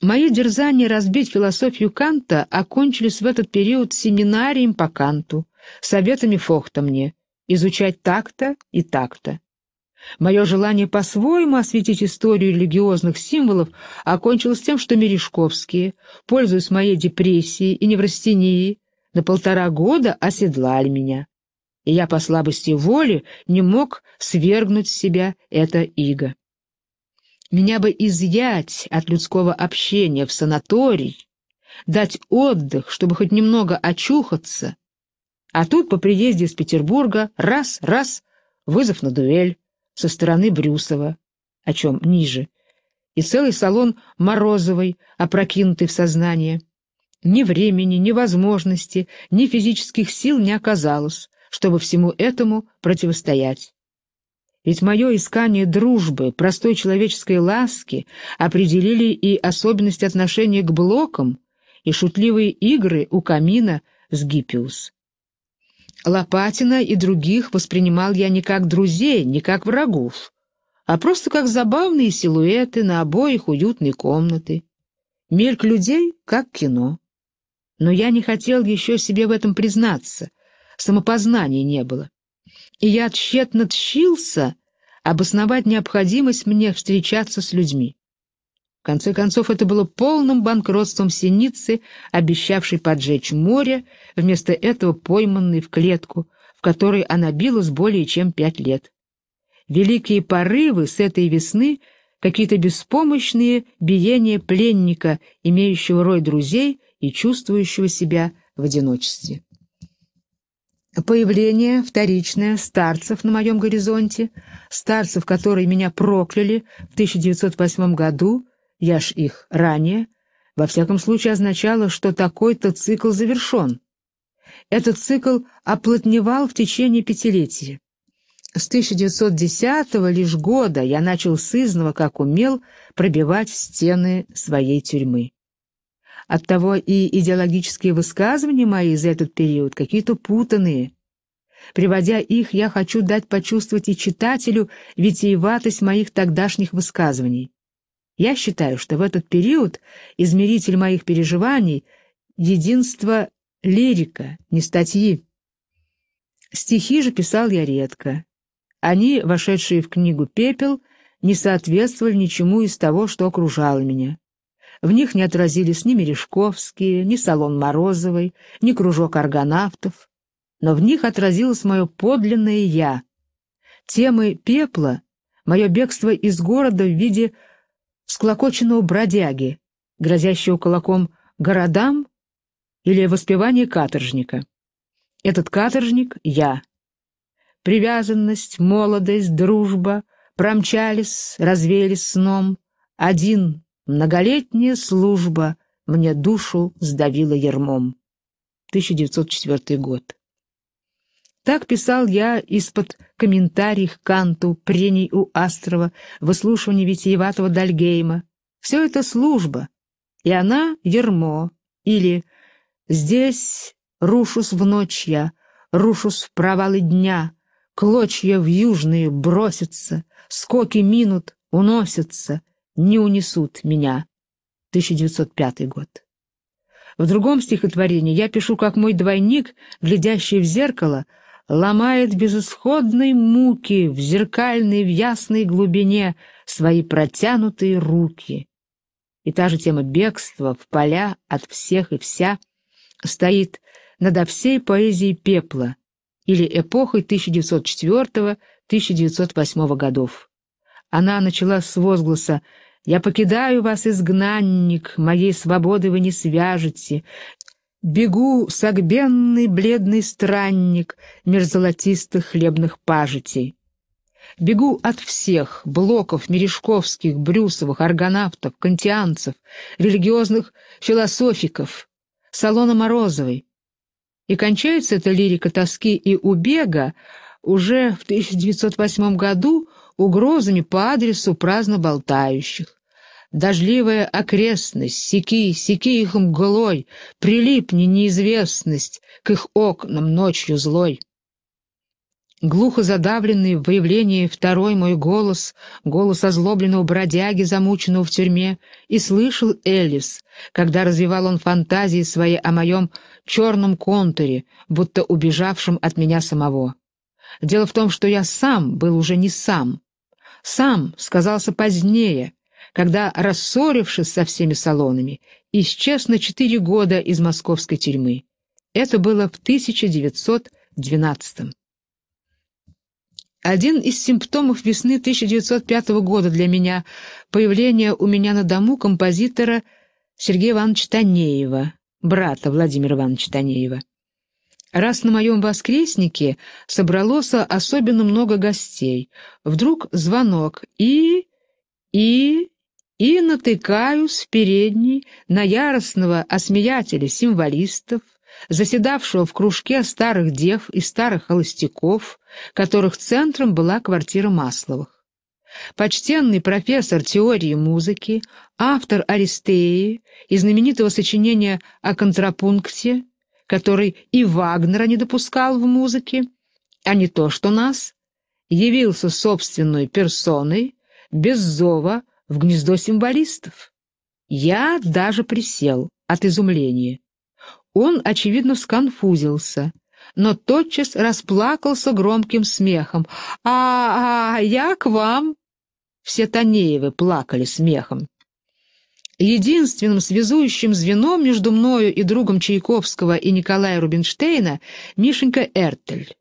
Мои дерзания разбить философию Канта окончились в этот период семинарием по Канту, советами Фохта мне, изучать так-то и так-то. Мое желание по-своему осветить историю религиозных символов окончилось тем, что Мережковские, пользуясь моей депрессией и неврастенией, на полтора года оседлали меня, и я по слабости воли не мог свергнуть с себя это иго. Меня бы изъять от людского общения в санаторий, дать отдых, чтобы хоть немного очухаться, а тут по приезде из Петербурга раз-раз вызов на дуэль, со стороны Брюсова, о чем ниже, и целый салон Морозовой, опрокинутый в сознание. Ни времени, ни возможности, ни физических сил не оказалось, чтобы всему этому противостоять. Ведь мое искание дружбы, простой человеческой ласки определили и особенность отношения к блокам, и шутливые игры у камина с Гиппиус. Лопатина и других воспринимал я не как друзей, не как врагов, а просто как забавные силуэты на обоих уютной комнаты. Мельк людей, как кино. Но я не хотел еще себе в этом признаться, самопознания не было. И я тщетно тщился обосновать необходимость мне встречаться с людьми. В конце концов, это было полным банкротством синицы, обещавшей поджечь море, вместо этого пойманной в клетку, в которой она билась более чем пять лет. Великие порывы с этой весны — какие-то беспомощные биения пленника, имеющего рой друзей и чувствующего себя в одиночестве. Появление вторичное старцев на моем горизонте, старцев, которые меня прокляли в 1908 году — я ж их ранее, во всяком случае означало, что такой-то цикл завершен. Этот цикл оплотневал в течение пятилетия. С 1910-го лишь года я начал сызново, как умел, пробивать стены своей тюрьмы. Оттого и идеологические высказывания мои за этот период какие-то путанные. Приводя их, я хочу дать почувствовать и читателю витиеватость моих тогдашних высказываний. Я считаю, что в этот период измеритель моих переживаний — единство лирика, не статьи. Стихи же писал я редко. Они, вошедшие в книгу «Пепел», не соответствовали ничему из того, что окружало меня. В них не отразились ни Мережковские, ни Салон Морозовой, ни кружок аргонавтов, но в них отразилось мое подлинное «я». Темы «Пепла» — мое бегство из города в виде склокоченного бродяги, грозящего кулаком городам или воспевание каторжника. Этот каторжник — я. Привязанность, молодость, дружба промчались, развеялись сном. Один — многолетняя служба мне душу сдавила ермом. 1904 год. Так писал я из-под комментарий к Канту, прений у Астрова, выслушивания витиеватого Дальгейма. Все это служба, и она — ермо, или «здесь рушусь в ночь я, рушусь в провалы дня, клочья в южные бросятся, скоки минут уносятся, не унесут меня». 1905 год. В другом стихотворении я пишу, как мой двойник, глядящий в зеркало, ломает безысходной муки в зеркальной, в ясной глубине свои протянутые руки. И та же тема бегства в поля от всех и вся стоит над всей поэзией пепла или эпохой 1904-1908 годов. Она начала с возгласа «Я покидаю вас, изгнанник, моей свободы вы не свяжете, Бегу, согбенный бледный странник мерзолотистых хлебных пажитей. Бегу от всех — Блоков, Мережковских, Брюсовых, аргонавтов, кантианцев, религиозных философиков, Салона Морозовой. И кончается эта лирика тоски и убега уже в 1908 году угрозами по адресу праздно болтающих. Дождливая окрестность, сики, сики их мглой, Прилипни неизвестность к их окнам ночью злой. Глухо задавленный в появлении второй мой голос, голос озлобленного бродяги, замученного в тюрьме, и слышал Элис, когда развивал он фантазии свои о моем черном контуре, будто убежавшем от меня самого. Дело в том, что я сам был уже не сам. Сам сказался позднее, когда, рассорившись со всеми салонами, исчез на четыре года из московской тюрьмы. Это было в 1912 -м. Один из симптомов весны 1905 года для меня — появление у меня на дому композитора Сергея Ивановича Танеева, брата Владимира Ивановича Танеева. Раз на моем воскреснике собралось особенно много гостей. Вдруг звонок и... и и натыкаюсь в передней на яростного осмеятеля символистов, заседавшего в кружке старых дев и старых холостяков, которых центром была квартира Масловых. Почтенный профессор теории музыки, автор «Аристеи» и знаменитого сочинения о контрапункте, который и Вагнера не допускал в музыке, а не то что нас, явился собственной персоной, без зова, в гнездо символистов. Я даже присел от изумления. Он, очевидно, сконфузился, но тотчас расплакался громким смехом. «А, -а, -а я к вам!» Все Танеевы плакали смехом. Единственным связующим звеном между мною и другом Чайковского и Николая Рубинштейна Мишенька Эртель.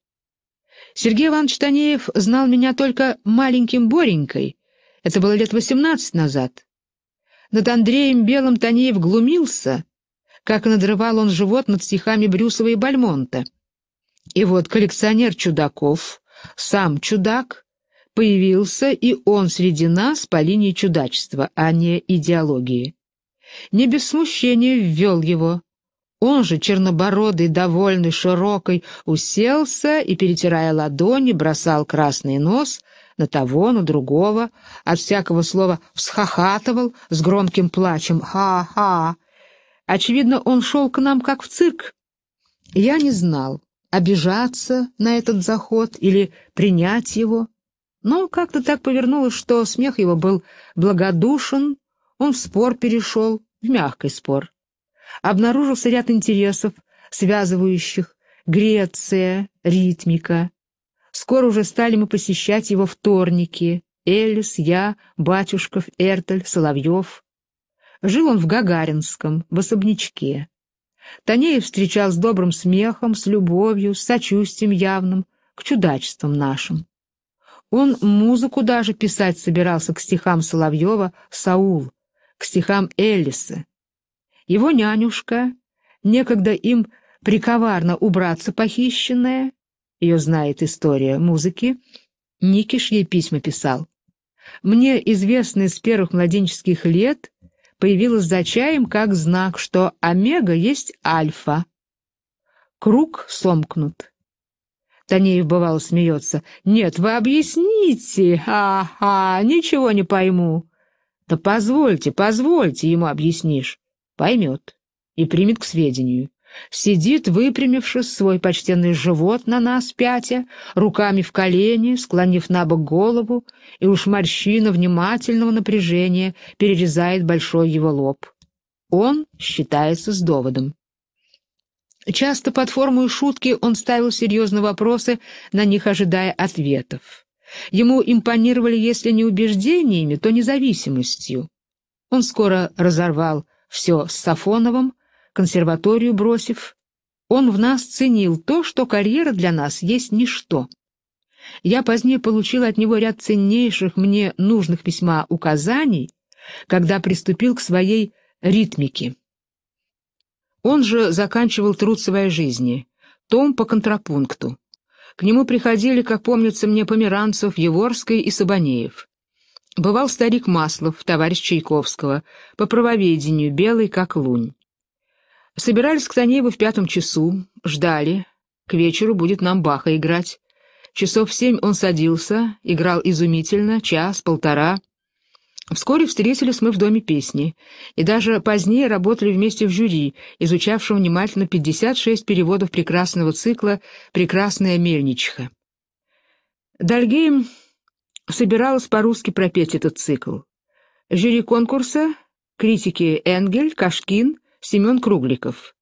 Сергей Иванович Танеев знал меня только маленьким Боренькой, это было лет восемнадцать назад. Над Андреем Белым Танеев глумился, как надрывал он живот над стихами Брюсова и Бальмонта. И вот коллекционер чудаков, сам чудак, появился и он среди нас по линии чудачества, а не идеологии. Не без смущения ввел его. Он же, чернобородый, довольный, широкой, уселся и, перетирая ладони, бросал красный нос — на того, на другого, от всякого слова всхахатывал с громким плачем «Ха-ха!». Очевидно, он шел к нам как в цирк. Я не знал, обижаться на этот заход или принять его, но как-то так повернулось, что смех его был благодушен, он в спор перешел, в мягкий спор. Обнаружился ряд интересов, связывающих Греция, ритмика, Скоро уже стали мы посещать его вторники. Элис, я, Батюшков, Эртель, Соловьев. Жил он в Гагаринском, в особнячке. Танеев встречал с добрым смехом, с любовью, с сочувствием явным, к чудачествам нашим. Он музыку даже писать собирался к стихам Соловьева «Саул», к стихам Эллиса. Его нянюшка, некогда им приковарно убраться похищенная, ее знает история музыки, Никиш ей письма писал. Мне известно с первых младенческих лет появилось за чаем как знак, что омега есть альфа. Круг сомкнут. Танеев бывало смеется. «Нет, вы объясните! Ха-ха! Ничего не пойму!» «Да позвольте, позвольте, ему объяснишь. Поймет и примет к сведению. Сидит, выпрямившись, свой почтенный живот на нас пятя, руками в колени, склонив на бок голову, и уж морщина внимательного напряжения перерезает большой его лоб. Он считается с доводом. Часто под форму и шутки он ставил серьезные вопросы, на них ожидая ответов. Ему импонировали, если не убеждениями, то независимостью. Он скоро разорвал все с Сафоновым, консерваторию бросив, он в нас ценил то, что карьера для нас есть ничто. Я позднее получил от него ряд ценнейших мне нужных весьма указаний, когда приступил к своей ритмике. Он же заканчивал труд своей жизни, том по контрапункту. К нему приходили, как помнится мне, Померанцев, Еворский и Сабанеев. Бывал старик Маслов, товарищ Чайковского, по правоведению, белый как лунь. Собирались к Танееву в пятом часу, ждали. К вечеру будет нам Баха играть. Часов в семь он садился, играл изумительно, час-полтора. Вскоре встретились мы в Доме песни, и даже позднее работали вместе в жюри, изучавшем внимательно 56 переводов прекрасного цикла «Прекрасная мельничиха». Дальгейм собиралась по-русски пропеть этот цикл. Жюри конкурса, критики Энгель, Кашкин — Семен Кругликов.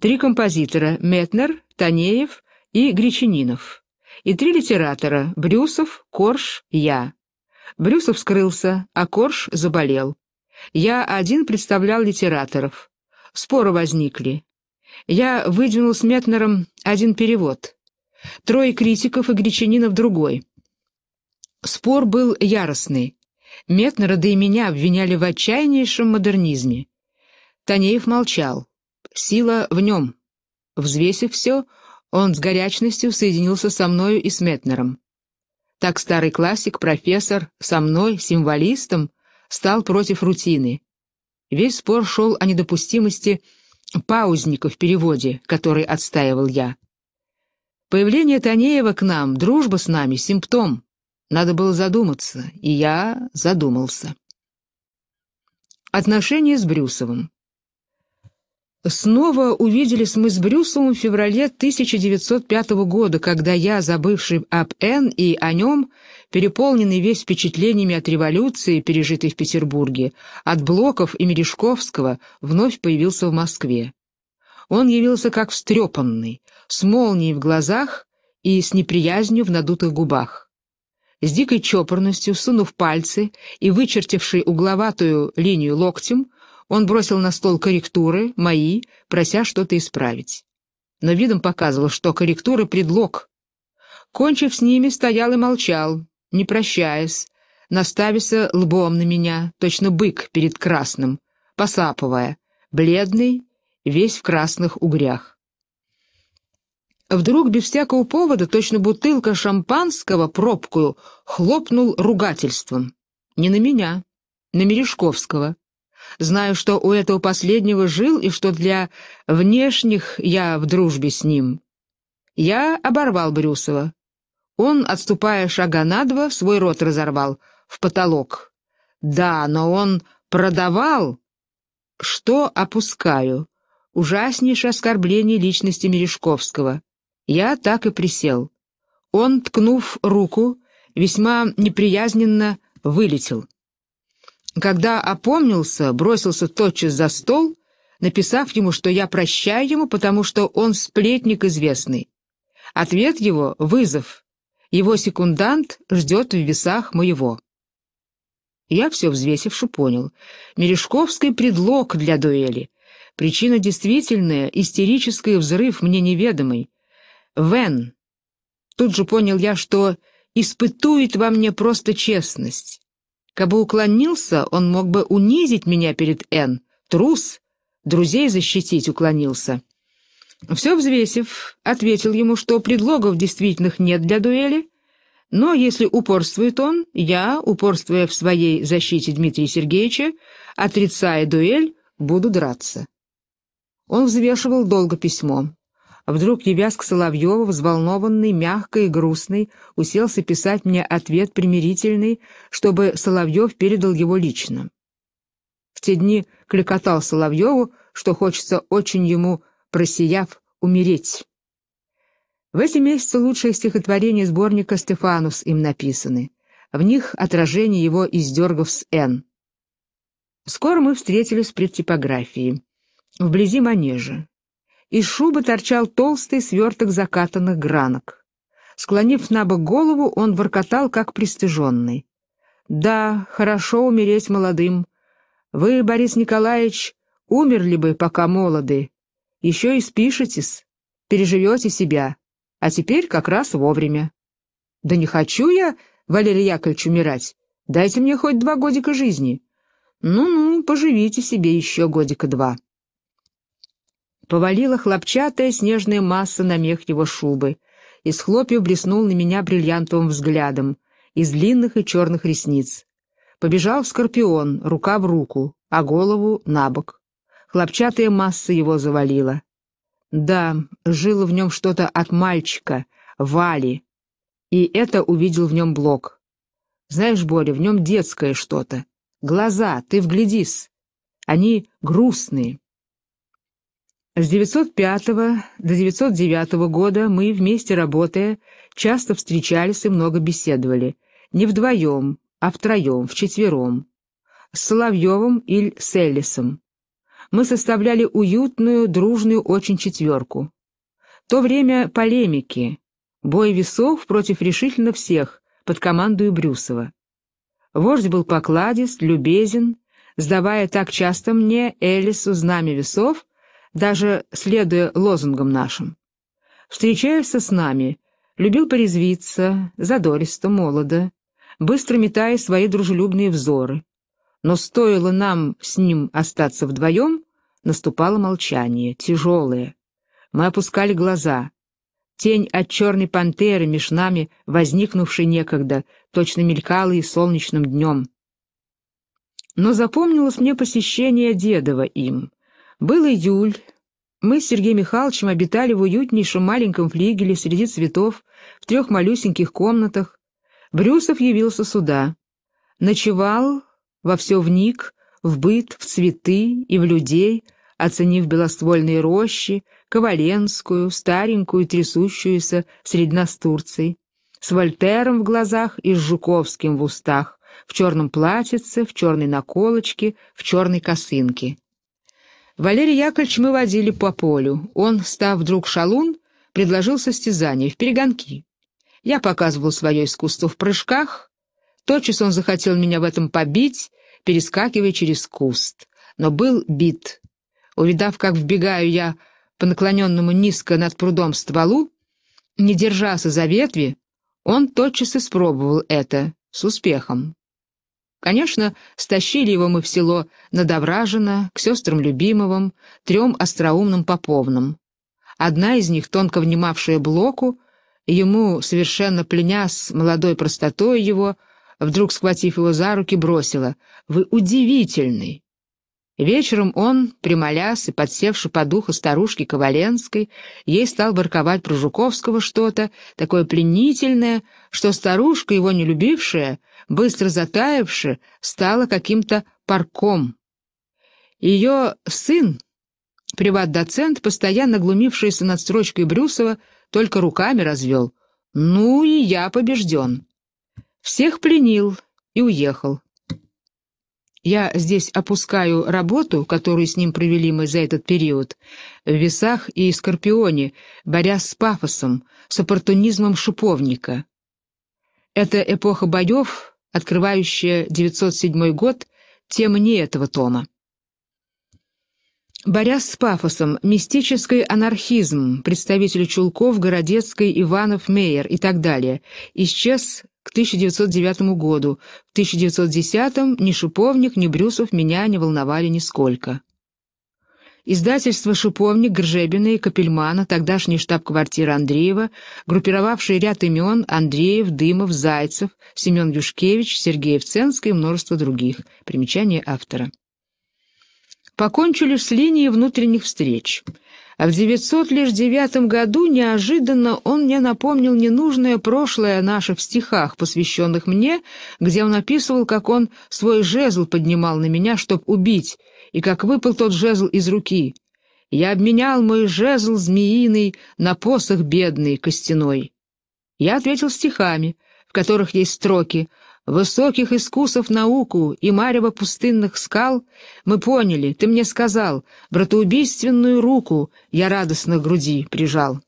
Три композитора – Метнер, Танеев и Гречининов. И три литератора – Брюсов, Корж, я. Брюсов скрылся, а Корж заболел. Я один представлял литераторов. Споры возникли. Я выдвинул с Метнером один перевод. Трое критиков и Гречанинов другой. Спор был яростный. Метнера да и меня обвиняли в отчаяннейшем модернизме. Танеев молчал. Сила в нем. Взвесив все, он с горячностью соединился со мною и с Метнером. Так старый классик, профессор, со мной, символистом, стал против рутины. Весь спор шел о недопустимости паузника в переводе, который отстаивал я. Появление Танеева к нам, дружба с нами, симптом. Надо было задуматься, и я задумался. Отношения с Брюсовым. Снова увиделись мы с Брюсом в феврале 1905 года, когда я, забывший об Н и о нем, переполненный весь впечатлениями от революции, пережитой в Петербурге, от Блоков и Мережковского, вновь появился в Москве. Он явился как встрепанный, с молнией в глазах и с неприязнью в надутых губах с дикой чопорностью, сунув пальцы и вычертивший угловатую линию локтем, он бросил на стол корректуры, мои, прося что-то исправить. Но видом показывал, что корректуры — предлог. Кончив с ними, стоял и молчал, не прощаясь, наставился лбом на меня, точно бык перед красным, посапывая, бледный, весь в красных угрях. Вдруг, без всякого повода, точно бутылка шампанского пробкую хлопнул ругательством. Не на меня, на Мережковского, Знаю, что у этого последнего жил и что для внешних я в дружбе с ним. Я оборвал Брюсова. Он, отступая шага на два, свой рот разорвал в потолок. Да, но он продавал. Что опускаю? Ужаснейшее оскорбление личности Мережковского. Я так и присел. Он, ткнув руку, весьма неприязненно вылетел. Когда опомнился, бросился тотчас за стол, написав ему, что я прощаю ему, потому что он сплетник известный. Ответ его — вызов. Его секундант ждет в весах моего. Я все взвесивши понял. Мережковский предлог для дуэли. Причина действительная, истерический взрыв мне неведомый. Вен. Тут же понял я, что испытует во мне просто честность. Кабы уклонился, он мог бы унизить меня перед Н. Трус! Друзей защитить уклонился. Все взвесив, ответил ему, что предлогов действительных нет для дуэли, но если упорствует он, я, упорствуя в своей защите Дмитрия Сергеевича, отрицая дуэль, буду драться. Он взвешивал долго письмо. А вдруг Ебяск Соловьева, взволнованный, мягкий и грустный, уселся писать мне ответ примирительный, чтобы Соловьев передал его лично. В те дни кликотал Соловьеву, что хочется очень ему, просияв, умереть. В эти месяцы лучшие стихотворения сборника «Стефанус» им написаны. В них отражение его издергов с «Н». Скоро мы встретились при типографии, вблизи Манежа. Из шубы торчал толстый сверток закатанных гранок. Склонив на бок голову, он воркотал, как пристыженный. «Да, хорошо умереть молодым. Вы, Борис Николаевич, умерли бы, пока молоды. Еще и спишетесь, переживете себя. А теперь как раз вовремя». «Да не хочу я, Валерий Яковлевич, умирать. Дайте мне хоть два годика жизни». «Ну-ну, поживите себе еще годика два» повалила хлопчатая снежная масса на мех его шубы. Из хлопьев блеснул на меня бриллиантовым взглядом, из длинных и черных ресниц. Побежал скорпион, рука в руку, а голову на бок. Хлопчатая масса его завалила. Да, жило в нем что-то от мальчика, Вали. И это увидел в нем Блок. Знаешь, Боря, в нем детское что-то. Глаза, ты вглядись. Они грустные. С 905 до 909 года мы, вместе работая, часто встречались и много беседовали. Не вдвоем, а втроем, вчетвером. С Соловьевым или с Эллисом. Мы составляли уютную, дружную очень четверку. То время полемики, бой весов против решительно всех, под командою Брюсова. Вождь был покладист, любезен, сдавая так часто мне, Эллису знамя весов, даже следуя лозунгам нашим. встречаясь с нами, любил порезвиться, задористо, молодо, быстро метая свои дружелюбные взоры. Но стоило нам с ним остаться вдвоем, наступало молчание, тяжелое. Мы опускали глаза. Тень от черной пантеры меж нами, возникнувшей некогда, точно мелькала и солнечным днем. Но запомнилось мне посещение Дедова им, был июль. Мы с Сергеем Михайловичем обитали в уютнейшем маленьком флигеле среди цветов, в трех малюсеньких комнатах. Брюсов явился сюда. Ночевал, во все вник, в быт, в цветы и в людей, оценив белоствольные рощи, Коваленскую, старенькую, трясущуюся среди нас Турцией, с Вольтером в глазах и с Жуковским в устах, в черном платьице, в черной наколочке, в черной косынке. Валерий Яковлевич мы водили по полю. Он, став вдруг шалун, предложил состязание в перегонки. Я показывал свое искусство в прыжках. Тотчас он захотел меня в этом побить, перескакивая через куст. Но был бит. Увидав, как вбегаю я по наклоненному низко над прудом стволу, не держался за ветви, он тотчас испробовал это с успехом. Конечно, стащили его мы в село Надовражино, к сестрам Любимовым, трем остроумным Поповным. Одна из них, тонко внимавшая Блоку, ему, совершенно пленя с молодой простотой его, вдруг, схватив его за руки, бросила «Вы удивительный!» Вечером он, примолясь и подсевши по духу старушки Коваленской, ей стал барковать про Жуковского что-то, такое пленительное, что старушка, его не любившая, быстро затаявши, стала каким-то парком. Ее сын, приват-доцент, постоянно глумившийся над строчкой Брюсова, только руками развел. «Ну и я побежден». Всех пленил и уехал. Я здесь опускаю работу, которую с ним провели мы за этот период, в весах и скорпионе, борясь с пафосом, с оппортунизмом шиповника. Эта эпоха боев, открывающая 907 год, тем не этого тома. Борясь с пафосом, мистический анархизм, представители Чулков, Городецкой, Иванов, Мейер и так далее, исчез к 1909 году. В 1910-м ни Шиповник, ни Брюсов меня не волновали нисколько. Издательство «Шиповник» Гржебина и Капельмана, тогдашний штаб-квартира Андреева, группировавший ряд имен Андреев, Дымов, Зайцев, Семен Юшкевич, Сергей Вценский и множество других. Примечание автора. Покончили с линией внутренних встреч – а в 909 году неожиданно он мне напомнил ненужное прошлое о наших стихах, посвященных мне, где он описывал, как он свой жезл поднимал на меня, чтобы убить, и как выпал тот жезл из руки. Я обменял мой жезл змеиный на посох бедный, костяной. Я ответил стихами, в которых есть строки высоких искусов науку и марево пустынных скал, мы поняли, ты мне сказал, братоубийственную руку я радостно к груди прижал.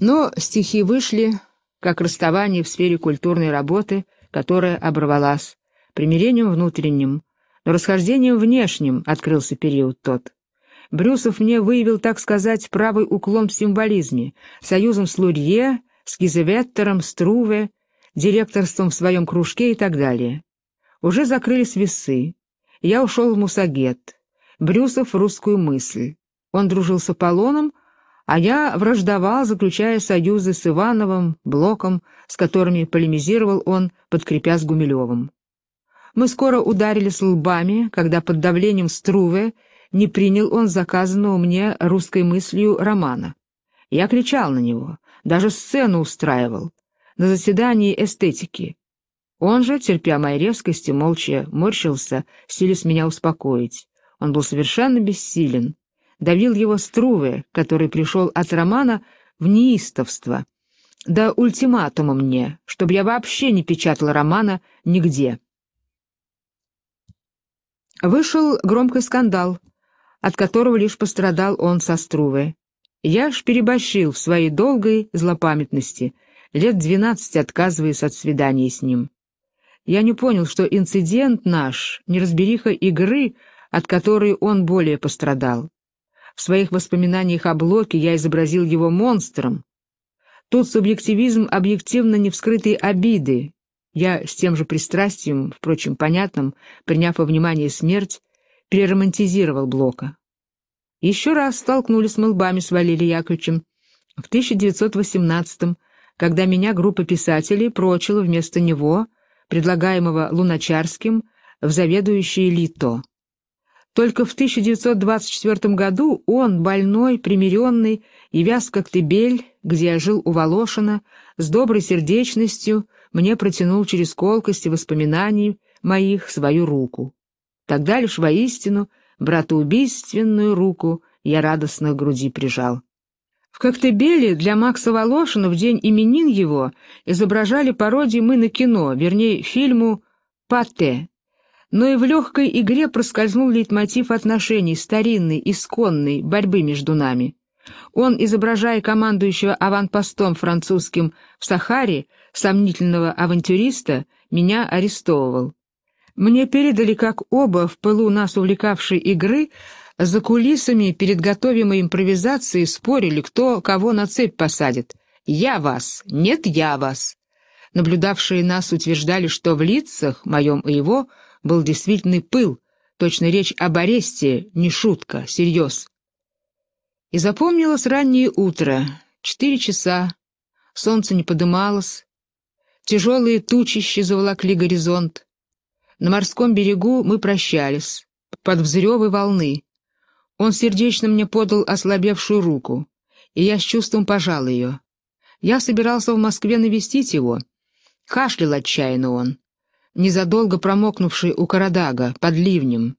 Но стихи вышли, как расставание в сфере культурной работы, которая оборвалась, примирением внутренним, но расхождением внешним открылся период тот. Брюсов мне выявил, так сказать, правый уклон в символизме, союзом с Лурье, с Гизеветтером, Струве директорством в своем кружке и так далее. Уже закрылись весы. Я ушел в Мусагет, Брюсов — русскую мысль. Он дружил с Аполлоном, а я враждовал, заключая союзы с Ивановым, Блоком, с которыми полемизировал он, подкрепя с Гумилевым. Мы скоро ударили с лбами, когда под давлением Струве не принял он заказанного мне русской мыслью романа. Я кричал на него, даже сцену устраивал, на заседании эстетики. Он же, терпя мои резкости, молча морщился, с меня успокоить. Он был совершенно бессилен. Давил его Струве, который пришел от романа в неистовство. Да ультиматума мне, чтобы я вообще не печатал романа нигде. Вышел громкий скандал, от которого лишь пострадал он со Струве. Я ж переборщил в своей долгой злопамятности — лет двенадцать отказываясь от свиданий с ним. Я не понял, что инцидент наш, неразбериха игры, от которой он более пострадал. В своих воспоминаниях о Блоке я изобразил его монстром. Тут субъективизм объективно невскрытой обиды. Я с тем же пристрастием, впрочем, понятным, приняв во внимание смерть, переромантизировал Блока. Еще раз столкнулись мы лбами с Валерием Яковлевичем в 1918-м, когда меня группа писателей прочила вместо него, предлагаемого Луначарским, в заведующие Лито. Только в 1924 году он, больной, примиренный, явясь как Тыбель, где я жил у Волошина, с доброй сердечностью мне протянул через колкости воспоминаний моих свою руку. Тогда лишь воистину убийственную руку я радостно к груди прижал. В «Коктебеле» для Макса Волошина в день именин его изображали пародии «Мы на кино», вернее, фильму «Патте». Но и в легкой игре проскользнул лейтмотив отношений, старинной, исконной борьбы между нами. Он, изображая командующего аванпостом французским в Сахаре, сомнительного авантюриста, меня арестовывал. Мне передали, как оба, в пылу нас увлекавшей игры, за кулисами перед готовимой импровизацией спорили, кто кого на цепь посадит. «Я вас! Нет, я вас!» Наблюдавшие нас утверждали, что в лицах, моем и его, был действительный пыл, точно речь об аресте, не шутка, серьез. И запомнилось раннее утро, четыре часа, солнце не подымалось, тяжелые тучища заволокли горизонт. На морском берегу мы прощались, под взревы волны. Он сердечно мне подал ослабевшую руку, и я с чувством пожал ее. Я собирался в Москве навестить его. Кашлял отчаянно он, незадолго промокнувший у Карадага, под ливнем.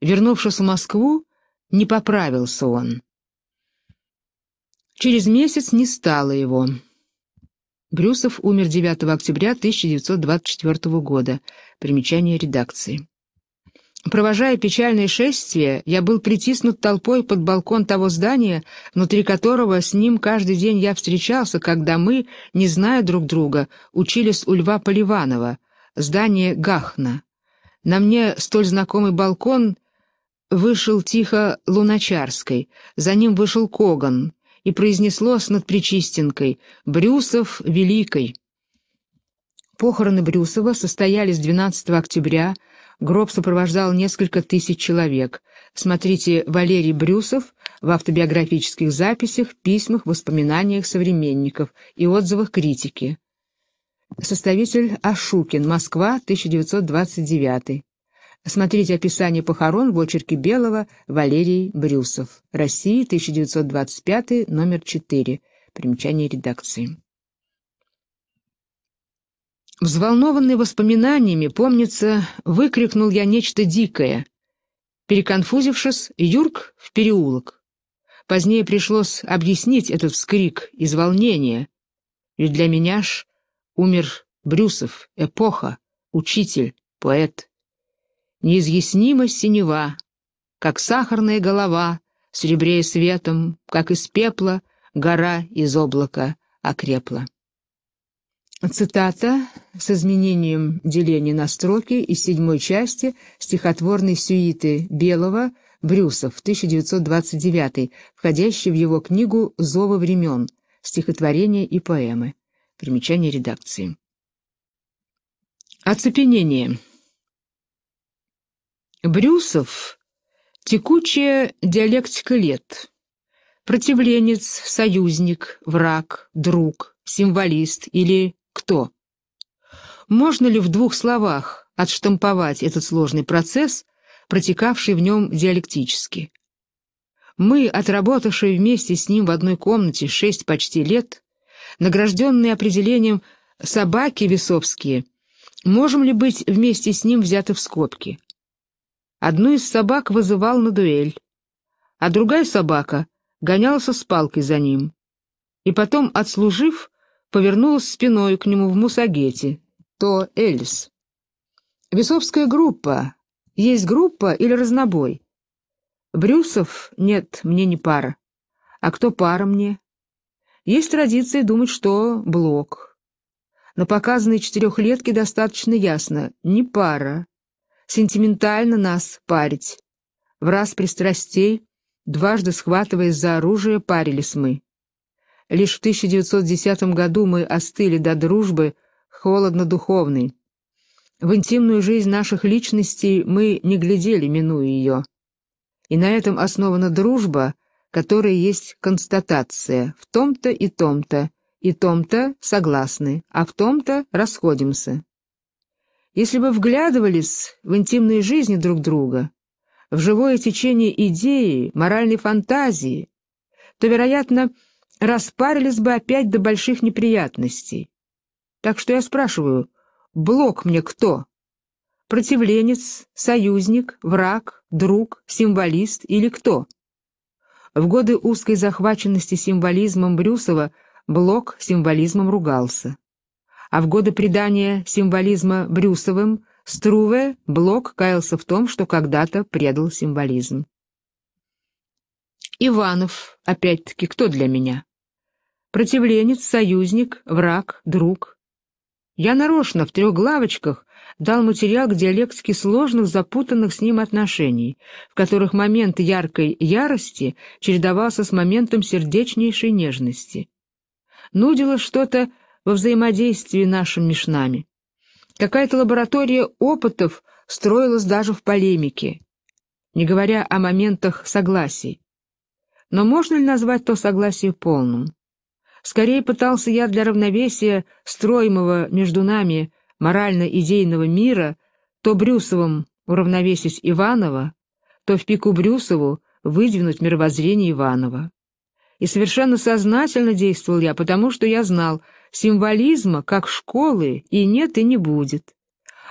Вернувшись в Москву, не поправился он. Через месяц не стало его. Брюсов умер 9 октября 1924 года. Примечание редакции. Провожая печальное шествие, я был притиснут толпой под балкон того здания, внутри которого с ним каждый день я встречался, когда мы, не зная друг друга, учились у Льва Поливанова, здание Гахна. На мне столь знакомый балкон вышел тихо Луначарской, за ним вышел Коган, и произнеслось над Причистенкой «Брюсов Великой». Похороны Брюсова состоялись 12 октября Гроб сопровождал несколько тысяч человек. Смотрите Валерий Брюсов в автобиографических записях, письмах, воспоминаниях современников и отзывах критики. Составитель Ашукин, Москва, 1929. Смотрите описание похорон в очерке Белого Валерий Брюсов. Россия, 1925, номер 4. Примечание редакции. Взволнованный воспоминаниями, помнится, выкрикнул я нечто дикое. Переконфузившись, Юрк в переулок. Позднее пришлось объяснить этот вскрик из волнения. Ведь для меня ж умер Брюсов, эпоха, учитель, поэт. Неизъяснимо синева, как сахарная голова, серебрее светом, как из пепла, гора из облака окрепла. Цитата с изменением деления на строки из седьмой части стихотворной сюиты Белого «Брюсов» 1929, входящей в его книгу «Зовы времен. Стихотворения и поэмы». Примечание редакции. Оцепенение. Брюсов — текучая диалектика лет. Противленец, союзник, враг, друг, символист или кто? Можно ли в двух словах отштамповать этот сложный процесс, протекавший в нем диалектически? Мы, отработавшие вместе с ним в одной комнате шесть почти лет, награжденные определением «собаки весовские», можем ли быть вместе с ним взяты в скобки? Одну из собак вызывал на дуэль, а другая собака гонялась с палкой за ним. И потом, отслужив, повернулась спиной к нему в мусагете, то Эльс. «Весовская группа. Есть группа или разнобой?» «Брюсов? Нет, мне не пара. А кто пара мне?» «Есть традиция думать, что блок. На показанной четырехлетке достаточно ясно. Не пара. Сентиментально нас парить. В раз пристрастей, дважды схватываясь за оружие, парились мы. Лишь в 1910 году мы остыли до дружбы холодно-духовной. В интимную жизнь наших личностей мы не глядели, минуя ее. И на этом основана дружба, которая есть констатация. В том-то и том-то, и том-то согласны, а в том-то расходимся. Если бы вглядывались в интимные жизни друг друга, в живое течение идеи, моральной фантазии, то, вероятно, распарились бы опять до больших неприятностей. Так что я спрашиваю, Блок мне кто? Противленец, союзник, враг, друг, символист или кто? В годы узкой захваченности символизмом Брюсова Блок символизмом ругался. А в годы предания символизма Брюсовым Струве Блок каялся в том, что когда-то предал символизм. Иванов, опять-таки, кто для меня? противленец, союзник, враг, друг. Я нарочно в трех главочках дал материал к диалектике сложных, запутанных с ним отношений, в которых момент яркой ярости чередовался с моментом сердечнейшей нежности. Нудило что-то во взаимодействии нашим мешнами. Какая-то лаборатория опытов строилась даже в полемике, не говоря о моментах согласий. Но можно ли назвать то согласие полным? Скорее пытался я для равновесия строимого между нами морально-идейного мира то Брюсовым уравновесить Иванова, то в пику Брюсову выдвинуть мировоззрение Иванова. И совершенно сознательно действовал я, потому что я знал, символизма, как школы, и нет, и не будет.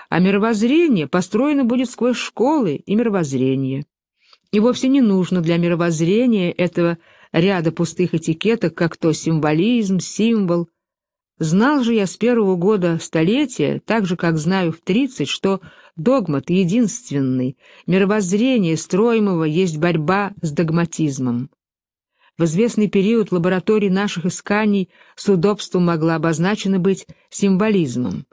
А мировоззрение построено будет сквозь школы и мировоззрение. И вовсе не нужно для мировоззрения этого ряда пустых этикеток, как то символизм, символ. Знал же я с первого года столетия, так же, как знаю в тридцать, что догмат единственный, мировоззрение строимого есть борьба с догматизмом. В известный период лаборатории наших исканий с удобством могла обозначена быть символизмом.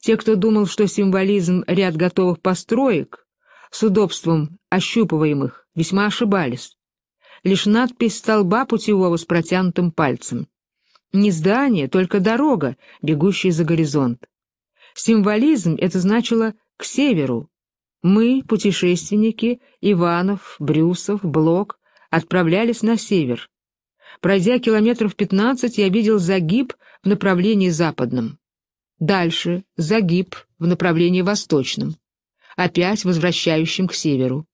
Те, кто думал, что символизм — ряд готовых построек, с удобством ощупываемых, весьма ошибались лишь надпись столба путевого с протянутым пальцем. Не здание, только дорога, бегущая за горизонт. Символизм это значило «к северу». Мы, путешественники, Иванов, Брюсов, Блок, отправлялись на север. Пройдя километров пятнадцать, я видел загиб в направлении западном. Дальше загиб в направлении восточном, опять возвращающим к северу.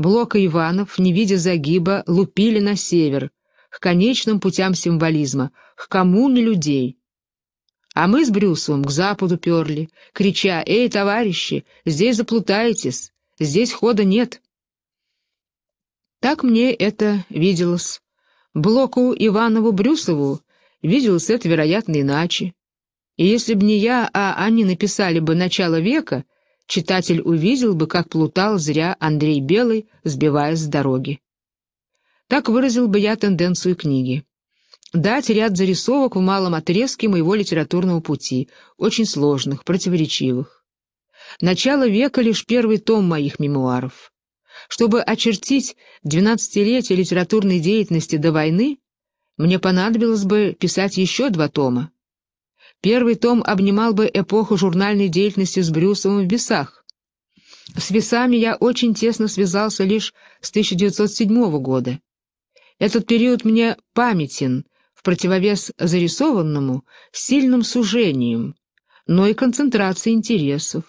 Блок и Иванов, не видя загиба, лупили на север, к конечным путям символизма, к коммуны людей. А мы с Брюсовым к западу перли, крича «Эй, товарищи, здесь заплутаетесь, здесь хода нет!» Так мне это виделось. Блоку Иванову Брюсову виделось это, вероятно, иначе. И если бы не я, а они написали бы «Начало века», читатель увидел бы, как плутал зря Андрей Белый, сбиваясь с дороги. Так выразил бы я тенденцию книги. Дать ряд зарисовок в малом отрезке моего литературного пути, очень сложных, противоречивых. Начало века — лишь первый том моих мемуаров. Чтобы очертить двенадцатилетие литературной деятельности до войны, мне понадобилось бы писать еще два тома. Первый том обнимал бы эпоху журнальной деятельности с Брюсовым в Бесах. С Бесами я очень тесно связался лишь с 1907 года. Этот период мне памятен, в противовес зарисованному, сильным сужением, но и концентрацией интересов,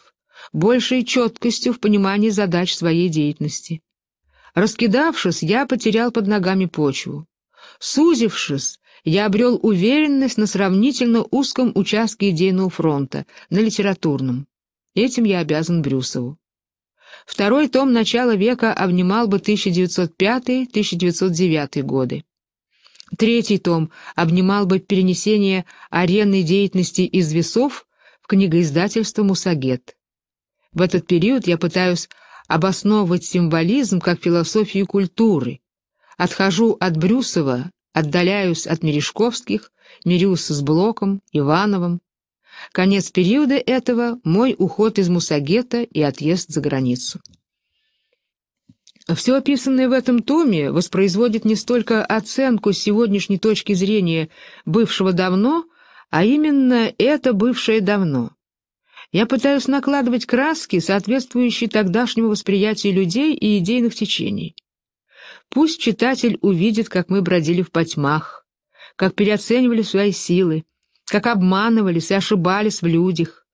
большей четкостью в понимании задач своей деятельности. Раскидавшись, я потерял под ногами почву. Сузившись, я обрел уверенность на сравнительно узком участке идейного фронта, на литературном. Этим я обязан Брюсову. Второй том начала века обнимал бы 1905-1909 годы. Третий том обнимал бы перенесение аренной деятельности из весов в книгоиздательство «Мусагет». В этот период я пытаюсь обосновывать символизм как философию культуры, отхожу от Брюсова Отдаляюсь от Мережковских, мирюсь с Блоком, Ивановым. Конец периода этого — мой уход из Мусагета и отъезд за границу. Все описанное в этом томе воспроизводит не столько оценку сегодняшней точки зрения бывшего давно, а именно это бывшее давно. Я пытаюсь накладывать краски, соответствующие тогдашнему восприятию людей и идейных течений. Пусть читатель увидит, как мы бродили в потьмах, как переоценивали свои силы, как обманывались и ошибались в людях,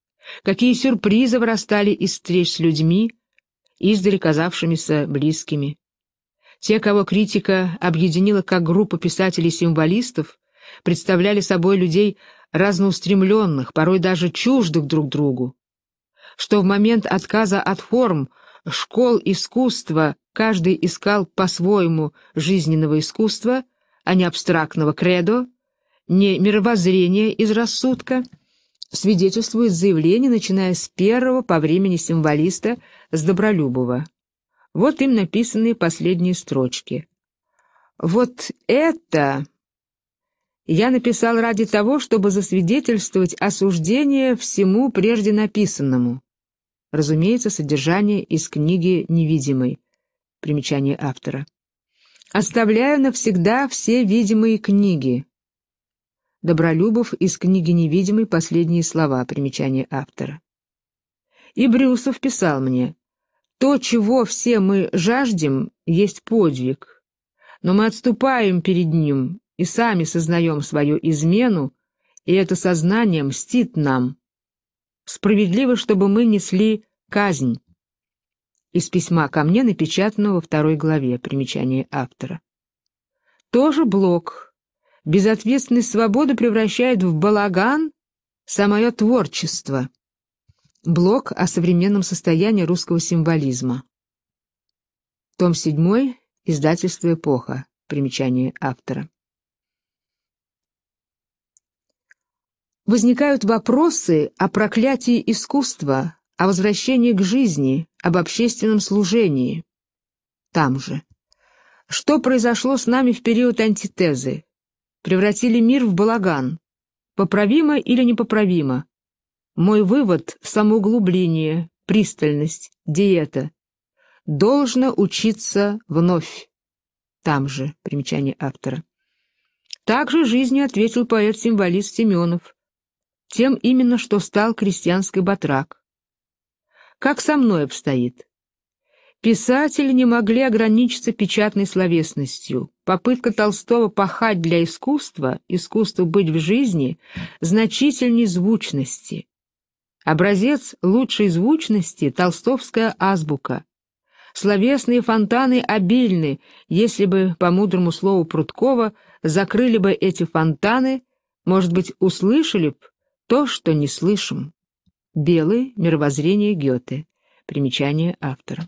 какие сюрпризы вырастали из встреч с людьми, издали казавшимися близкими. Те, кого критика объединила как группа писателей-символистов, представляли собой людей разноустремленных, порой даже чуждых друг другу, что в момент отказа от форм – школ искусства каждый искал по-своему жизненного искусства, а не абстрактного кредо, не мировоззрения из рассудка, свидетельствует заявление, начиная с первого по времени символиста, с Добролюбова. Вот им написаны последние строчки. «Вот это...» Я написал ради того, чтобы засвидетельствовать осуждение всему прежде написанному. Разумеется, содержание из книги «Невидимый». Примечание автора. «Оставляю навсегда все видимые книги». Добролюбов из книги «Невидимый» последние слова. Примечание автора. И Брюсов писал мне, «То, чего все мы жаждем, есть подвиг, но мы отступаем перед ним и сами сознаем свою измену, и это сознание мстит нам». Справедливо, чтобы мы несли казнь. Из письма ко мне, напечатанного во второй главе, примечание автора. Тоже блок. Безответственность свободы превращает в балаган самое творчество. Блок о современном состоянии русского символизма. Том 7. Издательство «Эпоха». Примечание автора. возникают вопросы о проклятии искусства, о возвращении к жизни, об общественном служении. Там же. Что произошло с нами в период антитезы? Превратили мир в балаган. Поправимо или непоправимо? Мой вывод – самоуглубление, пристальность, диета. Должно учиться вновь. Там же примечание автора. Также жизни ответил поэт-символист Семенов тем именно, что стал крестьянской батрак. Как со мной обстоит? Писатели не могли ограничиться печатной словесностью. Попытка Толстого пахать для искусства, искусству быть в жизни, значительней звучности. Образец лучшей звучности — толстовская азбука. Словесные фонтаны обильны, если бы, по мудрому слову Прудкова, закрыли бы эти фонтаны, может быть, услышали б то, что не слышим. Белое мировоззрение Гёте. Примечание автора.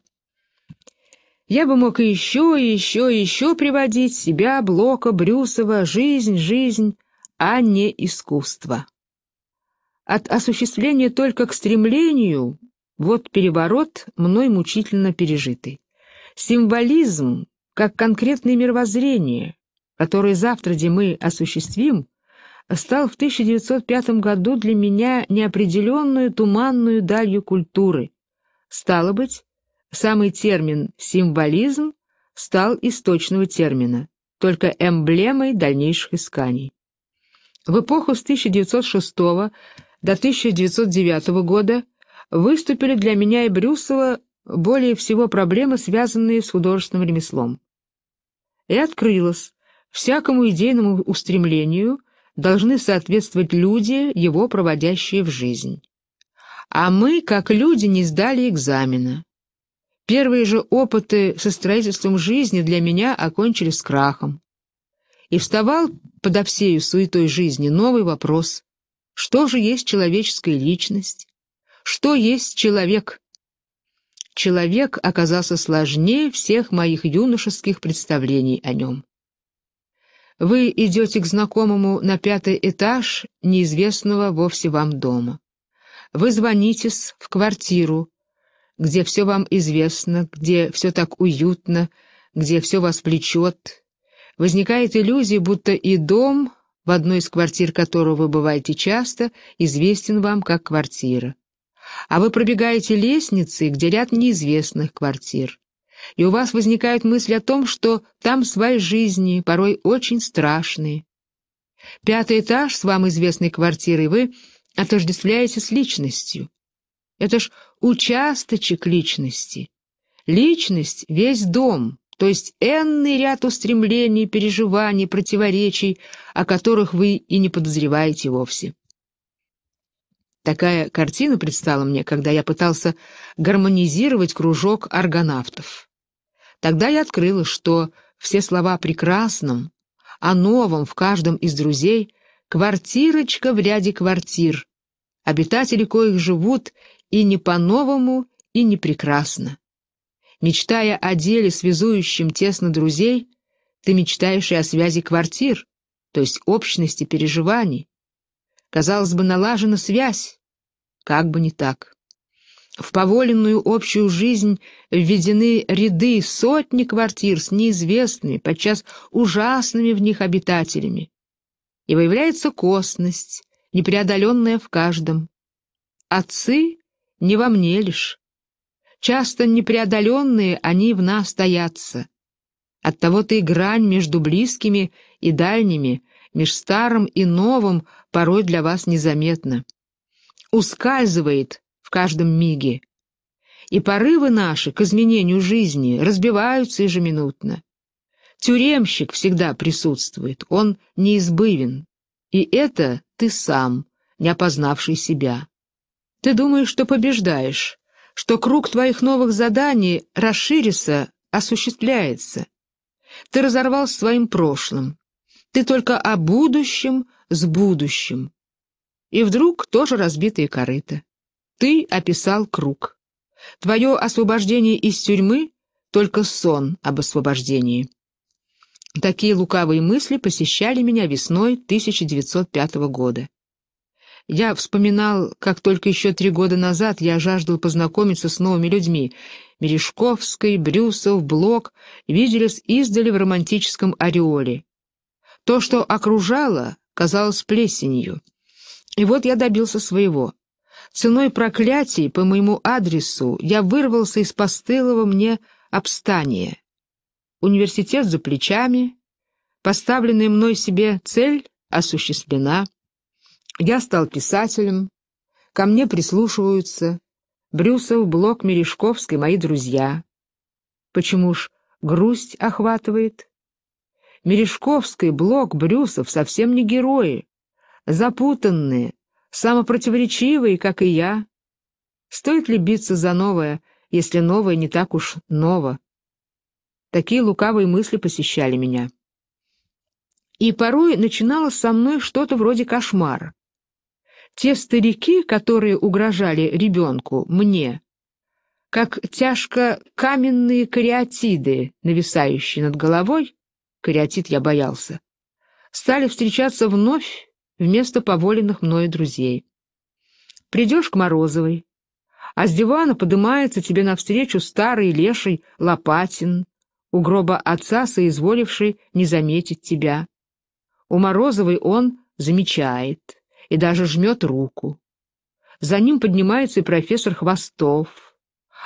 Я бы мог и еще, и еще, и еще приводить себя, Блока, Брюсова, жизнь, жизнь, а не искусство. От осуществления только к стремлению, вот переворот, мной мучительно пережитый. Символизм, как конкретное мировоззрение, которое завтра, где мы осуществим, стал в 1905 году для меня неопределенную туманную далью культуры. Стало быть, самый термин «символизм» стал источного термина, только эмблемой дальнейших исканий. В эпоху с 1906 до 1909 года выступили для меня и Брюсова более всего проблемы, связанные с художественным ремеслом. И открылось всякому идейному устремлению – должны соответствовать люди, его проводящие в жизнь. А мы, как люди, не сдали экзамена. Первые же опыты со строительством жизни для меня окончились крахом. И вставал подо всею суетой жизни новый вопрос. Что же есть человеческая личность? Что есть человек? Человек оказался сложнее всех моих юношеских представлений о нем. Вы идете к знакомому на пятый этаж неизвестного вовсе вам дома. Вы звонитесь в квартиру, где все вам известно, где все так уютно, где все вас влечет. Возникает иллюзия, будто и дом, в одной из квартир которого вы бываете часто, известен вам как квартира. А вы пробегаете лестницы, где ряд неизвестных квартир и у вас возникают мысли о том, что там свои жизни, порой очень страшные. Пятый этаж с вам известной квартирой вы отождествляете с личностью. Это ж участочек личности. Личность — весь дом, то есть энный ряд устремлений, переживаний, противоречий, о которых вы и не подозреваете вовсе. Такая картина предстала мне, когда я пытался гармонизировать кружок аргонавтов. Тогда я открыла, что все слова о прекрасном, о новом в каждом из друзей «квартирочка в ряде квартир», обитатели коих живут и не по-новому, и не прекрасно. Мечтая о деле, связующем тесно друзей, ты мечтаешь и о связи квартир, то есть общности переживаний. Казалось бы, налажена связь, как бы не так. В поволенную общую жизнь введены ряды сотни квартир с неизвестными, подчас ужасными в них обитателями. И выявляется косность, непреодоленная в каждом. Отцы не во мне лишь. Часто непреодоленные они в нас стоятся. Оттого-то и грань между близкими и дальними, меж старым и новым порой для вас незаметна. Ускальзывает в каждом миге. И порывы наши к изменению жизни разбиваются ежеминутно. Тюремщик всегда присутствует, он неизбывен. И это ты сам, не опознавший себя. Ты думаешь, что побеждаешь, что круг твоих новых заданий расширится, осуществляется. Ты разорвал с своим прошлым. Ты только о будущем с будущим. И вдруг тоже разбитые корыта. Ты описал круг. Твое освобождение из тюрьмы — только сон об освобождении. Такие лукавые мысли посещали меня весной 1905 года. Я вспоминал, как только еще три года назад я жаждал познакомиться с новыми людьми. Мережковской, Брюсов, Блок виделись издали в романтическом ореоле. То, что окружало, казалось плесенью. И вот я добился своего. Ценой проклятий по моему адресу я вырвался из постылого мне обстания. Университет за плечами, поставленная мной себе цель осуществлена. Я стал писателем, ко мне прислушиваются Брюсов, Блок, Мережковский, мои друзья. Почему ж грусть охватывает? Мережковский, Блок, Брюсов совсем не герои, запутанные, самопротиворечивые, как и я. Стоит ли биться за новое, если новое не так уж ново? Такие лукавые мысли посещали меня. И порой начиналось со мной что-то вроде кошмара. Те старики, которые угрожали ребенку, мне, как тяжко каменные кариатиды, нависающие над головой, кариатид я боялся, стали встречаться вновь вместо поволенных мною друзей. Придешь к Морозовой, а с дивана подымается тебе навстречу старый леший Лопатин, у гроба отца соизволивший не заметить тебя. У Морозовой он замечает и даже жмет руку. За ним поднимается и профессор Хвостов,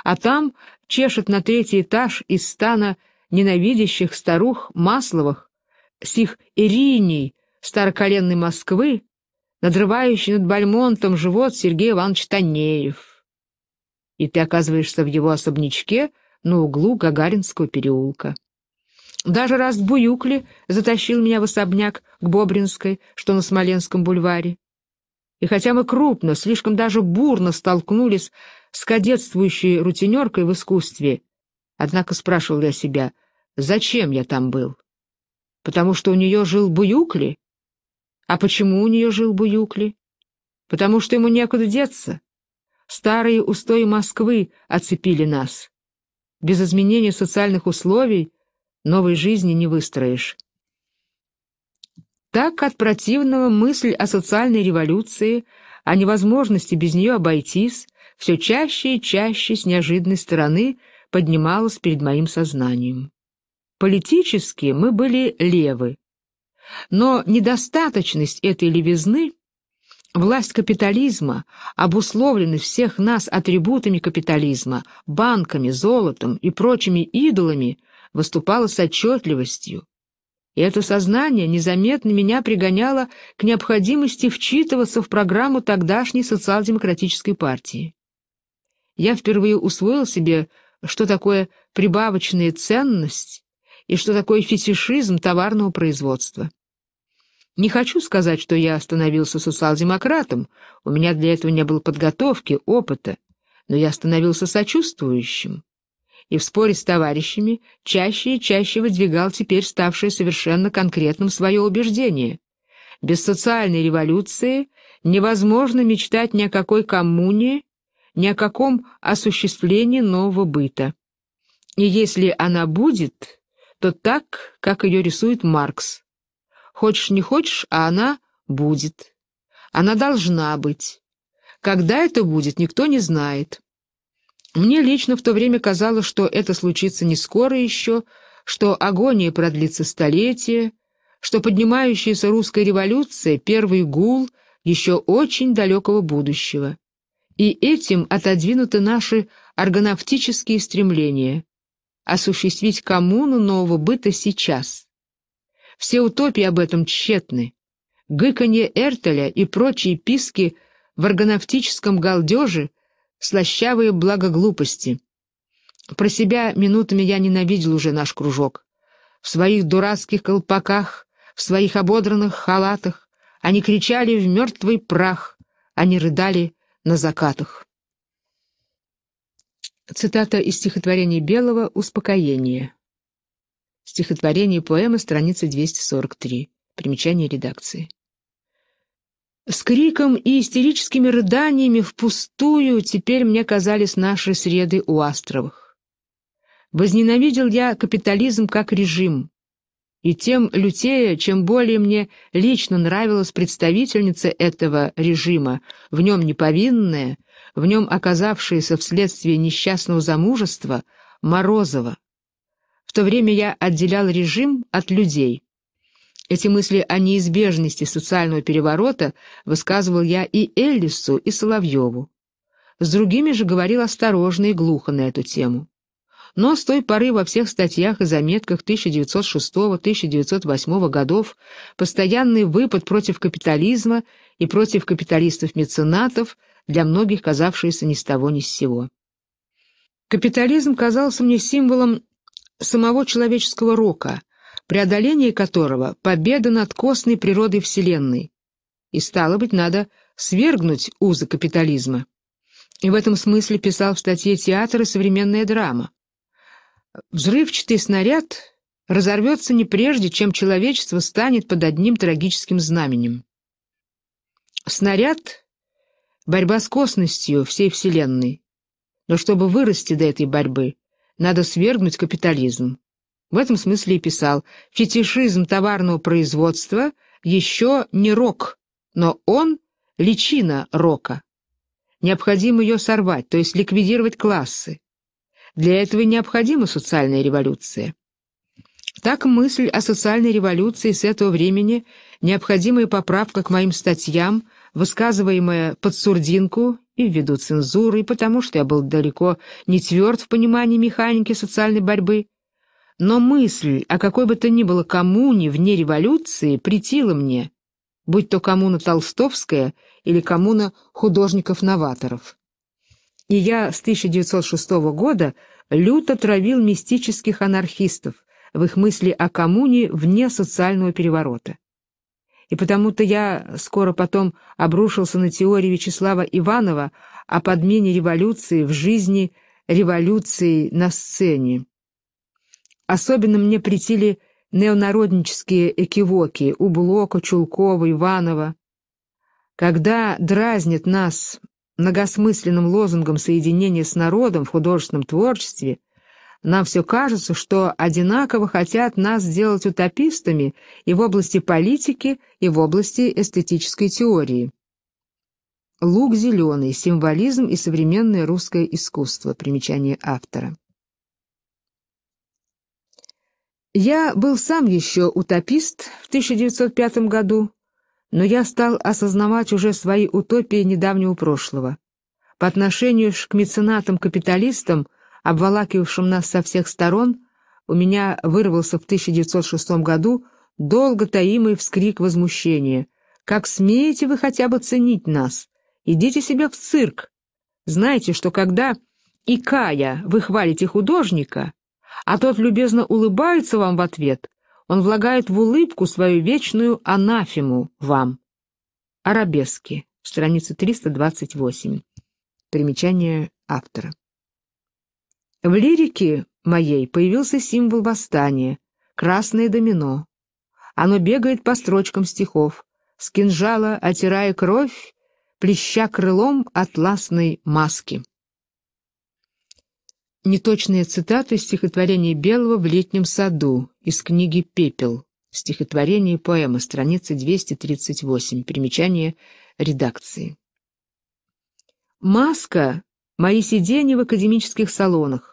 а там чешет на третий этаж из стана ненавидящих старух Масловых с их Ириней, староколенной Москвы, надрывающий над Бальмонтом живот Сергей Иванович Танеев. И ты оказываешься в его особнячке на углу Гагаринского переулка. Даже раз в затащил меня в особняк к Бобринской, что на Смоленском бульваре. И хотя мы крупно, слишком даже бурно столкнулись с кадетствующей рутинеркой в искусстве, однако спрашивал я себя, зачем я там был? Потому что у нее жил Буюкли? А почему у нее жил Буюкли? Потому что ему некуда деться. Старые устои Москвы оцепили нас. Без изменения социальных условий новой жизни не выстроишь. Так от противного мысль о социальной революции, о невозможности без нее обойтись, все чаще и чаще с неожиданной стороны поднималась перед моим сознанием. Политически мы были левы, но недостаточность этой левизны, власть капитализма, обусловленность всех нас атрибутами капитализма, банками, золотом и прочими идолами, выступала с отчетливостью. И это сознание незаметно меня пригоняло к необходимости вчитываться в программу тогдашней социал-демократической партии. Я впервые усвоил себе, что такое прибавочная ценность и что такое фетишизм товарного производства. Не хочу сказать, что я остановился социал-демократом, у меня для этого не было подготовки, опыта, но я становился сочувствующим и в споре с товарищами чаще и чаще выдвигал теперь ставшее совершенно конкретным свое убеждение. Без социальной революции невозможно мечтать ни о какой коммуне, ни о каком осуществлении нового быта. И если она будет, то так, как ее рисует Маркс. Хочешь не хочешь, а она будет. Она должна быть. Когда это будет, никто не знает. Мне лично в то время казалось, что это случится не скоро еще, что агония продлится столетия, что поднимающаяся русская революция — первый гул еще очень далекого будущего. И этим отодвинуты наши аргонавтические стремления осуществить коммуну нового быта сейчас. Все утопии об этом тщетны. Гыканье Эртеля и прочие писки в органавтическом галдеже — слащавые благоглупости. Про себя минутами я ненавидел уже наш кружок. В своих дурацких колпаках, в своих ободранных халатах они кричали в мертвый прах, они рыдали на закатах. Цитата из стихотворения Белого «Успокоение». Стихотворение поэмы, страница 243. Примечание редакции. С криком и истерическими рыданиями впустую теперь мне казались наши среды у Астровых. Возненавидел я капитализм как режим, и тем лютее, чем более мне лично нравилась представительница этого режима, в нем неповинная, в нем оказавшееся вследствие несчастного замужества Морозова. В то время я отделял режим от людей. Эти мысли о неизбежности социального переворота высказывал я и Эллису, и Соловьеву. С другими же говорил осторожно и глухо на эту тему. Но с той поры во всех статьях и заметках 1906-1908 годов постоянный выпад против капитализма и против капиталистов-меценатов – для многих казавшееся ни с того ни с сего. Капитализм казался мне символом самого человеческого рока, преодоление которого — победа над костной природой Вселенной. И, стало быть, надо свергнуть узы капитализма. И в этом смысле писал в статье «Театр и современная драма». Взрывчатый снаряд разорвется не прежде, чем человечество станет под одним трагическим знаменем. Снаряд Борьба с косностью всей Вселенной. Но чтобы вырасти до этой борьбы, надо свергнуть капитализм. В этом смысле и писал, фетишизм товарного производства еще не рок, но он – личина рока. Необходимо ее сорвать, то есть ликвидировать классы. Для этого необходима социальная революция. Так мысль о социальной революции с этого времени, необходимая поправка к моим статьям – высказываемое под сурдинку и ввиду цензуры, и потому что я был далеко не тверд в понимании механики социальной борьбы. Но мысль о какой бы то ни было коммуне вне революции притила мне, будь то коммуна Толстовская или коммуна художников-новаторов. И я с 1906 года люто травил мистических анархистов в их мысли о коммуне вне социального переворота и потому-то я скоро потом обрушился на теории Вячеслава Иванова о подмене революции в жизни революции на сцене. Особенно мне претили неонароднические экивоки у Блока, Чулкова, Иванова. Когда дразнят нас многосмысленным лозунгом соединения с народом в художественном творчестве — нам все кажется, что одинаково хотят нас сделать утопистами и в области политики, и в области эстетической теории. «Лук зеленый. Символизм и современное русское искусство». Примечание автора. Я был сам еще утопист в 1905 году, но я стал осознавать уже свои утопии недавнего прошлого. По отношению к меценатам-капиталистам – обволакивавшем нас со всех сторон, у меня вырвался в 1906 году долго таимый вскрик возмущения. «Как смеете вы хотя бы ценить нас? Идите себе в цирк! Знаете, что когда, икая, вы хвалите художника, а тот любезно улыбается вам в ответ, он влагает в улыбку свою вечную анафему вам». Арабески, страница 328. Примечание автора. В лирике моей появился символ восстания — красное домино. Оно бегает по строчкам стихов, с кинжала отирая кровь, плеща крылом атласной маски. Неточная цитата из стихотворения Белого «В летнем саду» из книги «Пепел». Стихотворение поэма, страница 238, примечание редакции. «Маска — мои сидения в академических салонах,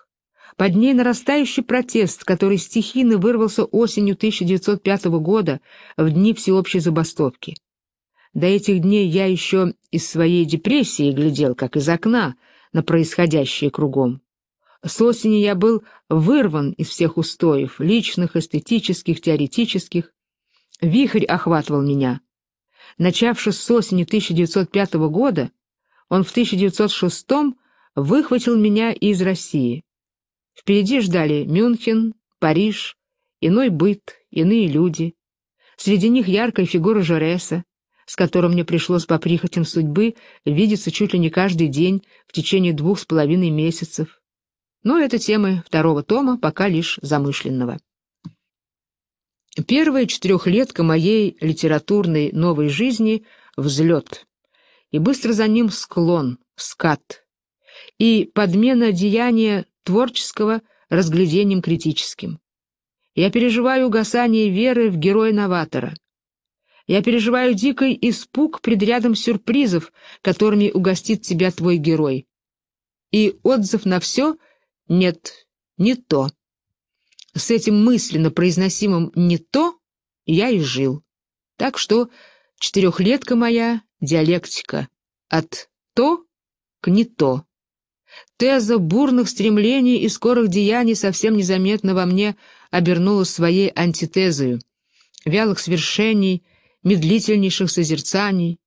под ней нарастающий протест, который стихийно вырвался осенью 1905 года в дни всеобщей забастовки. До этих дней я еще из своей депрессии глядел, как из окна, на происходящее кругом. С осени я был вырван из всех устоев, личных, эстетических, теоретических. Вихрь охватывал меня. Начавшись с осени 1905 года, он в 1906 выхватил меня из России. Впереди ждали Мюнхен, Париж, иной быт, иные люди. Среди них яркая фигура Жореса, с которым мне пришлось по прихотям судьбы видеться чуть ли не каждый день в течение двух с половиной месяцев. Но это темы второго тома, пока лишь замышленного. Первая четырехлетка моей литературной новой жизни — взлет. И быстро за ним склон, скат. И подмена деяния творческого разглядением критическим. Я переживаю угасание веры в героя-новатора. Я переживаю дикий испуг пред рядом сюрпризов, которыми угостит тебя твой герой. И отзыв на все «нет, не то». С этим мысленно произносимым «не то» я и жил. Так что четырехлетка моя — диалектика от «то» к «не то». Теза бурных стремлений и скорых деяний совсем незаметно во мне обернулась своей антитезою, вялых свершений, медлительнейших созерцаний.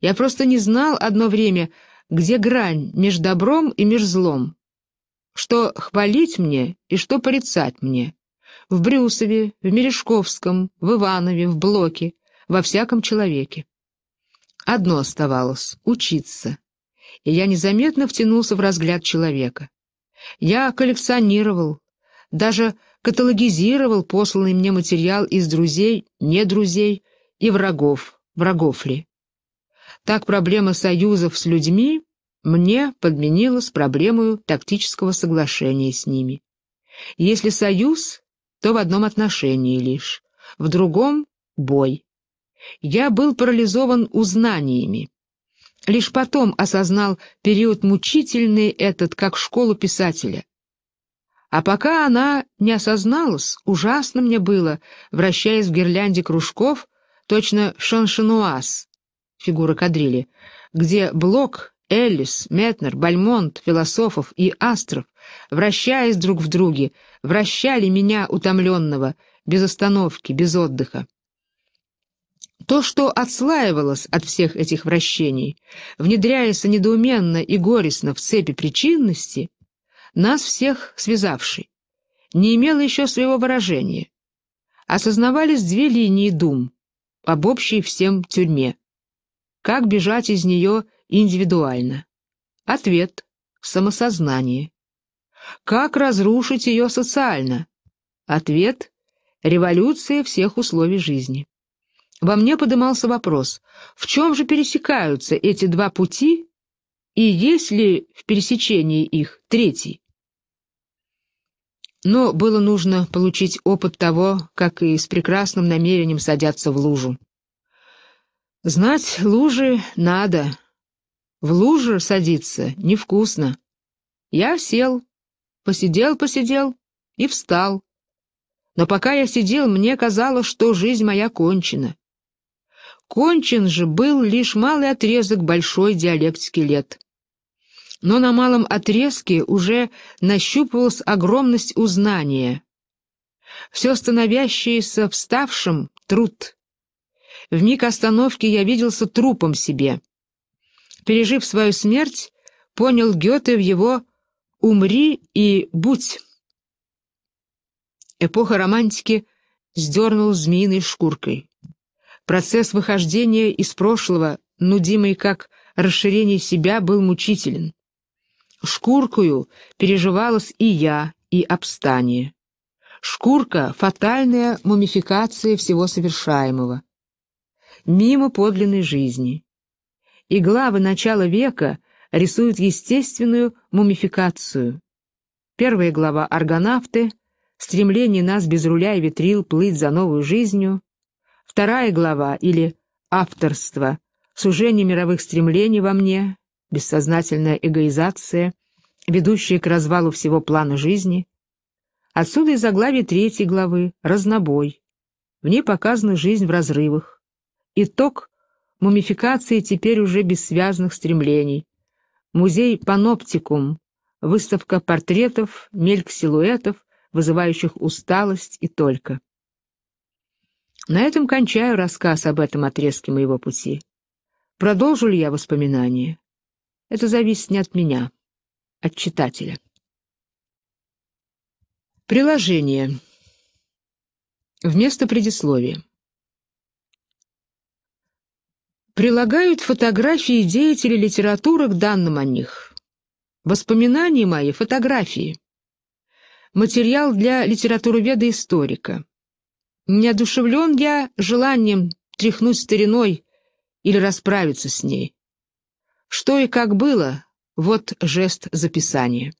Я просто не знал одно время, где грань между добром и между злом, что хвалить мне и что порицать мне. В Брюсове, в Мережковском, в Иванове, в Блоке, во всяком человеке. Одно оставалось — учиться и я незаметно втянулся в разгляд человека. Я коллекционировал, даже каталогизировал посланный мне материал из друзей, не друзей и врагов, врагов ли. Так проблема союзов с людьми мне подменилась проблемой тактического соглашения с ними. Если союз, то в одном отношении лишь, в другом — бой. Я был парализован узнаниями. Лишь потом осознал период мучительный этот, как школу писателя. А пока она не осозналась, ужасно мне было, вращаясь в гирлянде кружков, точно шаншенуаз, фигура кадрили, где Блок, Эллис, Метнер, Бальмонт, Философов и Астров, вращаясь друг в друге, вращали меня утомленного, без остановки, без отдыха. То, что отслаивалось от всех этих вращений, внедряясь недоуменно и горестно в цепи причинности, нас всех связавший, не имело еще своего выражения. Осознавались две линии дум об общей всем тюрьме. Как бежать из нее индивидуально? Ответ — самосознание. Как разрушить ее социально? Ответ — революция всех условий жизни. Во мне подымался вопрос, в чем же пересекаются эти два пути и есть ли в пересечении их третий? Но было нужно получить опыт того, как и с прекрасным намерением садятся в лужу. Знать лужи надо. В лужу садиться невкусно. Я сел, посидел-посидел и встал. Но пока я сидел, мне казалось, что жизнь моя кончена. Кончен же был лишь малый отрезок большой диалектики лет. Но на малом отрезке уже нащупывалась огромность узнания. Все становящееся вставшим — труд. В миг остановки я виделся трупом себе. Пережив свою смерть, понял Гёте в его «умри и будь». Эпоха романтики сдернул змеиной шкуркой. Процесс выхождения из прошлого, нудимый как расширение себя, был мучителен. Шкуркую переживалась и я, и обстание. Шкурка — фатальная мумификация всего совершаемого. Мимо подлинной жизни. И главы начала века рисуют естественную мумификацию. Первая глава «Аргонавты» — стремление нас без руля и ветрил плыть за новую жизнью. Вторая глава, или «Авторство», сужение мировых стремлений во мне, бессознательная эгоизация, ведущая к развалу всего плана жизни. Отсюда и заглавие третьей главы «Разнобой». В ней показана жизнь в разрывах. Итог мумификации теперь уже бессвязных стремлений. Музей «Паноптикум», выставка портретов, мельк силуэтов, вызывающих усталость и только. На этом кончаю рассказ об этом отрезке моего пути. Продолжу ли я воспоминания? Это зависит не от меня, от читателя. Приложение. Вместо предисловия. Прилагают фотографии деятелей литературы к данным о них. Воспоминания мои — фотографии. Материал для литературоведа-историка. Неодушевлен я желанием тряхнуть стариной или расправиться с ней. Что и как было, вот жест записания.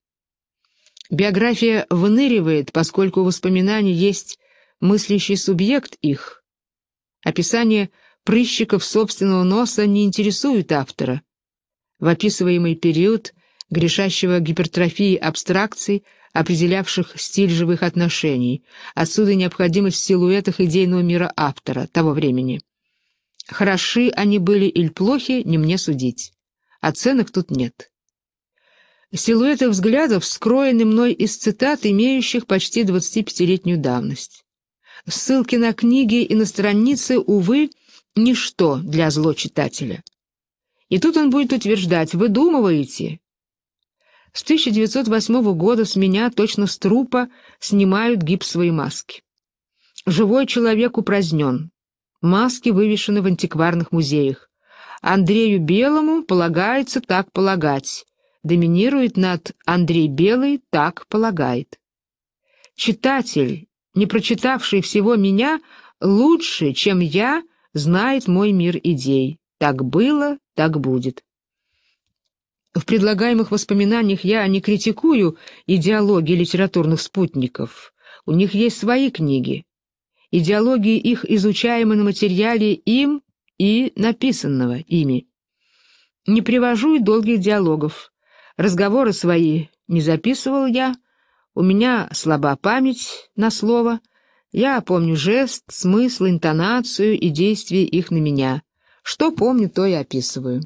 Биография выныривает, поскольку у воспоминаний есть мыслящий субъект их. Описание прыщиков собственного носа не интересует автора. В описываемый период грешащего гипертрофии абстракций – определявших стиль живых отношений, отсюда необходимость в силуэтах идейного мира автора того времени. Хороши они были или плохи, не мне судить. Оценок тут нет. Силуэты взглядов скроены мной из цитат, имеющих почти 25-летнюю давность. Ссылки на книги и на страницы, увы, ничто для злочитателя. И тут он будет утверждать, выдумываете, с 1908 года с меня точно с трупа снимают гипсовые маски. Живой человек упразднен. Маски вывешены в антикварных музеях. Андрею Белому полагается так полагать. Доминирует над Андрей Белый так полагает. Читатель, не прочитавший всего меня, лучше, чем я, знает мой мир идей. Так было, так будет. В предлагаемых воспоминаниях я не критикую идеологии литературных спутников. У них есть свои книги. Идеологии их изучаемы на материале им и написанного ими. Не привожу и долгих диалогов. Разговоры свои не записывал я. У меня слаба память на слово. Я помню жест, смысл, интонацию и действие их на меня. Что помню, то и описываю.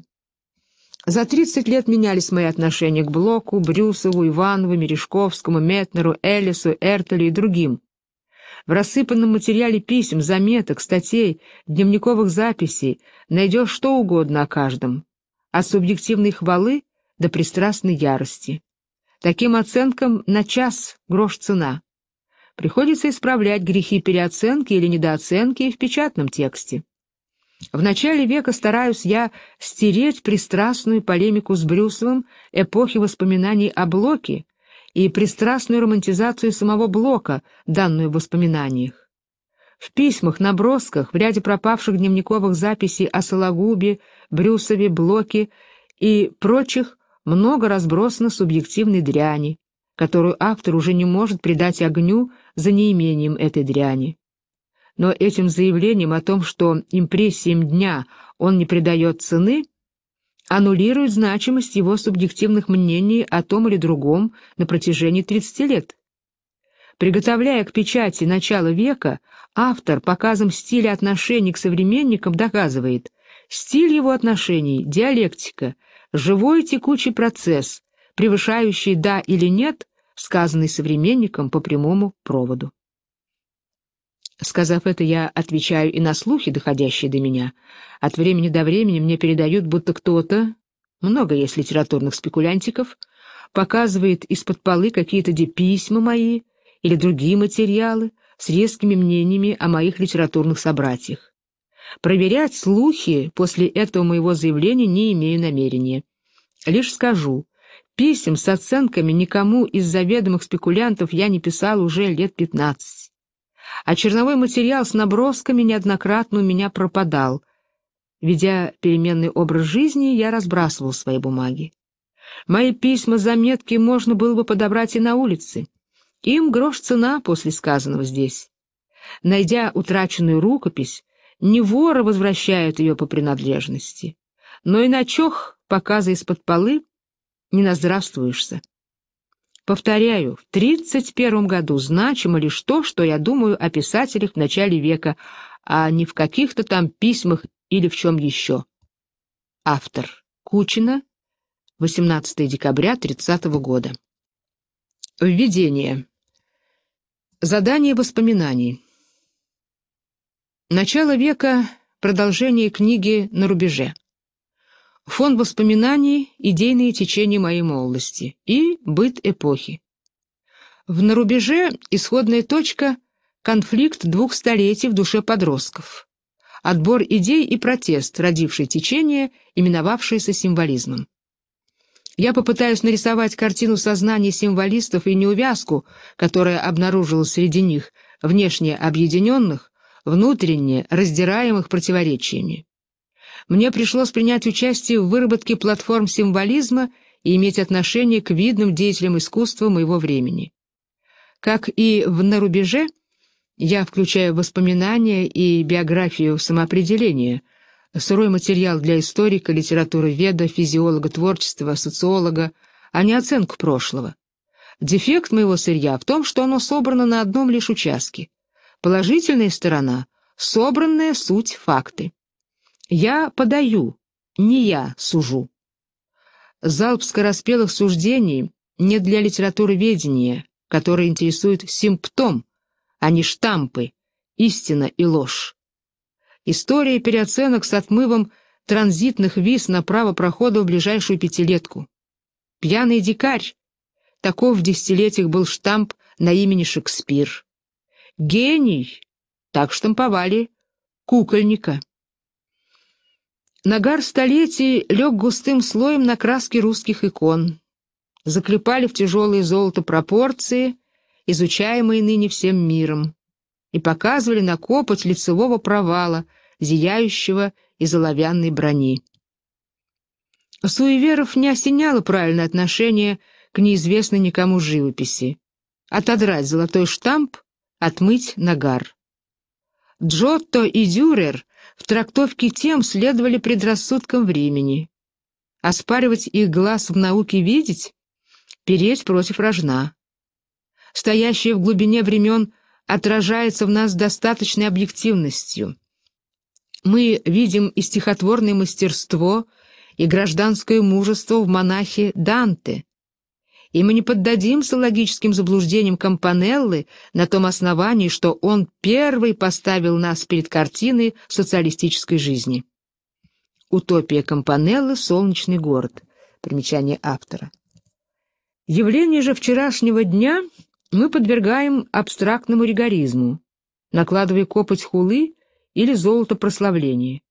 За 30 лет менялись мои отношения к Блоку, Брюсову, Иванову, Мережковскому, Метнеру, Элису, Эртелю и другим. В рассыпанном материале писем, заметок, статей, дневниковых записей найдешь что угодно о каждом. От субъективной хвалы до пристрастной ярости. Таким оценкам на час грош цена. Приходится исправлять грехи переоценки или недооценки в печатном тексте. В начале века стараюсь я стереть пристрастную полемику с Брюсовым эпохи воспоминаний о Блоке и пристрастную романтизацию самого Блока, данную в воспоминаниях. В письмах, набросках, в ряде пропавших дневниковых записей о Сологубе, Брюсове, Блоке и прочих много разбросано субъективной дряни, которую автор уже не может придать огню за неимением этой дряни но этим заявлением о том, что импрессиям дня он не придает цены, аннулирует значимость его субъективных мнений о том или другом на протяжении 30 лет. Приготовляя к печати начало века, автор показом стиля отношений к современникам доказывает, стиль его отношений – диалектика, живой текучий процесс, превышающий «да» или «нет», сказанный современником по прямому проводу. Сказав это, я отвечаю и на слухи, доходящие до меня. От времени до времени мне передают, будто кто-то, много есть литературных спекулянтиков, показывает из-под полы какие-то письма мои или другие материалы с резкими мнениями о моих литературных собратьях. Проверять слухи после этого моего заявления не имею намерения. Лишь скажу, писем с оценками никому из заведомых спекулянтов я не писал уже лет пятнадцать а черновой материал с набросками неоднократно у меня пропадал. Ведя переменный образ жизни, я разбрасывал свои бумаги. Мои письма, заметки можно было бы подобрать и на улице. Им грош цена после сказанного здесь. Найдя утраченную рукопись, не воры возвращают ее по принадлежности, но и на чох, показа из-под полы, не наздравствуешься. Повторяю, в 31 году значимо лишь то, что я думаю о писателях в начале века, а не в каких-то там письмах или в чем еще. Автор. Кучина. 18 декабря 30 -го года. Введение. Задание воспоминаний. Начало века. Продолжение книги «На рубеже». Фон воспоминаний, идейные течения моей молодости и быт эпохи. В «На рубеже» исходная точка — конфликт двух столетий в душе подростков. Отбор идей и протест, родивший течение, именовавшееся символизмом. Я попытаюсь нарисовать картину сознания символистов и неувязку, которая обнаружилась среди них, внешне объединенных, внутренне раздираемых противоречиями мне пришлось принять участие в выработке платформ символизма и иметь отношение к видным деятелям искусства моего времени. Как и в «На рубеже», я включаю воспоминания и биографию самоопределения, сырой материал для историка, литературы веда, физиолога творчества, социолога, а не оценку прошлого. Дефект моего сырья в том, что оно собрано на одном лишь участке. Положительная сторона — собранная суть факты. Я подаю, не я сужу. Залп скороспелых суждений не для литературы ведения, которая интересует симптом, а не штампы, истина и ложь. История переоценок с отмывом транзитных виз на право прохода в ближайшую пятилетку. Пьяный дикарь. Таков в десятилетиях был штамп на имени Шекспир. Гений. Так штамповали кукольника. Нагар столетий лег густым слоем на краске русских икон. Заклепали в тяжелые золото пропорции, изучаемые ныне всем миром, и показывали на копоть лицевого провала, зияющего из оловянной брони. Суеверов не осеняло правильное отношение к неизвестной никому живописи. Отодрать золотой штамп, отмыть нагар. Джотто и Дюрер в трактовке тем следовали предрассудкам времени. Оспаривать их глаз в науке видеть, переть против рожна. Стоящее в глубине времен отражается в нас достаточной объективностью. Мы видим и стихотворное мастерство, и гражданское мужество в монахе Данте, и мы не поддадимся логическим заблуждениям Компанеллы на том основании, что он первый поставил нас перед картиной социалистической жизни. Утопия Компанеллы «Солнечный город». Примечание автора. Явление же вчерашнего дня мы подвергаем абстрактному ригоризму, накладывая копоть хулы или золото прославления.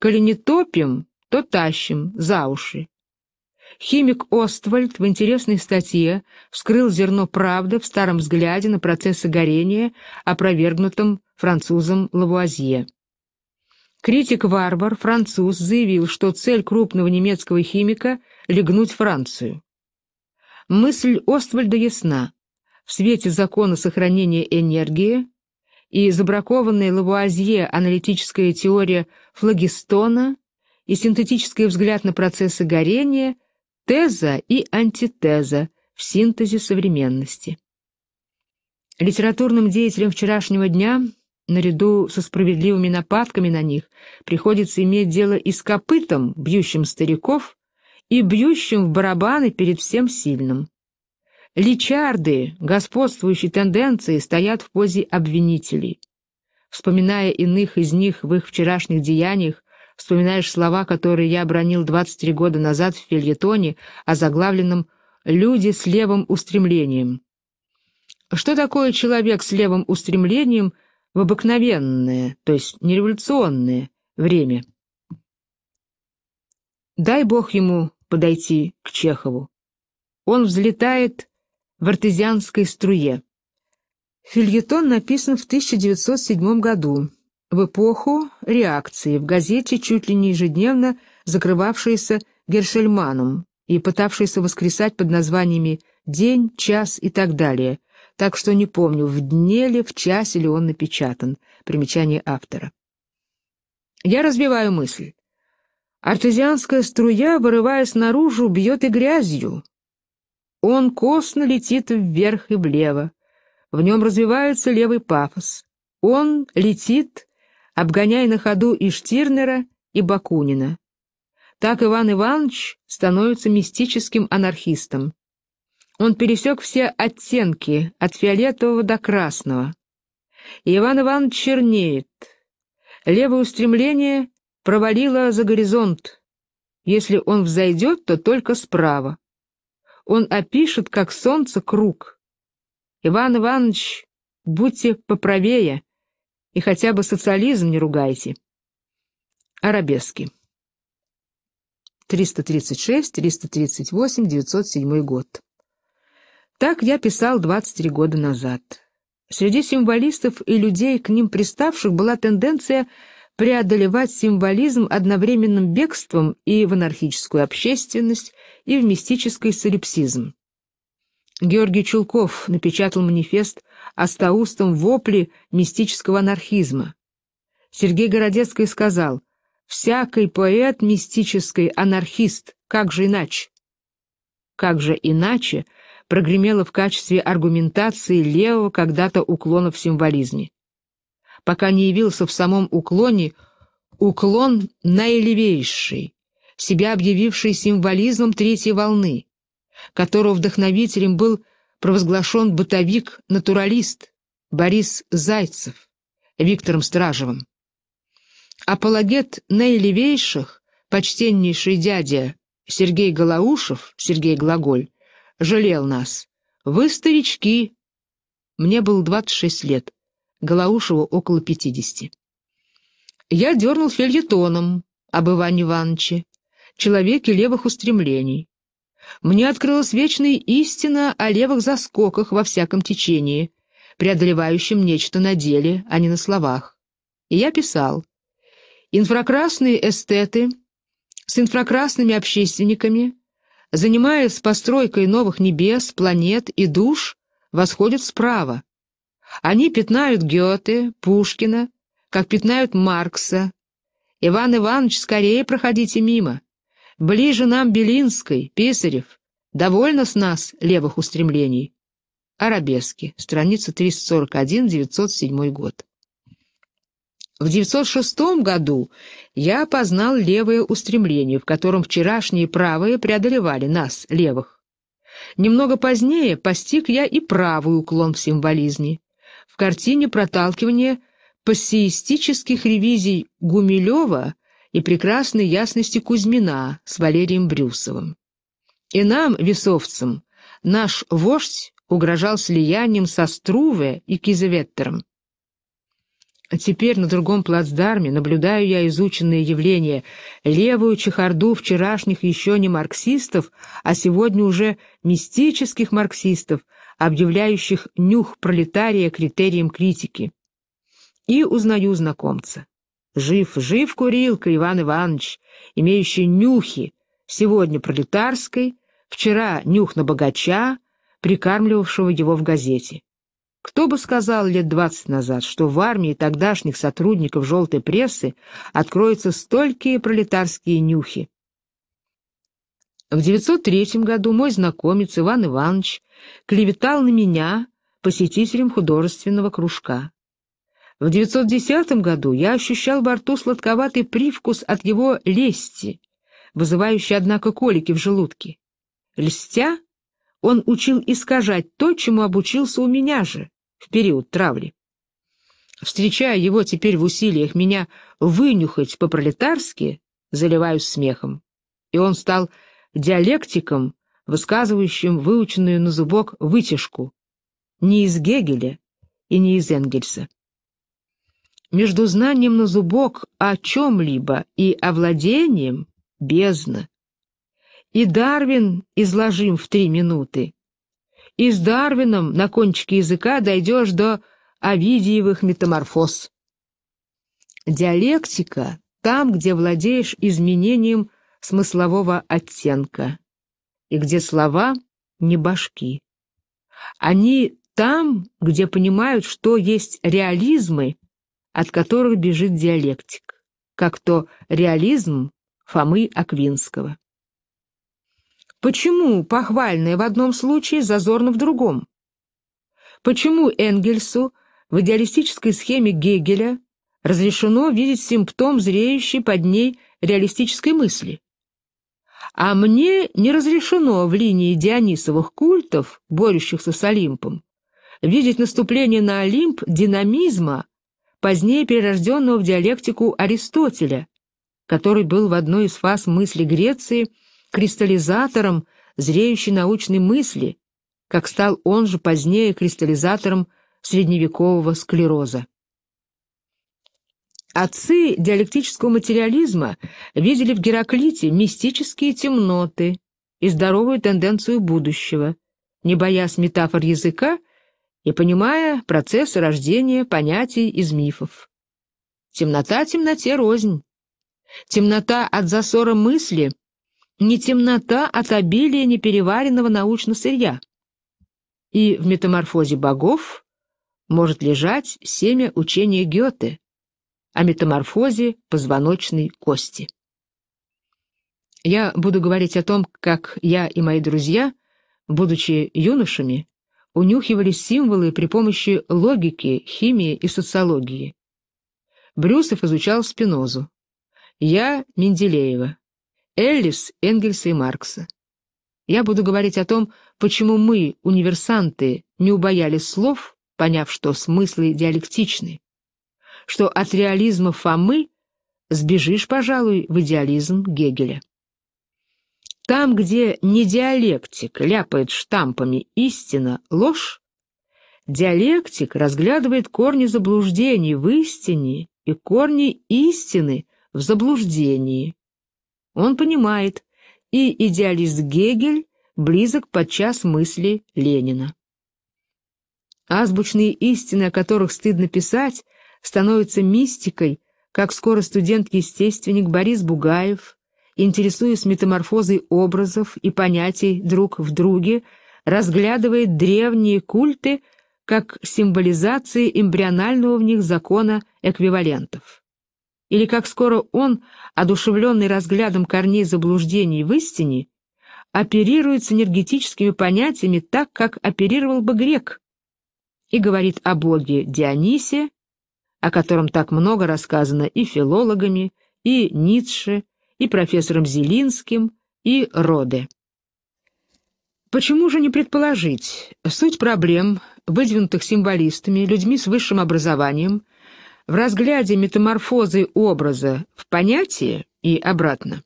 Коли не топим, то тащим за уши, Химик Оствальд в интересной статье вскрыл зерно правды в старом взгляде на процессы горения, опровергнутом французом Лавуазье. Критик-варвар, француз, заявил, что цель крупного немецкого химика — легнуть Францию. Мысль Оствальда ясна. В свете закона сохранения энергии и забракованная Лавуазье аналитическая теория флагистона и синтетический взгляд на процессы горения — Теза и антитеза в синтезе современности. Литературным деятелям вчерашнего дня, наряду со справедливыми нападками на них, приходится иметь дело и с копытом, бьющим стариков, и бьющим в барабаны перед всем сильным. Личарды, господствующие тенденции, стоят в позе обвинителей. Вспоминая иных из них в их вчерашних деяниях, вспоминаешь слова, которые я бронил 23 года назад в фельетоне о заглавленном «Люди с левым устремлением». Что такое человек с левым устремлением в обыкновенное, то есть нереволюционное, время? Дай Бог ему подойти к Чехову. Он взлетает в артезианской струе. Фильетон написан в 1907 году в эпоху реакции в газете, чуть ли не ежедневно закрывавшейся Гершельманом и пытавшейся воскресать под названиями «День», «Час» и так далее, так что не помню, в дне ли, в часе ли он напечатан, примечание автора. Я развиваю мысль. Артезианская струя, вырываясь наружу, бьет и грязью. Он косно летит вверх и влево. В нем развивается левый пафос. Он летит обгоняя на ходу и Штирнера, и Бакунина. Так Иван Иванович становится мистическим анархистом. Он пересек все оттенки, от фиолетового до красного. И Иван Иванович чернеет. Левое устремление провалило за горизонт. Если он взойдет, то только справа. Он опишет, как солнце, круг. Иван Иванович, будьте поправее. И хотя бы социализм не ругайте. Арабески. 336, 338, 907 год. Так я писал 23 года назад. Среди символистов и людей, к ним приставших, была тенденция преодолевать символизм одновременным бегством и в анархическую общественность, и в мистический солипсизм. Георгий Чулков напечатал манифест остаустом вопли мистического анархизма. Сергей Городецкий сказал, «Всякий поэт мистический анархист, как же иначе?» «Как же иначе?» прогремело в качестве аргументации левого когда-то уклона в символизме. Пока не явился в самом уклоне уклон наилевейший, себя объявивший символизмом третьей волны, которого вдохновителем был провозглашен бытовик-натуралист Борис Зайцев Виктором Стражевым. Апологет наилевейших, почтеннейший дядя Сергей Галаушев Сергей Глаголь, жалел нас. «Вы старички!» Мне было 26 лет, Галаушеву около 50. Я дернул фельетоном об Иване Ивановиче, человеке левых устремлений мне открылась вечная истина о левых заскоках во всяком течении, преодолевающем нечто на деле, а не на словах. И я писал. Инфракрасные эстеты с инфракрасными общественниками, занимаясь постройкой новых небес, планет и душ, восходят справа. Они пятнают Гёте, Пушкина, как пятнают Маркса. Иван Иванович, скорее проходите мимо. Ближе нам Белинской, Писарев. Довольно с нас левых устремлений. Арабески. Страница 341-907 год. В 906 году я познал левое устремление, в котором вчерашние правые преодолевали нас, левых. Немного позднее постиг я и правый уклон в символизме. В картине проталкивания пассеистических ревизий Гумилева – и прекрасной ясности Кузьмина с Валерием Брюсовым. И нам, весовцам, наш вождь угрожал слиянием со Струве и Кизеветтером. А теперь на другом плацдарме наблюдаю я изученное явление левую чехарду вчерашних еще не марксистов, а сегодня уже мистических марксистов, объявляющих нюх пролетария критерием критики. И узнаю знакомца. Жив, жив, Курилка, Иван Иванович, имеющий нюхи, сегодня пролетарской, вчера нюх на богача, прикармливавшего его в газете. Кто бы сказал лет двадцать назад, что в армии тогдашних сотрудников «желтой прессы» откроются столькие пролетарские нюхи. В 903 году мой знакомец Иван Иванович клеветал на меня посетителем художественного кружка. В 910 году я ощущал во рту сладковатый привкус от его лести, вызывающий, однако, колики в желудке. Льстя, он учил искажать то, чему обучился у меня же в период травли. Встречая его теперь в усилиях меня вынюхать по-пролетарски, заливаюсь смехом. И он стал диалектиком, высказывающим выученную на зубок вытяжку. Не из Гегеля и не из Энгельса. Между знанием на зубок о чем-либо и овладением — бездна. И Дарвин изложим в три минуты. И с Дарвином на кончике языка дойдешь до Овидиевых метаморфоз. Диалектика — там, где владеешь изменением смыслового оттенка, и где слова — не башки. Они там, где понимают, что есть реализмы от которых бежит диалектик, как то реализм Фомы Аквинского. Почему похвальное в одном случае зазорно в другом? Почему Энгельсу в идеалистической схеме Гегеля разрешено видеть симптом зреющей под ней реалистической мысли? А мне не разрешено в линии Дионисовых культов, борющихся с Олимпом, видеть наступление на Олимп динамизма, позднее перерожденного в диалектику Аристотеля, который был в одной из фаз мысли Греции кристаллизатором зреющей научной мысли, как стал он же позднее кристаллизатором средневекового склероза. Отцы диалектического материализма видели в Гераклите мистические темноты и здоровую тенденцию будущего, не боясь метафор языка не понимая процесса рождения понятий из мифов. Темнота темноте рознь. Темнота от засора мысли, не темнота от обилия непереваренного научно сырья. И в метаморфозе богов может лежать семя учения Гёте о метаморфозе позвоночной кости. Я буду говорить о том, как я и мои друзья, будучи юношами, унюхивали символы при помощи логики, химии и социологии. Брюсов изучал Спинозу. Я — Менделеева. Эллис, Энгельса и Маркса. Я буду говорить о том, почему мы, универсанты, не убоялись слов, поняв, что смыслы диалектичны, что от реализма Фомы сбежишь, пожалуй, в идеализм Гегеля. Там, где не диалектик ляпает штампами истина, ложь, диалектик разглядывает корни заблуждений в истине и корни истины в заблуждении. Он понимает, и идеалист Гегель близок подчас мысли Ленина. Азбучные истины, о которых стыдно писать, становятся мистикой, как скоро студент-естественник Борис Бугаев – интересуясь метаморфозой образов и понятий друг в друге, разглядывает древние культы как символизации эмбрионального в них закона эквивалентов. Или как скоро он, одушевленный разглядом корней заблуждений в истине, оперирует с энергетическими понятиями так, как оперировал бы грек, и говорит о боге Дионисе, о котором так много рассказано и филологами, и Ницше, и профессором Зелинским, и Роде. Почему же не предположить суть проблем, выдвинутых символистами, людьми с высшим образованием, в разгляде метаморфозы образа в понятие и обратно,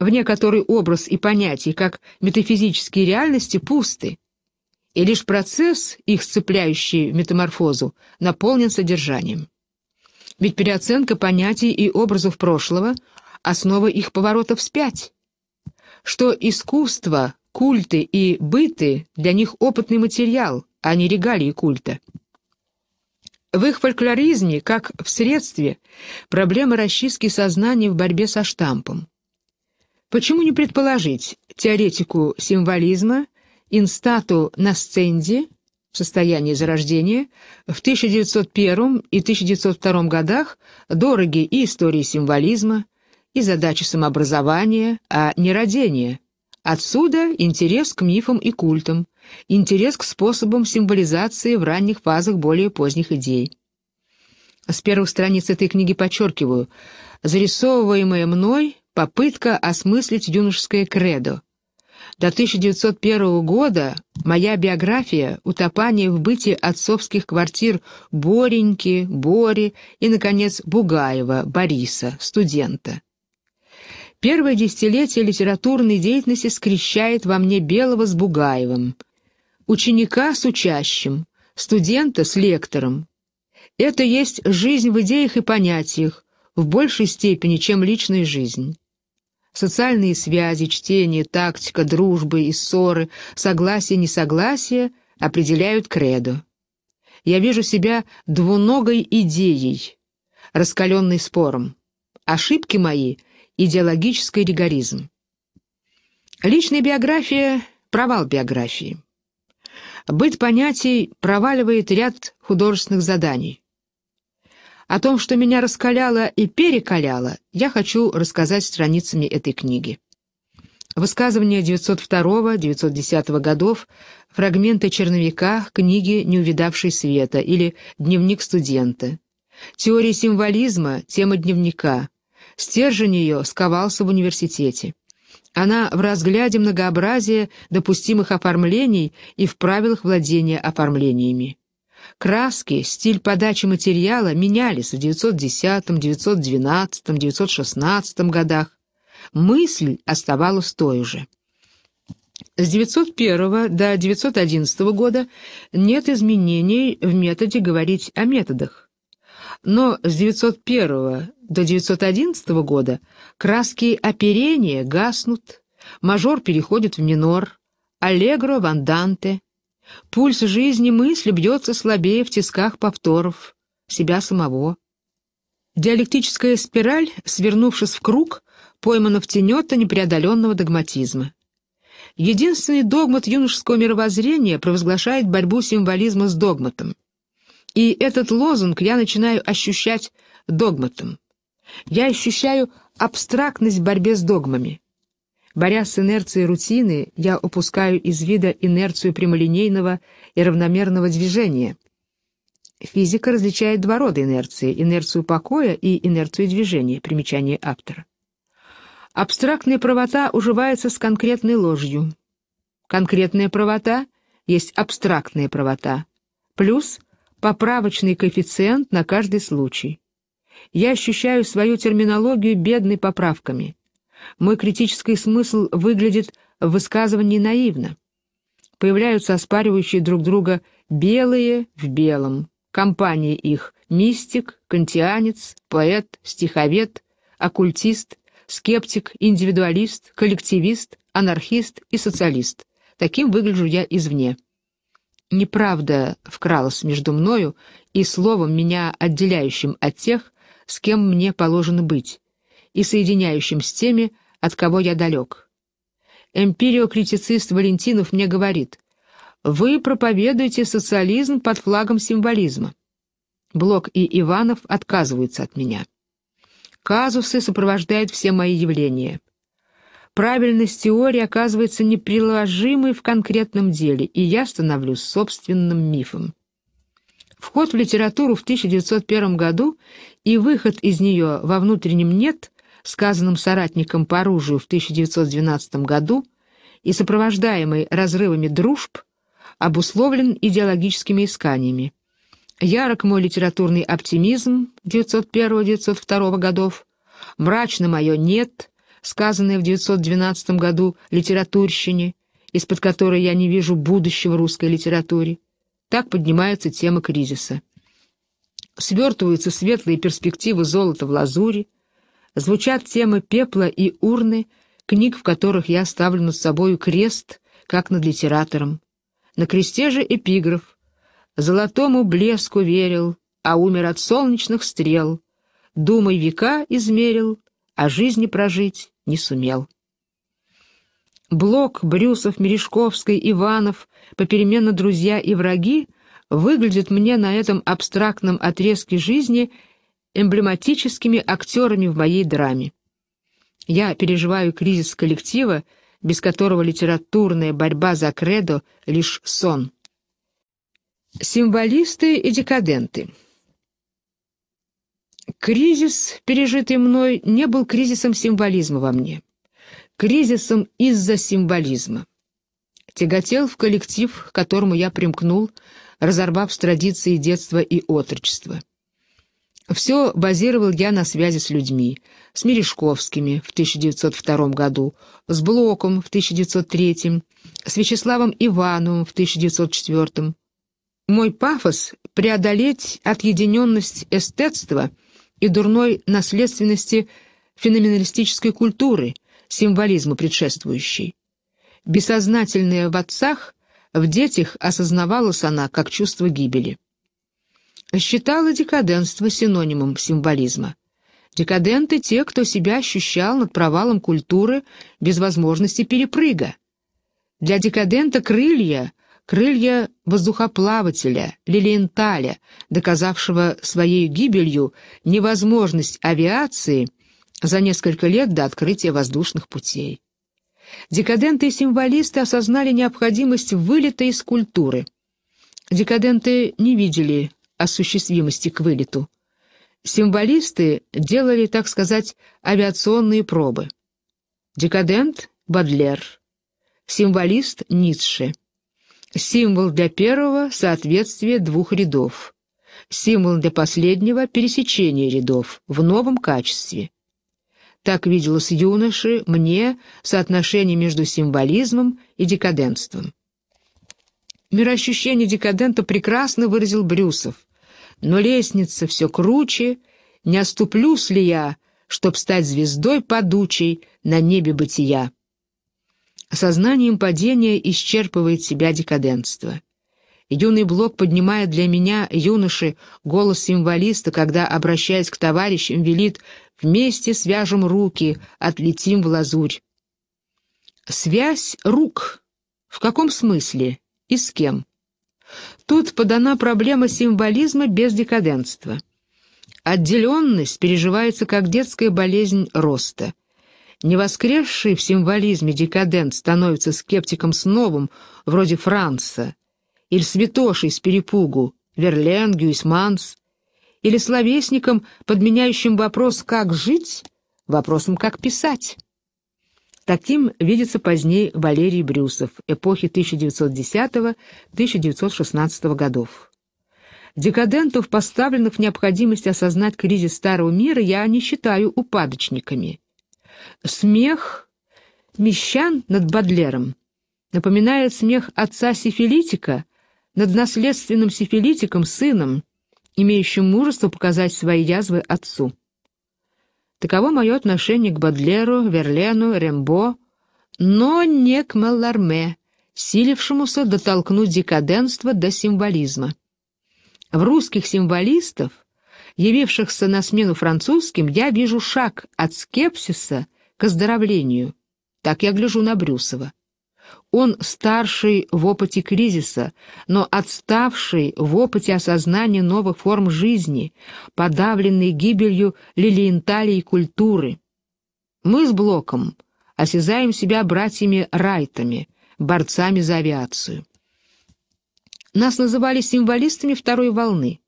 вне которой образ и понятие, как метафизические реальности, пусты, и лишь процесс, их сцепляющий в метаморфозу, наполнен содержанием. Ведь переоценка понятий и образов прошлого основа их поворота вспять, что искусство, культы и быты для них опытный материал, а не регалии культа. В их фольклоризме, как в средстве, проблема расчистки сознания в борьбе со штампом. Почему не предположить теоретику символизма Инстату Насценди в состоянии зарождения в 1901 и 1902 годах дороги и истории символизма, и задача самообразования, а не родения. Отсюда интерес к мифам и культам, интерес к способам символизации в ранних фазах более поздних идей. С первых страниц этой книги подчеркиваю, зарисовываемая мной попытка осмыслить юношеское кредо. До 1901 года моя биография, утопание в бытии отцовских квартир Бореньки, Бори и, наконец, Бугаева, Бориса, студента. Первое десятилетие литературной деятельности скрещает во мне Белого с Бугаевым, ученика с учащим, студента с лектором. Это есть жизнь в идеях и понятиях в большей степени, чем личная жизнь. Социальные связи, чтение, тактика, дружбы и ссоры, согласие, несогласие определяют кредо. Я вижу себя двуногой идеей, раскаленной спором. Ошибки мои — идеологический ригоризм. Личная биография – провал биографии. Быт понятий проваливает ряд художественных заданий. О том, что меня раскаляло и перекаляло, я хочу рассказать страницами этой книги. Высказывания 902-910 годов, фрагменты черновика книги не «Неувидавший света» или «Дневник студента», теория символизма, тема дневника, Стержень ее сковался в университете. Она в разгляде многообразия допустимых оформлений и в правилах владения оформлениями. Краски, стиль подачи материала менялись в 910, 912, 916 годах. Мысль оставалась той же. С 901 до 911 года нет изменений в методе говорить о методах но с 901 до 911 года краски оперения гаснут, мажор переходит в минор, аллегро в анданте, пульс жизни мысли бьется слабее в тисках повторов, себя самого. Диалектическая спираль, свернувшись в круг, поймана в тенета непреодоленного догматизма. Единственный догмат юношеского мировоззрения провозглашает борьбу символизма с догматом. И этот лозунг я начинаю ощущать догматом. Я ощущаю абстрактность в борьбе с догмами. Борясь с инерцией рутины, я упускаю из вида инерцию прямолинейного и равномерного движения. Физика различает два рода инерции – инерцию покоя и инерцию движения, примечание автора. Абстрактная правота уживается с конкретной ложью. Конкретная правота есть абстрактная правота, плюс – поправочный коэффициент на каждый случай. Я ощущаю свою терминологию бедной поправками. Мой критический смысл выглядит в высказывании наивно. Появляются оспаривающие друг друга белые в белом. Компании их мистик, кантианец, поэт, стиховед, оккультист, скептик, индивидуалист, коллективист, анархист и социалист. Таким выгляжу я извне неправда вкралась между мною и словом, меня отделяющим от тех, с кем мне положено быть, и соединяющим с теми, от кого я далек. Эмпириокритицист Валентинов мне говорит, «Вы проповедуете социализм под флагом символизма». Блок и Иванов отказываются от меня. Казусы сопровождают все мои явления — правильность теории оказывается неприложимой в конкретном деле, и я становлюсь собственным мифом. Вход в литературу в 1901 году и выход из нее во внутреннем «нет», сказанным соратником по оружию в 1912 году, и сопровождаемый разрывами дружб, обусловлен идеологическими исканиями. Ярок мой литературный оптимизм 1901-1902 годов, мрачно мое «нет», сказанное в 912 году литературщине, из-под которой я не вижу будущего русской литературе. Так поднимается тема кризиса. Свертываются светлые перспективы золота в лазури, звучат темы пепла и урны, книг, в которых я ставлю над собою крест, как над литератором. На кресте же эпиграф «Золотому блеску верил, а умер от солнечных стрел, думай века измерил, а жизни прожить не сумел. Блок, Брюсов, Мережковский, Иванов, попеременно друзья и враги, выглядят мне на этом абстрактном отрезке жизни эмблематическими актерами в моей драме. Я переживаю кризис коллектива, без которого литературная борьба за кредо — лишь сон. Символисты и декаденты — Кризис, пережитый мной, не был кризисом символизма во мне. Кризисом из-за символизма. Тяготел в коллектив, к которому я примкнул, разорвав с традиции детства и отрочества. Все базировал я на связи с людьми, с Мережковскими в 1902 году, с Блоком в 1903, с Вячеславом Ивановым в 1904. Мой пафос — преодолеть отъединенность эстетства — и дурной наследственности феноменалистической культуры, символизму предшествующей. Бессознательное в отцах, в детях осознавалась она как чувство гибели. Считала декаденство синонимом символизма. Декаденты — те, кто себя ощущал над провалом культуры без возможности перепрыга. Для декадента крылья крылья воздухоплавателя, лилиенталя, доказавшего своей гибелью невозможность авиации за несколько лет до открытия воздушных путей. Декаденты и символисты осознали необходимость вылета из культуры. Декаденты не видели осуществимости к вылету. Символисты делали, так сказать, авиационные пробы. Декадент — Бадлер, символист — Ницше — Символ для первого — соответствие двух рядов. Символ для последнего — пересечение рядов в новом качестве. Так виделось юноше мне, соотношение между символизмом и декадентством. Мироощущение декадента прекрасно выразил Брюсов. Но лестница все круче, не оступлюсь ли я, чтоб стать звездой падучей на небе бытия. Сознанием падения исчерпывает себя декаденство. Юный Блок поднимает для меня, юноши, голос символиста, когда, обращаясь к товарищам, велит «Вместе свяжем руки, отлетим в лазурь». Связь рук. В каком смысле? И с кем? Тут подана проблема символизма без декаденства. Отделенность переживается как детская болезнь роста. Невоскресший в символизме декадент становится скептиком с новым, вроде Франца, или святошей с перепугу, Верлен, Гюисманс, или словесником, подменяющим вопрос «как жить?» вопросом «как писать?». Таким видится позднее Валерий Брюсов, эпохи 1910-1916 годов. Декадентов, поставленных в необходимость осознать кризис старого мира, я не считаю упадочниками. Смех мещан над Бадлером напоминает смех отца сифилитика над наследственным сифилитиком сыном, имеющим мужество показать свои язвы отцу. Таково мое отношение к Бадлеру, Верлену, Рембо, но не к Малларме, силившемуся дотолкнуть декаденство до символизма. В русских символистов, явившихся на смену французским, я вижу шаг от скепсиса к оздоровлению. Так я гляжу на Брюсова. Он старший в опыте кризиса, но отставший в опыте осознания новых форм жизни, подавленный гибелью лилиенталии культуры. Мы с Блоком осязаем себя братьями-райтами, борцами за авиацию. Нас называли символистами второй волны.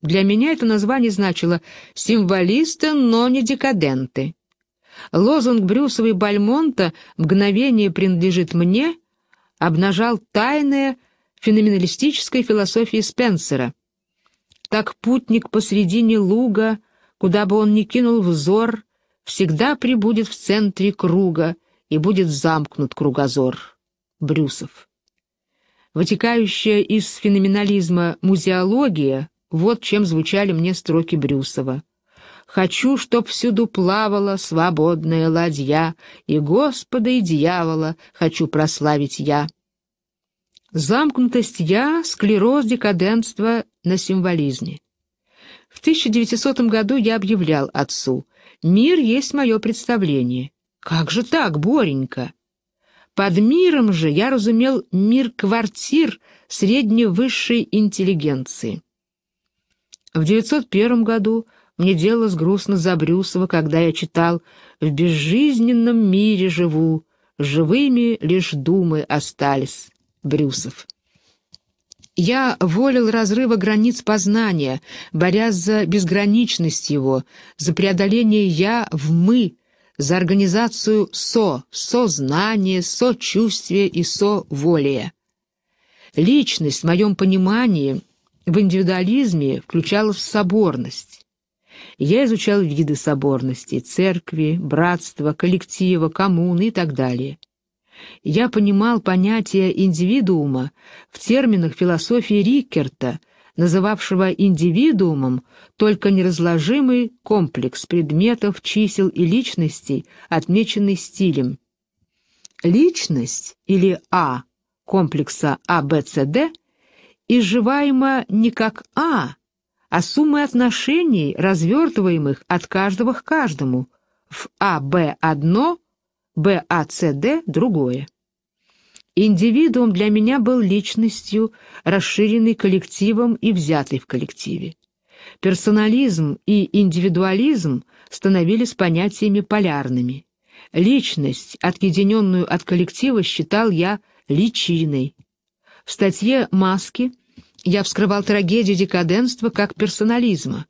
Для меня это название значило «символисты, но не декаденты». Лозунг Брюсова и Бальмонта «Мгновение принадлежит мне» обнажал тайное феноменалистической философии Спенсера. Так путник посредине луга, куда бы он ни кинул взор, всегда прибудет в центре круга и будет замкнут кругозор. Брюсов. Вытекающая из феноменализма музеология — вот чем звучали мне строки Брюсова. Хочу, чтоб всюду плавала свободная ладья, и Господа, и дьявола хочу прославить я. Замкнутость «я» — склероз декадентства на символизме. В 1900 году я объявлял отцу «Мир есть мое представление». Как же так, Боренька? Под миром же я разумел мир квартир средневысшей интеллигенции. В 901 году мне делалось грустно за Брюсова, когда я читал «В безжизненном мире живу, живыми лишь думы остались» Брюсов. Я волил разрыва границ познания, борясь за безграничность его, за преодоление «я» в «мы», за организацию «со», «сознание», «сочувствие» и «соволие». Личность в моем понимании в индивидуализме включала в соборность. Я изучал виды соборности, церкви, братства, коллектива, коммуны и так далее. Я понимал понятие индивидуума в терминах философии Риккерта, называвшего индивидуумом только неразложимый комплекс предметов, чисел и личностей, отмеченный стилем. Личность или А комплекса АБЦД изживаема не как А, а суммы отношений, развертываемых от каждого к каждому, в АБ одно, БАЦД другое. Индивидуум для меня был личностью, расширенной коллективом и взятой в коллективе. Персонализм и индивидуализм становились понятиями полярными. Личность, отъединенную от коллектива, считал я личиной. В статье «Маски» Я вскрывал трагедию декаденства как персонализма.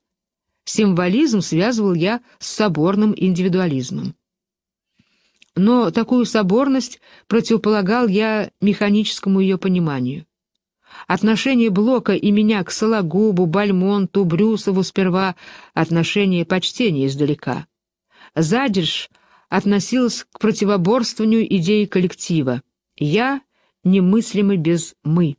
Символизм связывал я с соборным индивидуализмом. Но такую соборность противополагал я механическому ее пониманию. Отношение Блока и меня к Сологубу, Бальмонту, Брюсову сперва отношение почтения издалека. Задерж относилась к противоборствованию идеи коллектива. Я немыслимый без «мы».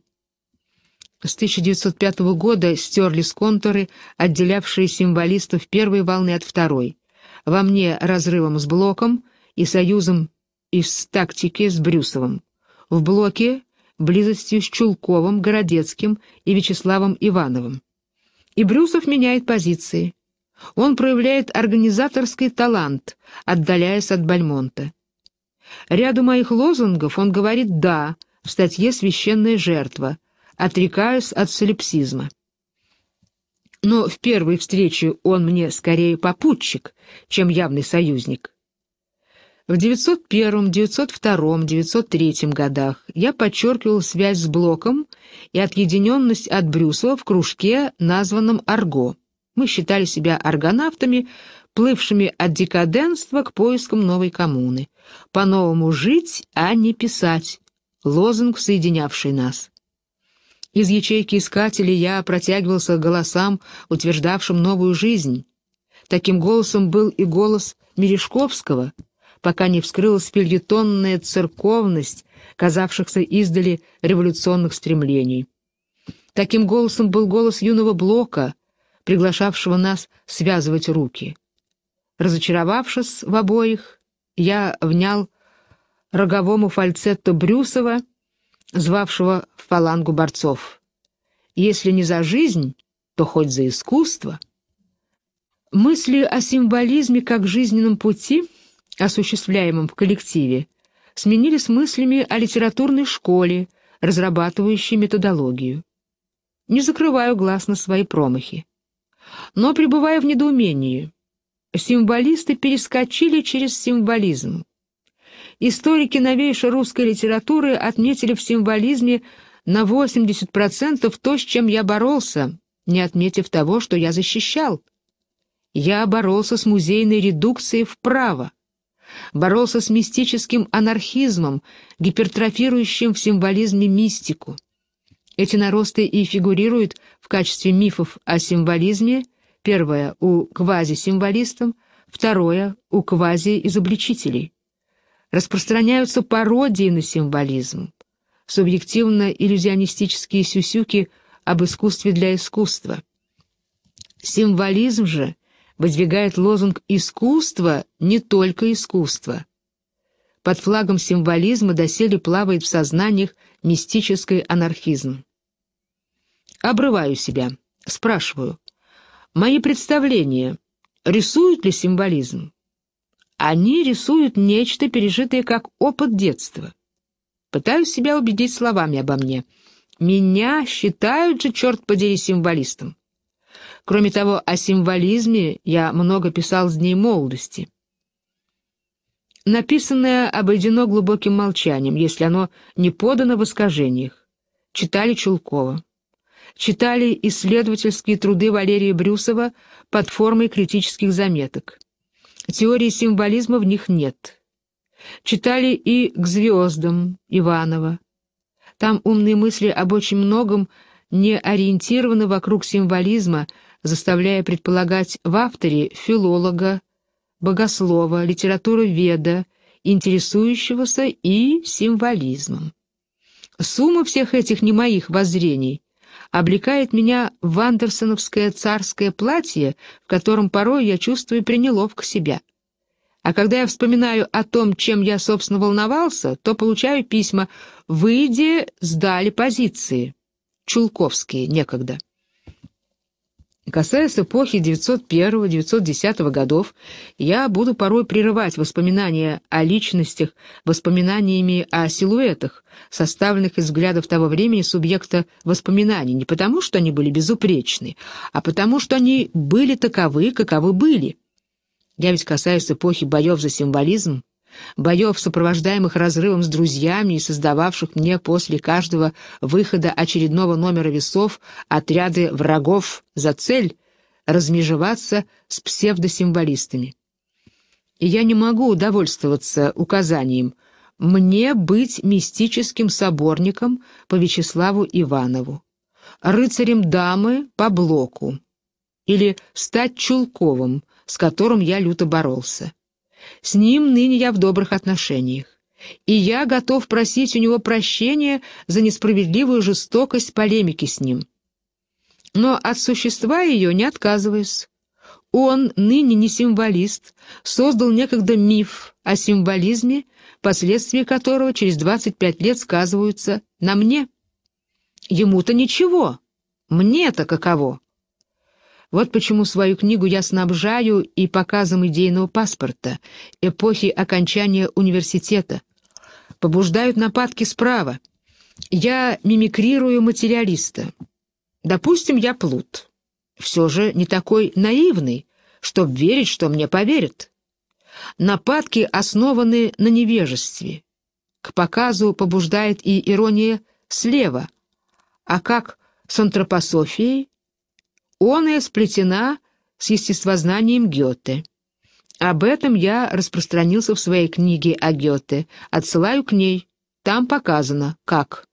С 1905 года стерлись контуры, отделявшие символистов первой волны от второй. Во мне разрывом с Блоком и союзом из тактики с Брюсовым. В Блоке — близостью с Чулковым, Городецким и Вячеславом Ивановым. И Брюсов меняет позиции. Он проявляет организаторский талант, отдаляясь от Бальмонта. Ряду моих лозунгов он говорит «да» в статье «Священная жертва», отрекаюсь от солипсизма. Но в первой встрече он мне скорее попутчик, чем явный союзник. В 901, 902, 903 годах я подчеркивал связь с Блоком и отъединенность от Брюсова в кружке, названном «Арго». Мы считали себя аргонавтами, плывшими от декаденства к поискам новой коммуны. По-новому жить, а не писать — лозунг, соединявший нас. Из ячейки искателей я протягивался к голосам, утверждавшим новую жизнь. Таким голосом был и голос Мережковского, пока не вскрылась фельетонная церковность, казавшихся издали революционных стремлений. Таким голосом был голос юного Блока, приглашавшего нас связывать руки. Разочаровавшись в обоих, я внял роговому фальцетту Брюсова звавшего в фалангу борцов. Если не за жизнь, то хоть за искусство. Мысли о символизме как жизненном пути, осуществляемом в коллективе, сменились мыслями о литературной школе, разрабатывающей методологию. Не закрываю глаз на свои промахи. Но пребываю в недоумении, символисты перескочили через символизм, историки новейшей русской литературы отметили в символизме на 80% то, с чем я боролся, не отметив того, что я защищал. Я боролся с музейной редукцией вправо, боролся с мистическим анархизмом, гипертрофирующим в символизме мистику. Эти наросты и фигурируют в качестве мифов о символизме, первое — у квазисимволистов, второе — у квази-изобличителей распространяются пародии на символизм, субъективно-иллюзионистические сюсюки об искусстве для искусства. Символизм же выдвигает лозунг «искусство не только искусство». Под флагом символизма доселе плавает в сознаниях мистический анархизм. Обрываю себя, спрашиваю. Мои представления рисуют ли символизм? Они рисуют нечто, пережитое как опыт детства. Пытаюсь себя убедить словами обо мне. Меня считают же, черт подери, символистом. Кроме того, о символизме я много писал с дней молодости. Написанное обойдено глубоким молчанием, если оно не подано в искажениях. Читали Чулкова. Читали исследовательские труды Валерия Брюсова под формой критических заметок. Теории символизма в них нет. Читали и «К звездам» Иванова. Там умные мысли об очень многом не ориентированы вокруг символизма, заставляя предполагать в авторе филолога, богослова, литературу веда, интересующегося и символизмом. Сумма всех этих не моих воззрений, облекает меня в андерсоновское царское платье, в котором порой я чувствую пренеловко себя. А когда я вспоминаю о том, чем я, собственно, волновался, то получаю письма «Выйди, сдали позиции». Чулковские некогда касаясь эпохи 901-910 годов, я буду порой прерывать воспоминания о личностях воспоминаниями о силуэтах, составленных из взглядов того времени субъекта воспоминаний, не потому, что они были безупречны, а потому, что они были таковы, каковы были. Я ведь касаюсь эпохи боев за символизм, боев, сопровождаемых разрывом с друзьями и создававших мне после каждого выхода очередного номера весов отряды врагов за цель размежеваться с псевдосимволистами. И я не могу удовольствоваться указанием «мне быть мистическим соборником по Вячеславу Иванову», «рыцарем дамы по Блоку» или «стать Чулковым», с которым я люто боролся. С ним ныне я в добрых отношениях, и я готов просить у него прощения за несправедливую жестокость полемики с ним. Но от существа ее не отказываюсь. Он, ныне не символист, создал некогда миф о символизме, последствия которого через 25 лет сказываются на мне. Ему-то ничего, мне-то каково. Вот почему свою книгу я снабжаю и показом идейного паспорта, эпохи окончания университета. Побуждают нападки справа. Я мимикрирую материалиста. Допустим, я плут. Все же не такой наивный, чтоб верить, что мне поверят. Нападки основаны на невежестве. К показу побуждает и ирония слева. А как с антропософией? оная сплетена с естествознанием Гёте. Об этом я распространился в своей книге о Гёте. Отсылаю к ней. Там показано, как.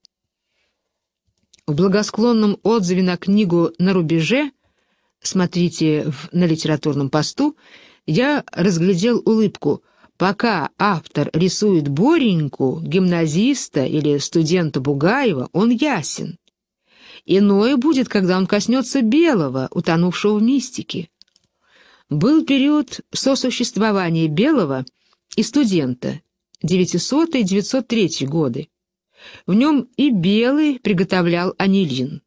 В благосклонном отзыве на книгу «На рубеже» смотрите в, на литературном посту, я разглядел улыбку. Пока автор рисует Бореньку, гимназиста или студента Бугаева, он ясен. Иное будет, когда он коснется белого, утонувшего в мистике. Был период сосуществования белого и студента, 900-903 годы. В нем и белый приготовлял анилин,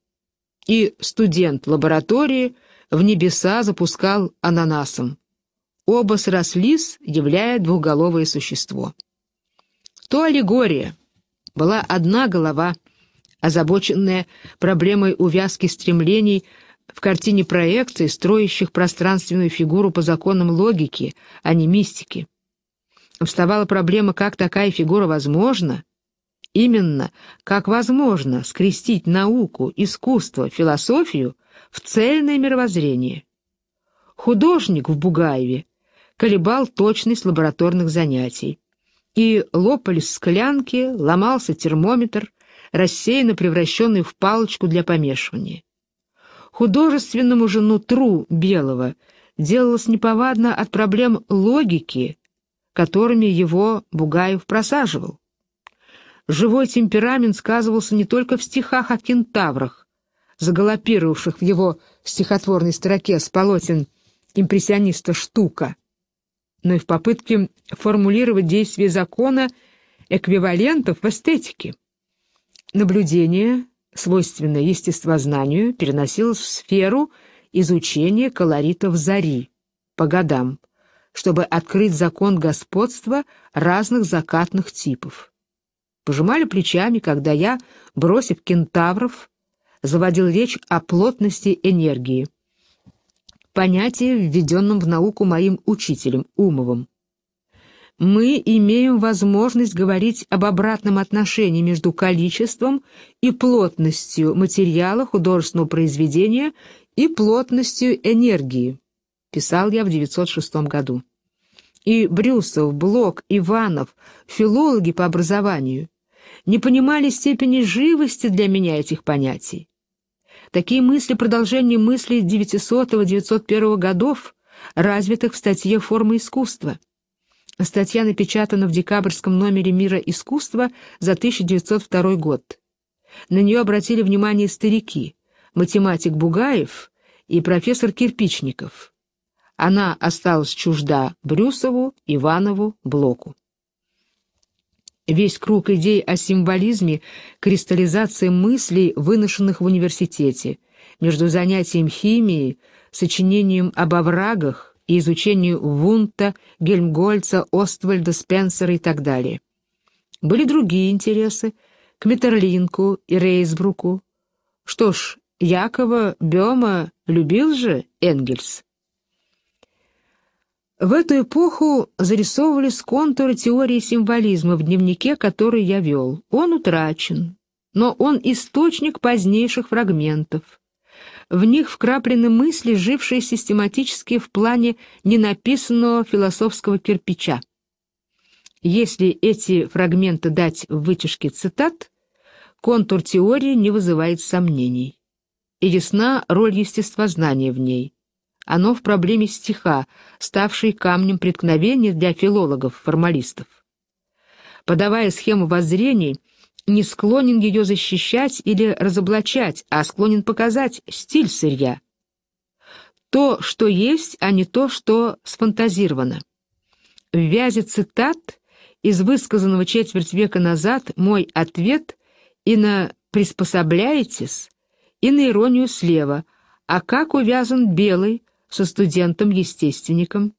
и студент лаборатории в небеса запускал ананасом. Оба срослись, являя двуголовое существо. То аллегория. Была одна голова — озабоченная проблемой увязки стремлений в картине проекции строящих пространственную фигуру по законам логики, а не мистики. Вставала проблема, как такая фигура возможна, Именно, как возможно скрестить науку, искусство, философию в цельное мировоззрение. Художник в Бугаеве колебал точность лабораторных занятий. И лопались склянки, ломался термометр, рассеянно превращенный в палочку для помешивания. Художественному же нутру Белого делалось неповадно от проблем логики, которыми его Бугаев просаживал. Живой темперамент сказывался не только в стихах о кентаврах, загалопировавших в его стихотворной строке с полотен импрессиониста «Штука», но и в попытке формулировать действие закона эквивалентов в эстетике. Наблюдение, свойственное естествознанию, переносилось в сферу изучения колоритов зари по годам, чтобы открыть закон господства разных закатных типов. Пожимали плечами, когда я, бросив кентавров, заводил речь о плотности энергии. Понятие, введенном в науку моим учителем Умовым мы имеем возможность говорить об обратном отношении между количеством и плотностью материала художественного произведения и плотностью энергии, писал я в 906 году. И Брюсов, Блок, Иванов, филологи по образованию, не понимали степени живости для меня этих понятий. Такие мысли продолжение мыслей 900-901 годов, развитых в статье «Форма искусства». Статья напечатана в декабрьском номере «Мира искусства» за 1902 год. На нее обратили внимание старики, математик Бугаев и профессор Кирпичников. Она осталась чужда Брюсову, Иванову, Блоку. Весь круг идей о символизме – кристаллизация мыслей, выношенных в университете, между занятием химией, сочинением об оврагах, и изучению Вунта, Гельмгольца, Оствальда, Спенсера и так далее. Были другие интересы к Метерлинку и Рейсбруку. Что ж, Якова Бема любил же Энгельс. В эту эпоху зарисовывались контуры теории символизма в дневнике, который я вел. Он утрачен, но он источник позднейших фрагментов в них вкраплены мысли, жившие систематически в плане ненаписанного философского кирпича. Если эти фрагменты дать в вытяжке цитат, контур теории не вызывает сомнений. И ясна роль естествознания в ней. Оно в проблеме стиха, ставшей камнем преткновения для филологов-формалистов. Подавая схему воззрений, не склонен ее защищать или разоблачать, а склонен показать стиль сырья. То, что есть, а не то, что сфантазировано. В вязи цитат из высказанного четверть века назад мой ответ и на «приспособляетесь» и на иронию слева, а как увязан белый со студентом-естественником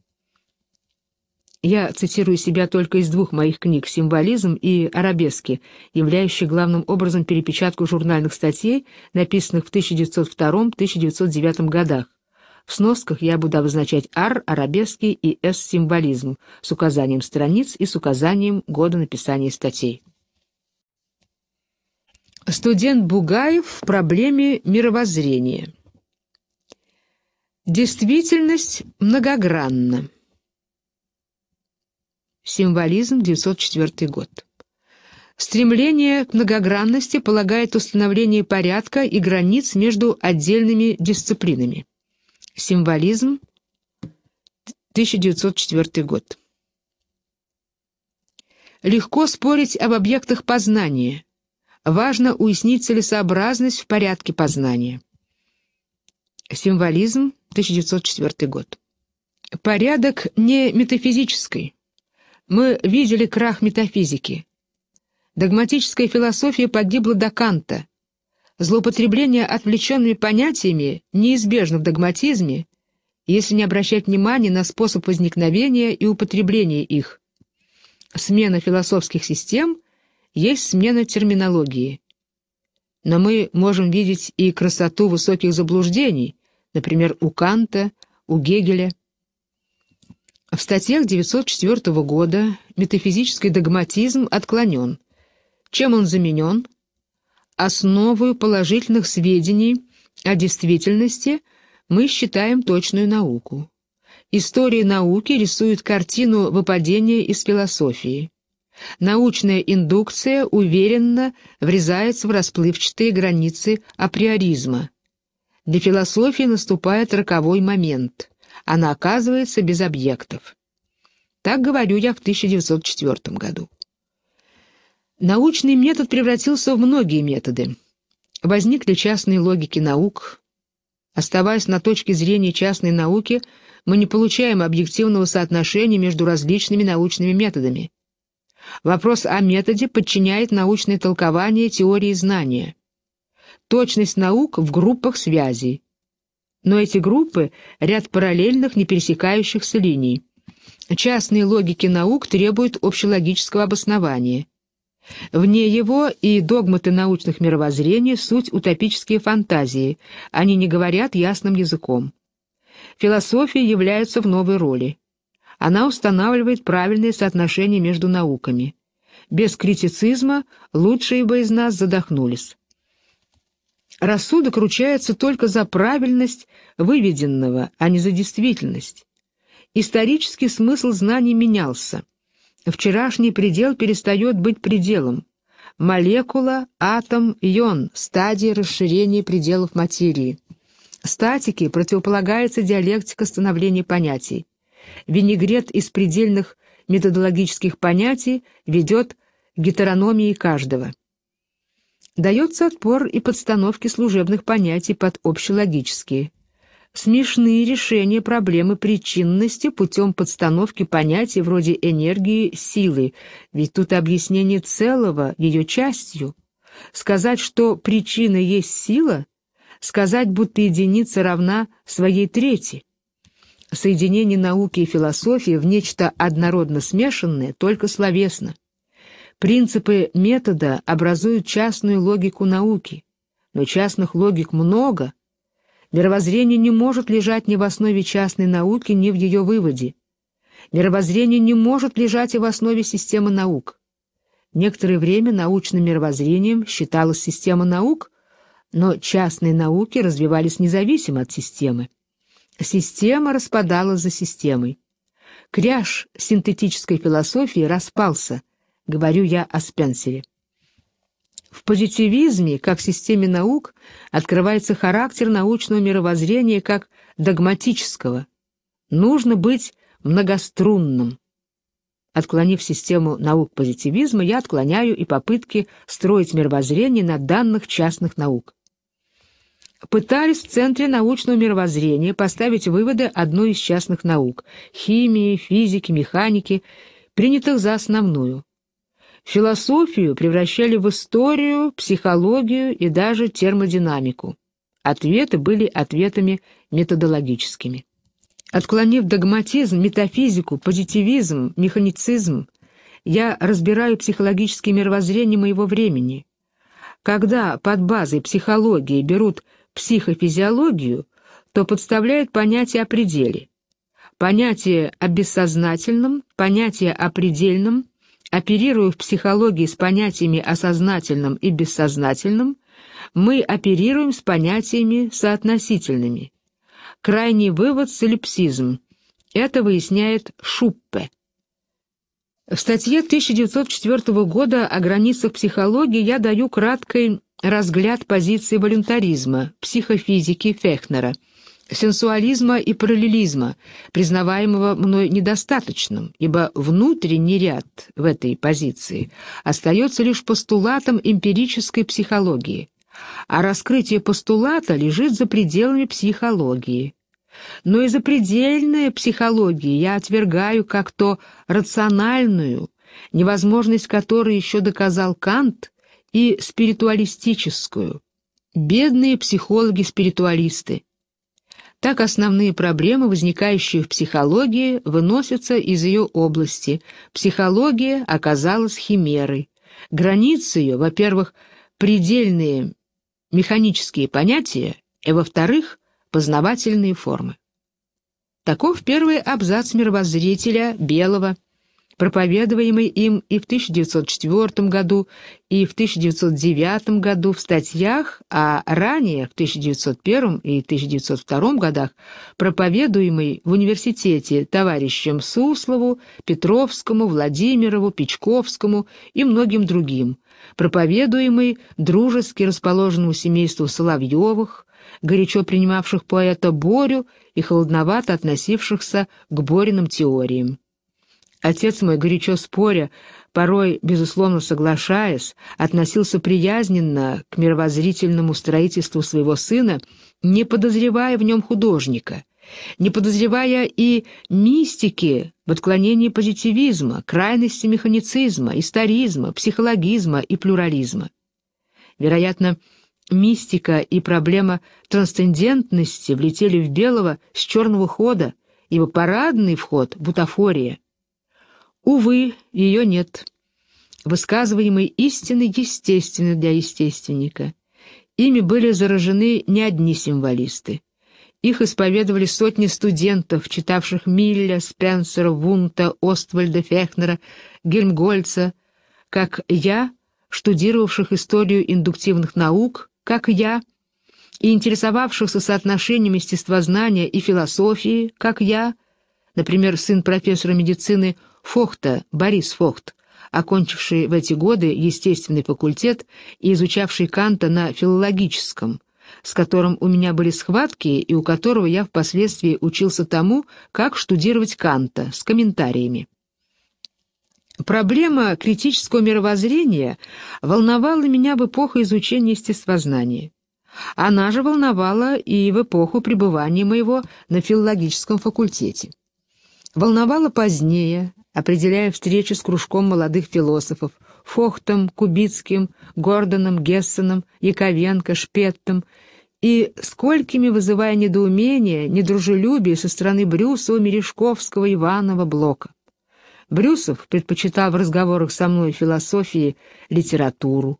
я цитирую себя только из двух моих книг «Символизм» и «Арабески», являющие главным образом перепечатку журнальных статей, написанных в 1902-1909 годах. В сносках я буду обозначать «Ар», «Арабески» и «С-символизм» с указанием страниц и с указанием года написания статей. Студент Бугаев в проблеме мировоззрения. Действительность многогранна. Символизм, 904 год. Стремление к многогранности полагает установление порядка и границ между отдельными дисциплинами. Символизм, 1904 год. Легко спорить об объектах познания. Важно уяснить целесообразность в порядке познания. Символизм, 1904 год. Порядок не метафизический мы видели крах метафизики. Догматическая философия погибла до Канта. Злоупотребление отвлеченными понятиями неизбежно в догматизме, если не обращать внимания на способ возникновения и употребления их. Смена философских систем есть смена терминологии. Но мы можем видеть и красоту высоких заблуждений, например, у Канта, у Гегеля, в статьях 904 года метафизический догматизм отклонен. Чем он заменен? Основою положительных сведений о действительности мы считаем точную науку. История науки рисует картину выпадения из философии. Научная индукция уверенно врезается в расплывчатые границы априоризма. Для философии наступает роковой момент она оказывается без объектов. Так говорю я в 1904 году. Научный метод превратился в многие методы. Возникли частные логики наук. Оставаясь на точке зрения частной науки, мы не получаем объективного соотношения между различными научными методами. Вопрос о методе подчиняет научное толкование теории знания. Точность наук в группах связей – но эти группы — ряд параллельных, не пересекающихся линий. Частные логики наук требуют общелогического обоснования. Вне его и догматы научных мировоззрений — суть утопические фантазии, они не говорят ясным языком. Философия является в новой роли. Она устанавливает правильные соотношения между науками. Без критицизма лучшие бы из нас задохнулись. Рассудок ручается только за правильность выведенного, а не за действительность. Исторический смысл знаний менялся. Вчерашний предел перестает быть пределом. Молекула, атом, ион – стадии расширения пределов материи. Статике противополагается диалектика становления понятий. Винегрет из предельных методологических понятий ведет к гетерономии каждого. Дается отпор и подстановке служебных понятий под общелогические. Смешные решения проблемы причинности путем подстановки понятий вроде энергии, силы, ведь тут объяснение целого ее частью. Сказать, что причина есть сила, сказать, будто единица равна своей трети. Соединение науки и философии в нечто однородно смешанное только словесно. Принципы метода образуют частную логику науки, но частных логик много. Мировоззрение не может лежать ни в основе частной науки, ни в ее выводе. Мировоззрение не может лежать и в основе системы наук. Некоторое время научным мировоззрением считалась система наук, но частные науки развивались независимо от системы. Система распадалась за системой. Кряж синтетической философии распался – Говорю я о Спенсере. В позитивизме, как системе наук, открывается характер научного мировоззрения как догматического. Нужно быть многострунным. Отклонив систему наук позитивизма, я отклоняю и попытки строить мировоззрение на данных частных наук. Пытались в Центре научного мировоззрения поставить выводы одной из частных наук – химии, физики, механики, принятых за основную – Философию превращали в историю, психологию и даже термодинамику. Ответы были ответами методологическими. Отклонив догматизм, метафизику, позитивизм, механицизм, я разбираю психологические мировоззрения моего времени. Когда под базой психологии берут психофизиологию, то подставляют понятие о пределе. Понятие о бессознательном, понятие о предельном – Оперируя в психологии с понятиями о сознательном и бессознательном, мы оперируем с понятиями соотносительными. Крайний вывод – солипсизм. Это выясняет Шуппе. В статье 1904 года о границах психологии я даю краткий разгляд позиции волюнтаризма, психофизики Фехнера – сенсуализма и параллелизма, признаваемого мной недостаточным, ибо внутренний ряд в этой позиции остается лишь постулатом эмпирической психологии, а раскрытие постулата лежит за пределами психологии. Но и запредельная психология я отвергаю как то рациональную, невозможность которой еще доказал Кант, и спиритуалистическую. Бедные психологи-спиритуалисты – так основные проблемы, возникающие в психологии, выносятся из ее области. Психология оказалась химерой. Границы ее, во-первых, предельные механические понятия, и, а во-вторых, познавательные формы. Таков первый абзац мировоззрителя Белого – проповедуемый им и в 1904 году, и в 1909 году в статьях, а ранее в 1901 и 1902 годах проповедуемый в университете товарищем Суслову, Петровскому, Владимирову, Печковскому и многим другим, проповедуемый дружески расположенному семейству Соловьевых, горячо принимавших поэта Борю и холодновато относившихся к Бориным теориям. Отец мой, горячо споря, порой, безусловно, соглашаясь, относился приязненно к мировоззрительному строительству своего сына, не подозревая в нем художника, не подозревая и мистики в отклонении позитивизма, крайности механицизма, историзма, психологизма и плюрализма. Вероятно, мистика и проблема трансцендентности влетели в белого с черного хода, его парадный вход — бутафория — Увы, ее нет. Высказываемые истины естественны для естественника. Ими были заражены не одни символисты. Их исповедовали сотни студентов, читавших Милля, Спенсера, Вунта, Оствальда, Фехнера, Гельмгольца, как я, штудировавших историю индуктивных наук, как я, и интересовавшихся соотношением естествознания и философии, как я, например, сын профессора медицины – Фохта, Борис Фохт, окончивший в эти годы естественный факультет и изучавший Канта на филологическом, с которым у меня были схватки и у которого я впоследствии учился тому, как штудировать Канта, с комментариями. Проблема критического мировоззрения волновала меня в эпоху изучения естествознания. Она же волновала и в эпоху пребывания моего на филологическом факультете. Волновала позднее, определяя встречи с кружком молодых философов — Фохтом, Кубицким, Гордоном, Гессоном, Яковенко, Шпеттом — и сколькими вызывая недоумение, недружелюбие со стороны Брюсова, Мережковского, Иванова, Блока. Брюсов предпочитал в разговорах со мной философии литературу.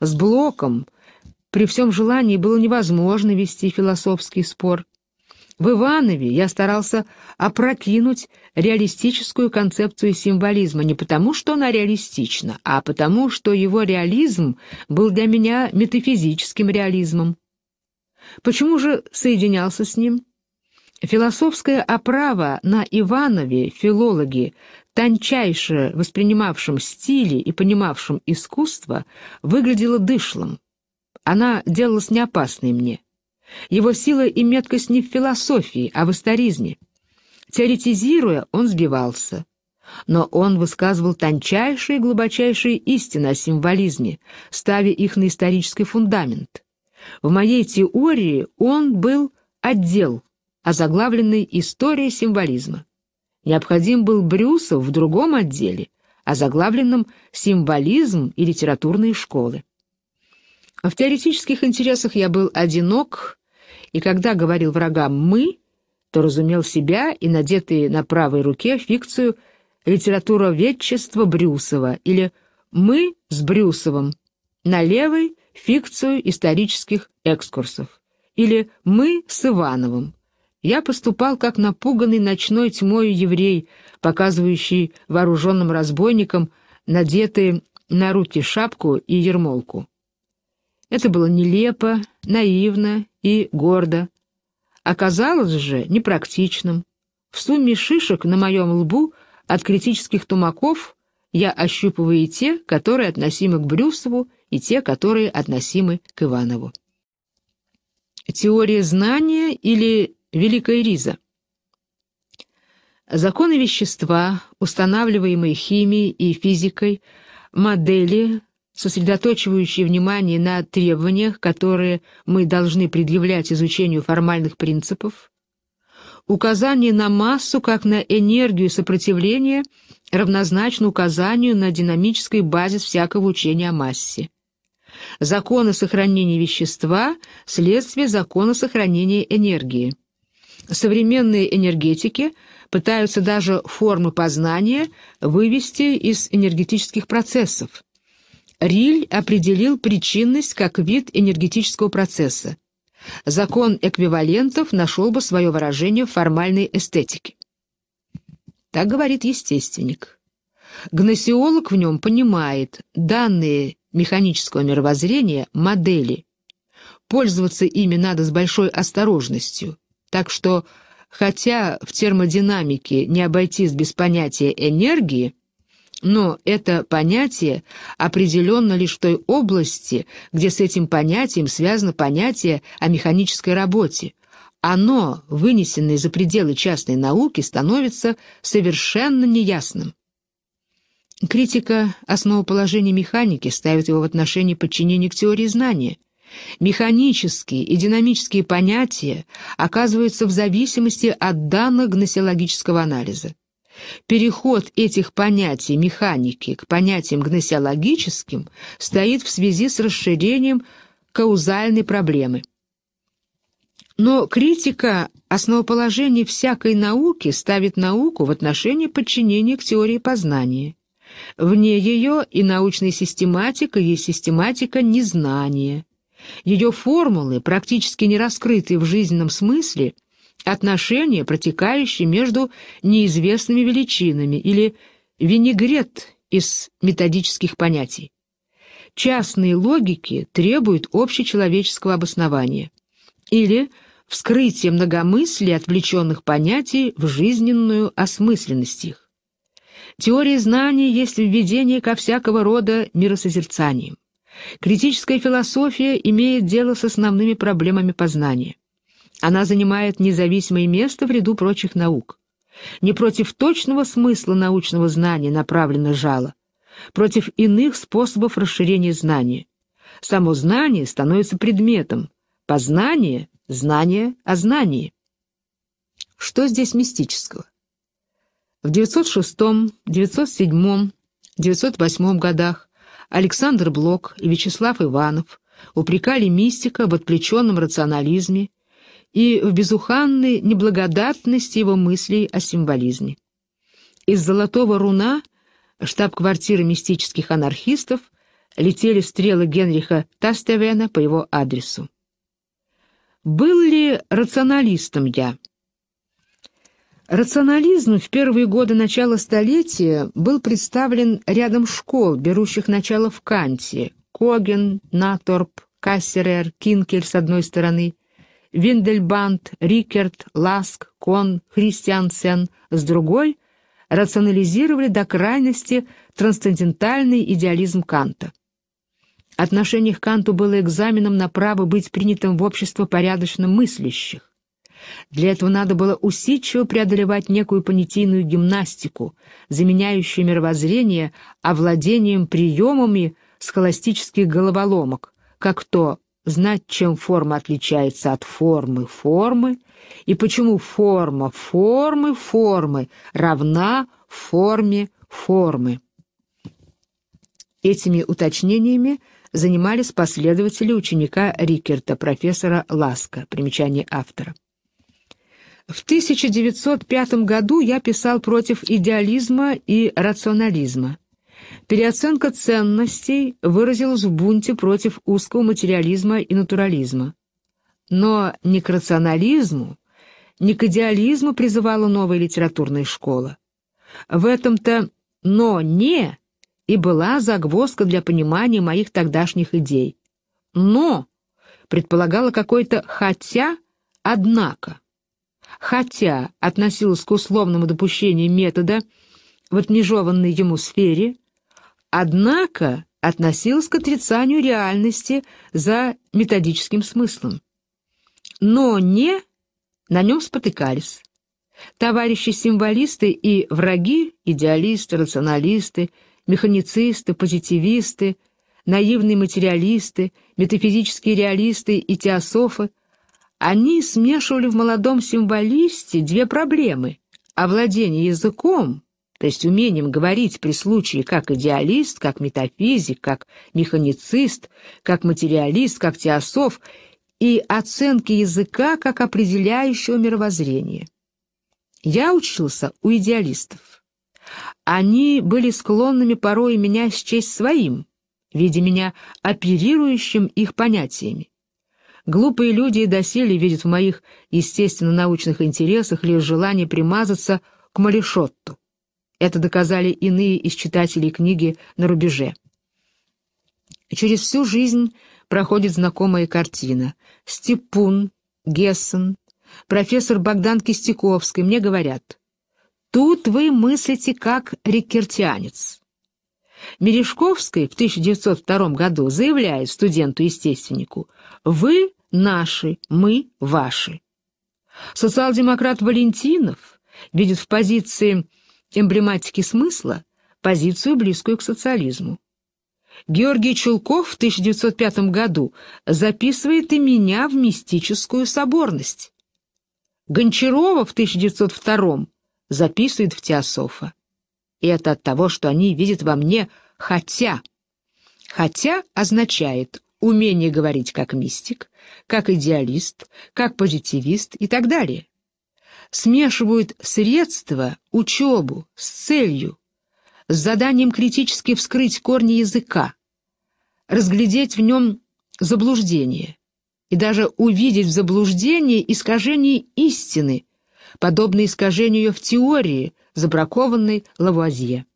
С Блоком при всем желании было невозможно вести философский спор. В Иванове я старался опрокинуть реалистическую концепцию символизма не потому, что она реалистична, а потому, что его реализм был для меня метафизическим реализмом. Почему же соединялся с ним? Философская оправа на Иванове филологи, тончайше воспринимавшем стили и понимавшем искусство, выглядела дышлом. Она делалась неопасной мне. Его сила и меткость не в философии, а в историзме. Теоретизируя, он сбивался. Но он высказывал тончайшие и глубочайшие истины о символизме, ставя их на исторический фундамент. В моей теории он был отдел, озаглавленный «История символизма». Необходим был Брюсов в другом отделе, озаглавленном «Символизм и литературные школы». В теоретических интересах я был одинок, и когда говорил врагам «мы», то разумел себя и надетые на правой руке фикцию «Литература ветчества Брюсова» или «Мы с Брюсовым», на левой — фикцию исторических экскурсов или «Мы с Ивановым». Я поступал как напуганный ночной тьмой еврей, показывающий вооруженным разбойникам надетые на руки шапку и ермолку. Это было нелепо, наивно и гордо, оказалось же непрактичным. В сумме шишек на моем лбу от критических тумаков я ощупываю и те, которые относимы к Брюсову, и те, которые относимы к Иванову. Теория знания или Великая Риза? Законы вещества, устанавливаемые химией и физикой, модели, сосредоточивающие внимание на требованиях, которые мы должны предъявлять изучению формальных принципов, указание на массу как на энергию сопротивления равнозначно указанию на динамический базис всякого учения о массе. Законы сохранения вещества – следствие закона сохранения энергии. Современные энергетики пытаются даже формы познания вывести из энергетических процессов, Риль определил причинность как вид энергетического процесса. Закон эквивалентов нашел бы свое выражение в формальной эстетике. Так говорит естественник. Гносеолог в нем понимает данные механического мировоззрения модели. Пользоваться ими надо с большой осторожностью, так что, хотя в термодинамике не обойтись без понятия энергии, но это понятие определенно лишь в той области, где с этим понятием связано понятие о механической работе. Оно, вынесенное за пределы частной науки, становится совершенно неясным. Критика основоположения механики ставит его в отношении подчинения к теории знания. Механические и динамические понятия оказываются в зависимости от данных гносеологического анализа. Переход этих понятий механики к понятиям гносеологическим стоит в связи с расширением каузальной проблемы. Но критика основоположений всякой науки ставит науку в отношении подчинения к теории познания. Вне ее и научная систематика есть систематика незнания. Ее формулы, практически не раскрытые в жизненном смысле – отношения, протекающие между неизвестными величинами, или винегрет из методических понятий. Частные логики требуют общечеловеческого обоснования, или вскрытие многомыслия отвлеченных понятий в жизненную осмысленность их. Теория знаний есть введение ко всякого рода миросозерцаниям. Критическая философия имеет дело с основными проблемами познания. Она занимает независимое место в ряду прочих наук. Не против точного смысла научного знания направлено жало, против иных способов расширения знания. Само знание становится предметом, познание — знание о знании. Что здесь мистического? В 906, 907, 908 годах Александр Блок и Вячеслав Иванов упрекали мистика в отвлеченном рационализме и в безуханной неблагодатности его мыслей о символизме. Из золотого руна штаб-квартиры мистических анархистов летели стрелы Генриха Тастевена по его адресу. Был ли рационалистом я? Рационализм в первые годы начала столетия был представлен рядом школ, берущих начало в Канте, Коген, Наторп, Кассерер, Кинкель с одной стороны Виндельбанд, Рикерт, Ласк, Кон, Христиансен, с другой рационализировали до крайности трансцендентальный идеализм Канта. Отношение к Канту было экзаменом на право быть принятым в общество порядочно мыслящих. Для этого надо было усидчиво преодолевать некую понятийную гимнастику, заменяющую мировоззрение овладением приемами схоластических головоломок, как то знать, чем форма отличается от формы формы, и почему форма формы формы равна форме формы. Этими уточнениями занимались последователи ученика Рикерта, профессора Ласка, примечание автора. В 1905 году я писал против идеализма и рационализма. Переоценка ценностей выразилась в бунте против узкого материализма и натурализма. Но не к рационализму, не к идеализму призывала новая литературная школа. В этом-то «но не» и была загвоздка для понимания моих тогдашних идей. «Но» предполагало какое-то «хотя», «однако». «Хотя» относилось к условному допущению метода в отмежованной ему сфере, однако относилась к отрицанию реальности за методическим смыслом. Но «не» на нем спотыкались. Товарищи-символисты и враги, идеалисты, рационалисты, механицисты, позитивисты, наивные материалисты, метафизические реалисты и теософы, они смешивали в молодом символисте две проблемы — овладение языком то есть умением говорить при случае как идеалист, как метафизик, как механицист, как материалист, как теософ, и оценки языка как определяющего мировоззрения. Я учился у идеалистов. Они были склонными порой меня счесть своим, видя меня оперирующим их понятиями. Глупые люди и доселе видят в моих естественно-научных интересах лишь желание примазаться к Малишотту. Это доказали иные из читателей книги на рубеже. Через всю жизнь проходит знакомая картина. Степун, Гессен, профессор Богдан Кистяковский мне говорят, «Тут вы мыслите как риккертианец». Мережковский в 1902 году заявляет студенту-естественнику, «Вы наши, мы ваши». Социал-демократ Валентинов видит в позиции эмблематики смысла позицию, близкую к социализму. Георгий Чулков в 1905 году записывает и меня в мистическую соборность. Гончарова в 1902 записывает в Теософа. И это от того, что они видят во мне «хотя». «Хотя» означает умение говорить как мистик, как идеалист, как позитивист и так далее смешивают средства, учебу с целью, с заданием критически вскрыть корни языка, разглядеть в нем заблуждение и даже увидеть в заблуждении искажение истины, подобное искажению в теории, забракованной Лавуазье.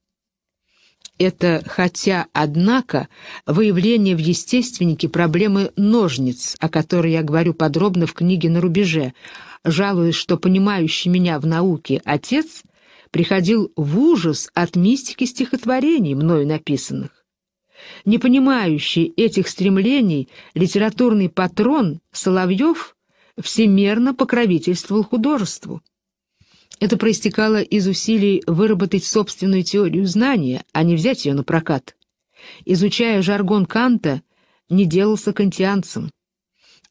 Это, хотя, однако, выявление в естественнике проблемы ножниц, о которой я говорю подробно в книге «На рубеже», жалуясь, что понимающий меня в науке отец приходил в ужас от мистики стихотворений, мною написанных. Не понимающий этих стремлений литературный патрон Соловьев всемерно покровительствовал художеству. Это проистекало из усилий выработать собственную теорию знания, а не взять ее на прокат. Изучая жаргон Канта, не делался кантианцем.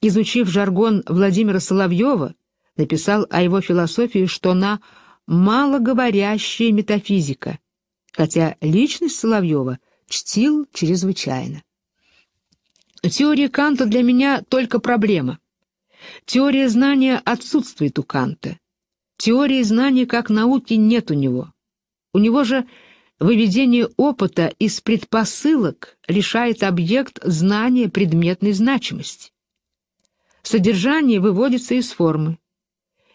Изучив жаргон Владимира Соловьева, написал о его философии, что она малоговорящая метафизика, хотя личность Соловьева чтил чрезвычайно. Теория Канта для меня только проблема. Теория знания отсутствует у Канта. Теории знания как науки нет у него. У него же выведение опыта из предпосылок лишает объект знания предметной значимости. Содержание выводится из формы.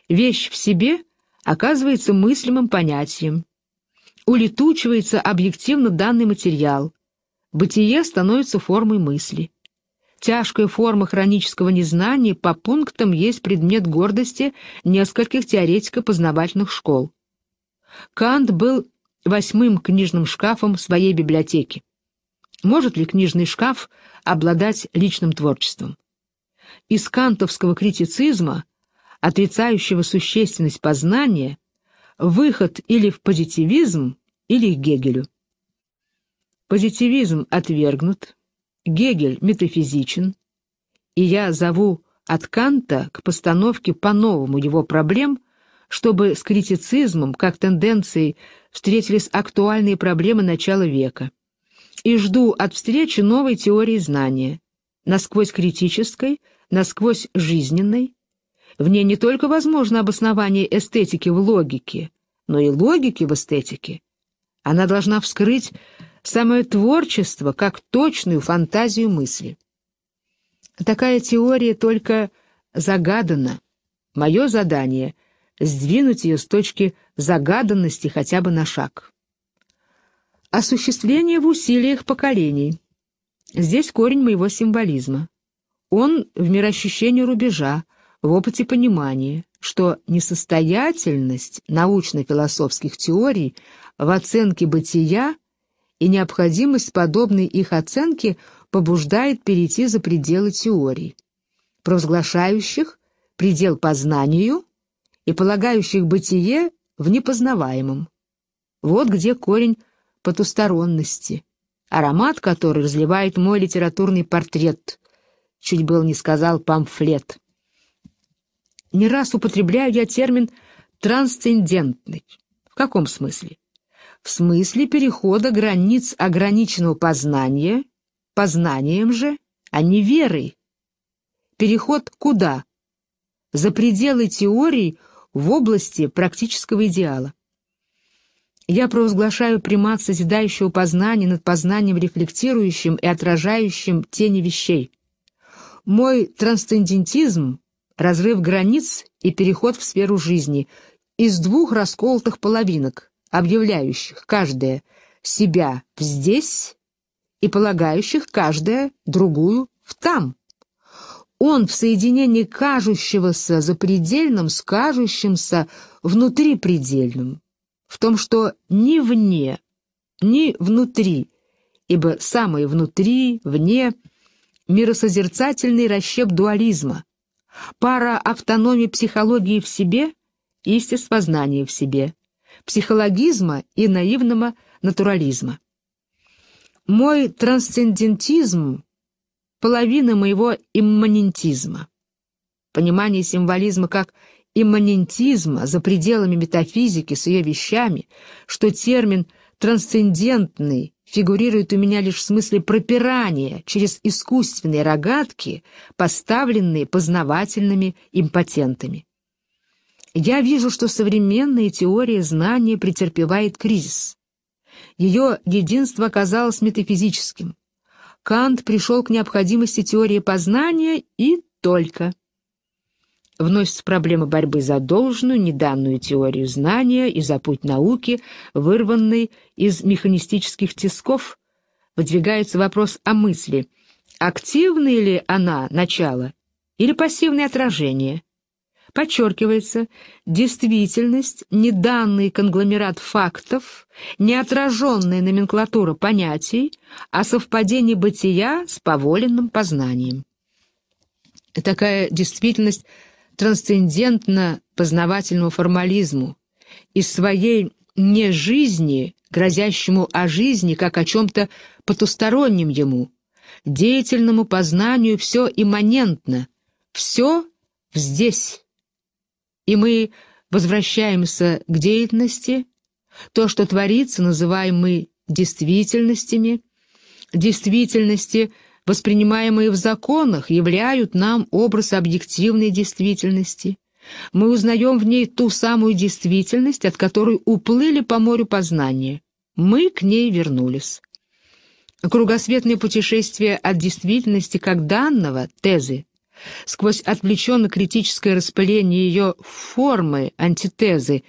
Вещь в себе оказывается мыслимым понятием. Улетучивается объективно данный материал. Бытие становится формой мысли. Тяжкая форма хронического незнания по пунктам есть предмет гордости нескольких теоретико-познавательных школ. Кант был восьмым книжным шкафом своей библиотеки. Может ли книжный шкаф обладать личным творчеством? Из кантовского критицизма – отрицающего существенность познания, выход или в позитивизм, или к Гегелю. Позитивизм отвергнут, Гегель метафизичен, и я зову от Канта к постановке по-новому его проблем, чтобы с критицизмом, как тенденцией, встретились актуальные проблемы начала века. И жду от встречи новой теории знания, насквозь критической, насквозь жизненной, в ней не только возможно обоснование эстетики в логике, но и логики в эстетике. Она должна вскрыть самое творчество как точную фантазию мысли. Такая теория только загадана. Мое задание — сдвинуть ее с точки загаданности хотя бы на шаг. Осуществление в усилиях поколений. Здесь корень моего символизма. Он в мироощущении рубежа, в опыте понимания, что несостоятельность научно-философских теорий в оценке бытия и необходимость подобной их оценки побуждает перейти за пределы теорий, провозглашающих предел познанию и полагающих бытие в непознаваемом. Вот где корень потусторонности, аромат который разливает мой литературный портрет, чуть был не сказал памфлет. Не раз употребляю я термин «трансцендентный». В каком смысле? В смысле перехода границ ограниченного познания, познанием же, а не верой. Переход куда? За пределы теории в области практического идеала. Я провозглашаю примат созидающего познания над познанием рефлектирующим и отражающим тени вещей. Мой трансцендентизм разрыв границ и переход в сферу жизни из двух расколотых половинок, объявляющих каждая себя «здесь» и полагающих каждая другую в «там». Он в соединении кажущегося запредельным с кажущимся внутрипредельным, в том, что ни вне, ни внутри, ибо самое внутри, вне — миросозерцательный расщеп дуализма, пара автономии психологии в себе и естествознания в себе, психологизма и наивного натурализма. Мой трансцендентизм – половина моего имманентизма. Понимание символизма как имманентизма за пределами метафизики с ее вещами, что термин «трансцендентный» фигурирует у меня лишь в смысле пропирания через искусственные рогатки, поставленные познавательными импотентами. Я вижу, что современная теория знания претерпевает кризис. Ее единство оказалось метафизическим. Кант пришел к необходимости теории познания и только. Вносится проблема борьбы за должную, неданную теорию знания и за путь науки, вырванный из механистических тисков, выдвигается вопрос о мысли, активна ли она начало или пассивное отражение. Подчеркивается, действительность, неданный конгломерат фактов, неотраженная номенклатура понятий а совпадение бытия с поволенным познанием. Такая действительность – трансцендентно-познавательному формализму, из своей не жизни, грозящему о жизни, как о чем-то потустороннем ему, деятельному познанию все имманентно, все здесь. И мы возвращаемся к деятельности, то, что творится, называем мы действительностями, действительности – воспринимаемые в законах, являют нам образ объективной действительности. Мы узнаем в ней ту самую действительность, от которой уплыли по морю познания. Мы к ней вернулись. Кругосветное путешествие от действительности как данного, тезы, сквозь отвлеченно-критическое распыление ее формы, антитезы,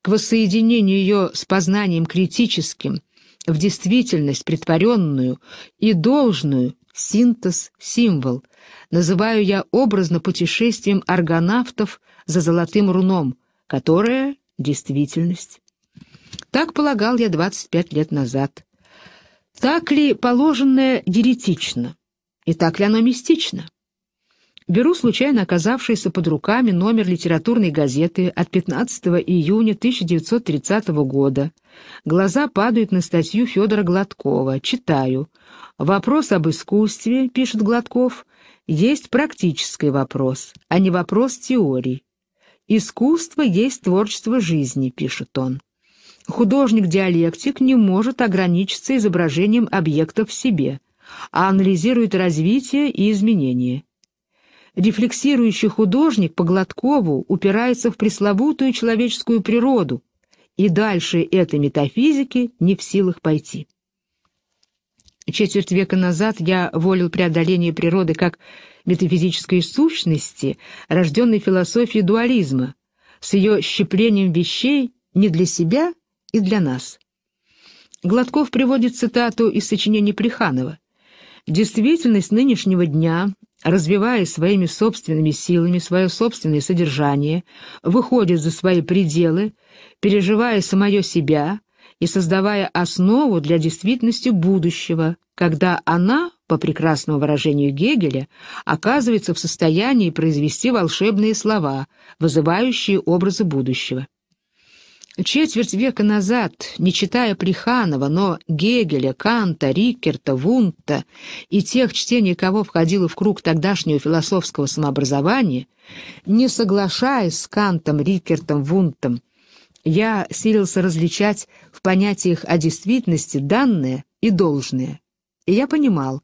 к воссоединению ее с познанием критическим, в действительность притворенную и должную, синтез-символ. Называю я образно путешествием аргонавтов за золотым руном, которое — действительность. Так полагал я 25 лет назад. Так ли положенное еретично? И так ли оно мистично? беру случайно оказавшийся под руками номер литературной газеты от 15 июня 1930 года. Глаза падают на статью Федора Гладкова. Читаю. «Вопрос об искусстве», — пишет Гладков, — «есть практический вопрос, а не вопрос теорий. Искусство есть творчество жизни», — пишет он. Художник-диалектик не может ограничиться изображением объектов в себе, а анализирует развитие и изменения рефлексирующий художник по Гладкову упирается в пресловутую человеческую природу, и дальше этой метафизики не в силах пойти. Четверть века назад я волил преодоление природы как метафизической сущности, рожденной философией дуализма, с ее щеплением вещей не для себя и для нас. Гладков приводит цитату из сочинений Плеханова. «Действительность нынешнего дня развивая своими собственными силами свое собственное содержание, выходит за свои пределы, переживая самое себя и создавая основу для действительности будущего, когда она, по прекрасному выражению Гегеля, оказывается в состоянии произвести волшебные слова, вызывающие образы будущего. Четверть века назад, не читая Плеханова, но Гегеля, Канта, Рикерта, Вунта и тех чтений, кого входило в круг тогдашнего философского самообразования, не соглашаясь с Кантом, Рикертом, Вунтом, я силился различать в понятиях о действительности данное и должное. И я понимал,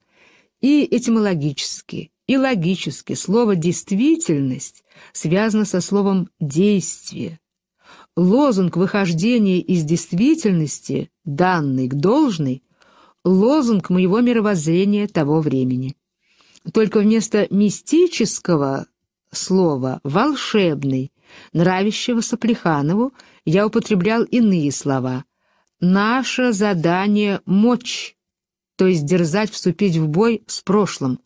и этимологически, и логически слово «действительность» связано со словом «действие», лозунг выхождения из действительности, данный к должной, лозунг моего мировоззрения того времени. Только вместо мистического слова «волшебный», нравящегося Плеханову, я употреблял иные слова. «Наше задание — мочь», то есть дерзать вступить в бой с прошлым,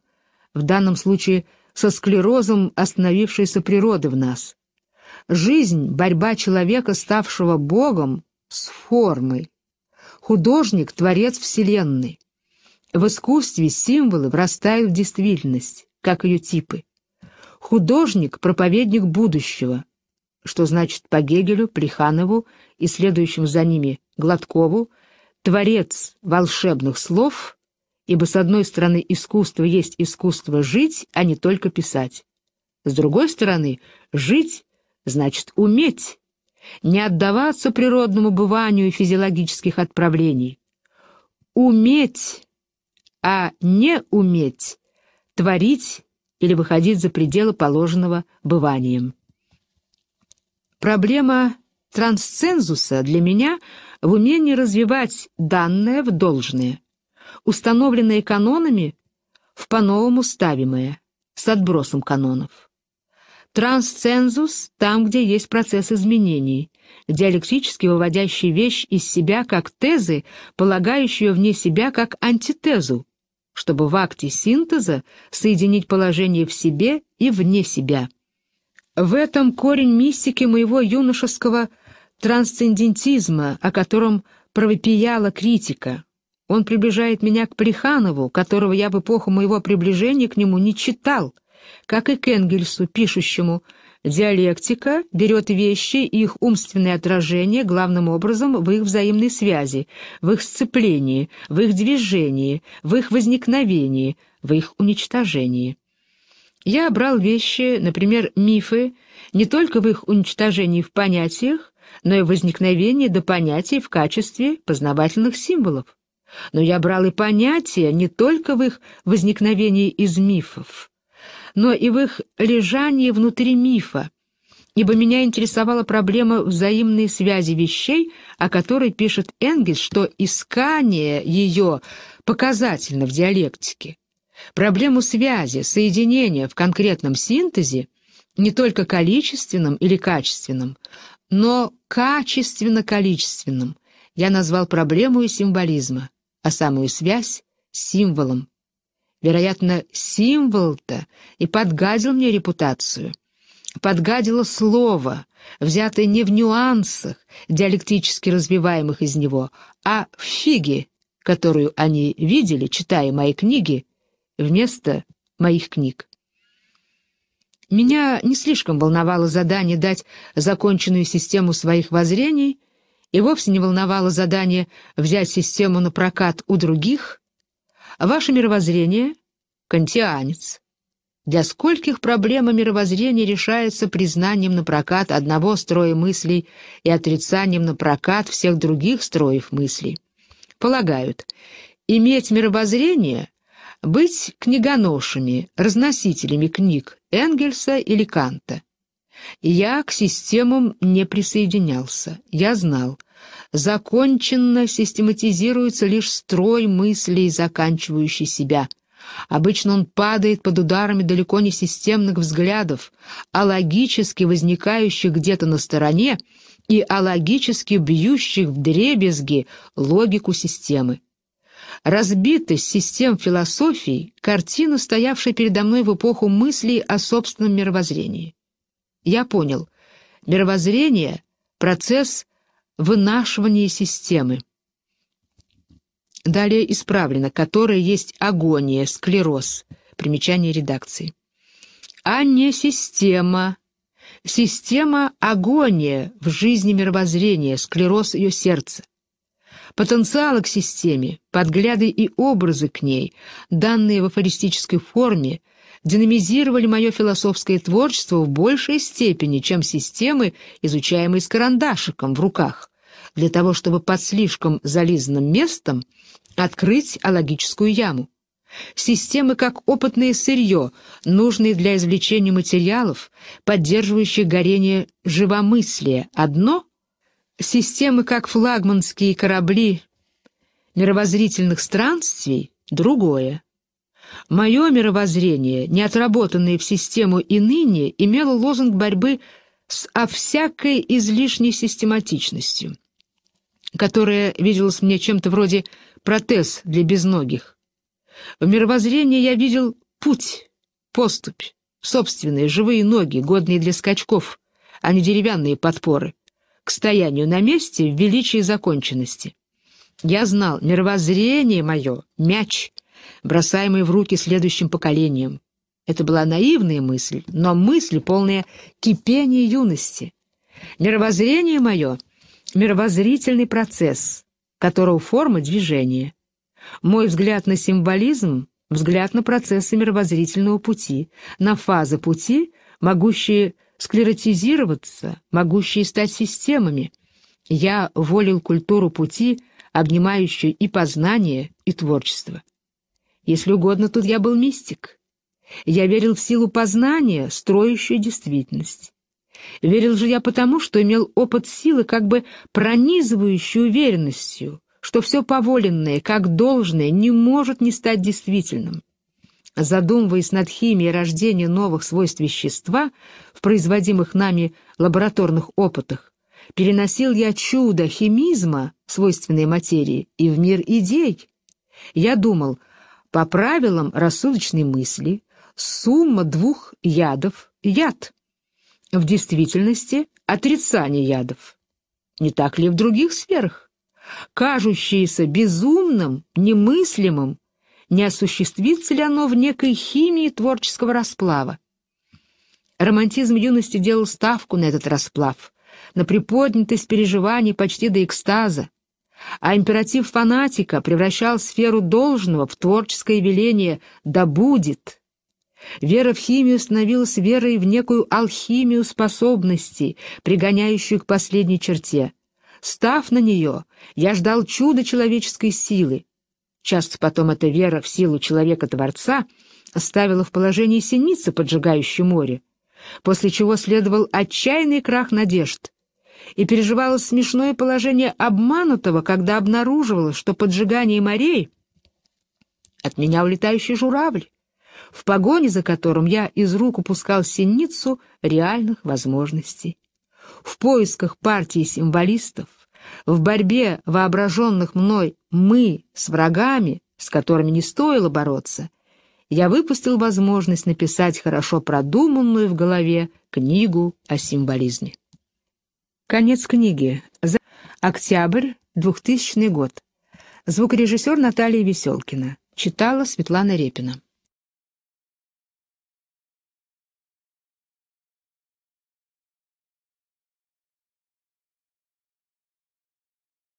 в данном случае со склерозом остановившейся природы в нас – Жизнь — борьба человека, ставшего Богом, с формой. Художник — творец Вселенной. В искусстве символы врастают в действительность, как ее типы. Художник — проповедник будущего, что значит по Гегелю, Плеханову и следующим за ними Гладкову, творец волшебных слов, ибо с одной стороны искусство есть искусство жить, а не только писать. С другой стороны, жить значит уметь, не отдаваться природному быванию физиологических отправлений. Уметь, а не уметь, творить или выходить за пределы положенного быванием. Проблема трансцензуса для меня в умении развивать данное в должное, установленное канонами в по-новому ставимое, с отбросом канонов. Трансцензус — там, где есть процесс изменений, диалектически выводящий вещь из себя как тезы, полагающую вне себя как антитезу, чтобы в акте синтеза соединить положение в себе и вне себя. В этом корень мистики моего юношеского трансцендентизма, о котором провопияла критика. Он приближает меня к Плеханову, которого я в эпоху моего приближения к нему не читал, как и к Энгельсу, пишущему Диалектика берет вещи и их умственное отражение главным образом в их взаимной связи, в их сцеплении, в их движении, в их возникновении, в их уничтожении. Я брал вещи, например, мифы, не только в их уничтожении в понятиях, но и в возникновении до понятий в качестве познавательных символов. Но я брал и понятия не только в их возникновении из мифов, но и в их лежании внутри мифа, ибо меня интересовала проблема взаимной связи вещей, о которой пишет Энгельс, что искание ее показательно в диалектике. Проблему связи, соединения в конкретном синтезе, не только количественном или качественном, но качественно-количественном, я назвал проблему и символизма, а самую связь — символом, Вероятно, символ-то и подгадил мне репутацию. Подгадило слово, взятое не в нюансах, диалектически разбиваемых из него, а в фиге, которую они видели, читая мои книги, вместо моих книг. Меня не слишком волновало задание дать законченную систему своих воззрений, и вовсе не волновало задание взять систему на прокат у других — Ваше мировоззрение — кантианец. Для скольких проблема мировоззрения решается признанием на прокат одного строя мыслей и отрицанием на прокат всех других строев мыслей? Полагают, иметь мировоззрение — быть книгоношами, разносителями книг Энгельса или Канта. Я к системам не присоединялся. Я знал — законченно систематизируется лишь строй мыслей, заканчивающий себя. Обычно он падает под ударами далеко не системных взглядов, а логически возникающих где-то на стороне и алогически бьющих в дребезги логику системы. Разбитость систем философии картина, стоявшая передо мной в эпоху мыслей о собственном мировоззрении. Я понял, мировоззрение — процесс — вынашивание системы. Далее исправлено, которое есть агония, склероз. Примечание редакции. А не система. Система – агония в жизни мировоззрения, склероз ее сердца. Потенциалы к системе, подгляды и образы к ней, данные в афористической форме, динамизировали мое философское творчество в большей степени, чем системы, изучаемые с карандашиком в руках для того, чтобы под слишком зализанным местом открыть алогическую яму. Системы как опытное сырье, нужные для извлечения материалов, поддерживающие горение живомыслия, одно, системы как флагманские корабли мировоззрительных странствий, другое. Мое мировоззрение, не отработанное в систему и ныне, имело лозунг борьбы с о всякой излишней систематичностью которая виделась мне чем-то вроде протез для безногих. В мировоззрении я видел путь, поступь, собственные живые ноги, годные для скачков, а не деревянные подпоры, к стоянию на месте в величии законченности. Я знал, мировоззрение мое — мяч, бросаемый в руки следующим поколением. Это была наивная мысль, но мысль, полная кипения юности. Мировоззрение мое — мировоззрительный процесс, которого форма — движения. Мой взгляд на символизм — взгляд на процессы мировоззрительного пути, на фазы пути, могущие склеротизироваться, могущие стать системами. Я волил культуру пути, обнимающую и познание, и творчество. Если угодно, тут я был мистик. Я верил в силу познания, строящую действительность. Верил же я потому, что имел опыт силы, как бы пронизывающей уверенностью, что все поволенное, как должное, не может не стать действительным. Задумываясь над химией рождения новых свойств вещества в производимых нами лабораторных опытах, переносил я чудо химизма, свойственной материи, и в мир идей. Я думал, по правилам рассудочной мысли, сумма двух ядов — яд в действительности отрицание ядов. Не так ли в других сферах? Кажущееся безумным, немыслимым, не осуществится ли оно в некой химии творческого расплава? Романтизм юности делал ставку на этот расплав, на приподнятость переживаний почти до экстаза, а императив фанатика превращал сферу должного в творческое веление «да будет», Вера в химию становилась верой в некую алхимию способностей, пригоняющую к последней черте. Став на нее, я ждал чуда человеческой силы. Часто потом эта вера в силу человека-творца ставила в положение синицы, поджигающей море, после чего следовал отчаянный крах надежд. И переживалось смешное положение обманутого, когда обнаруживалось, что поджигание морей — от меня улетающий журавль в погоне за которым я из рук упускал синицу реальных возможностей. В поисках партии символистов, в борьбе воображенных мной «мы» с врагами, с которыми не стоило бороться, я выпустил возможность написать хорошо продуманную в голове книгу о символизме. Конец книги. За... Октябрь, 2000 год. Звукорежиссер Наталья Веселкина. Читала Светлана Репина.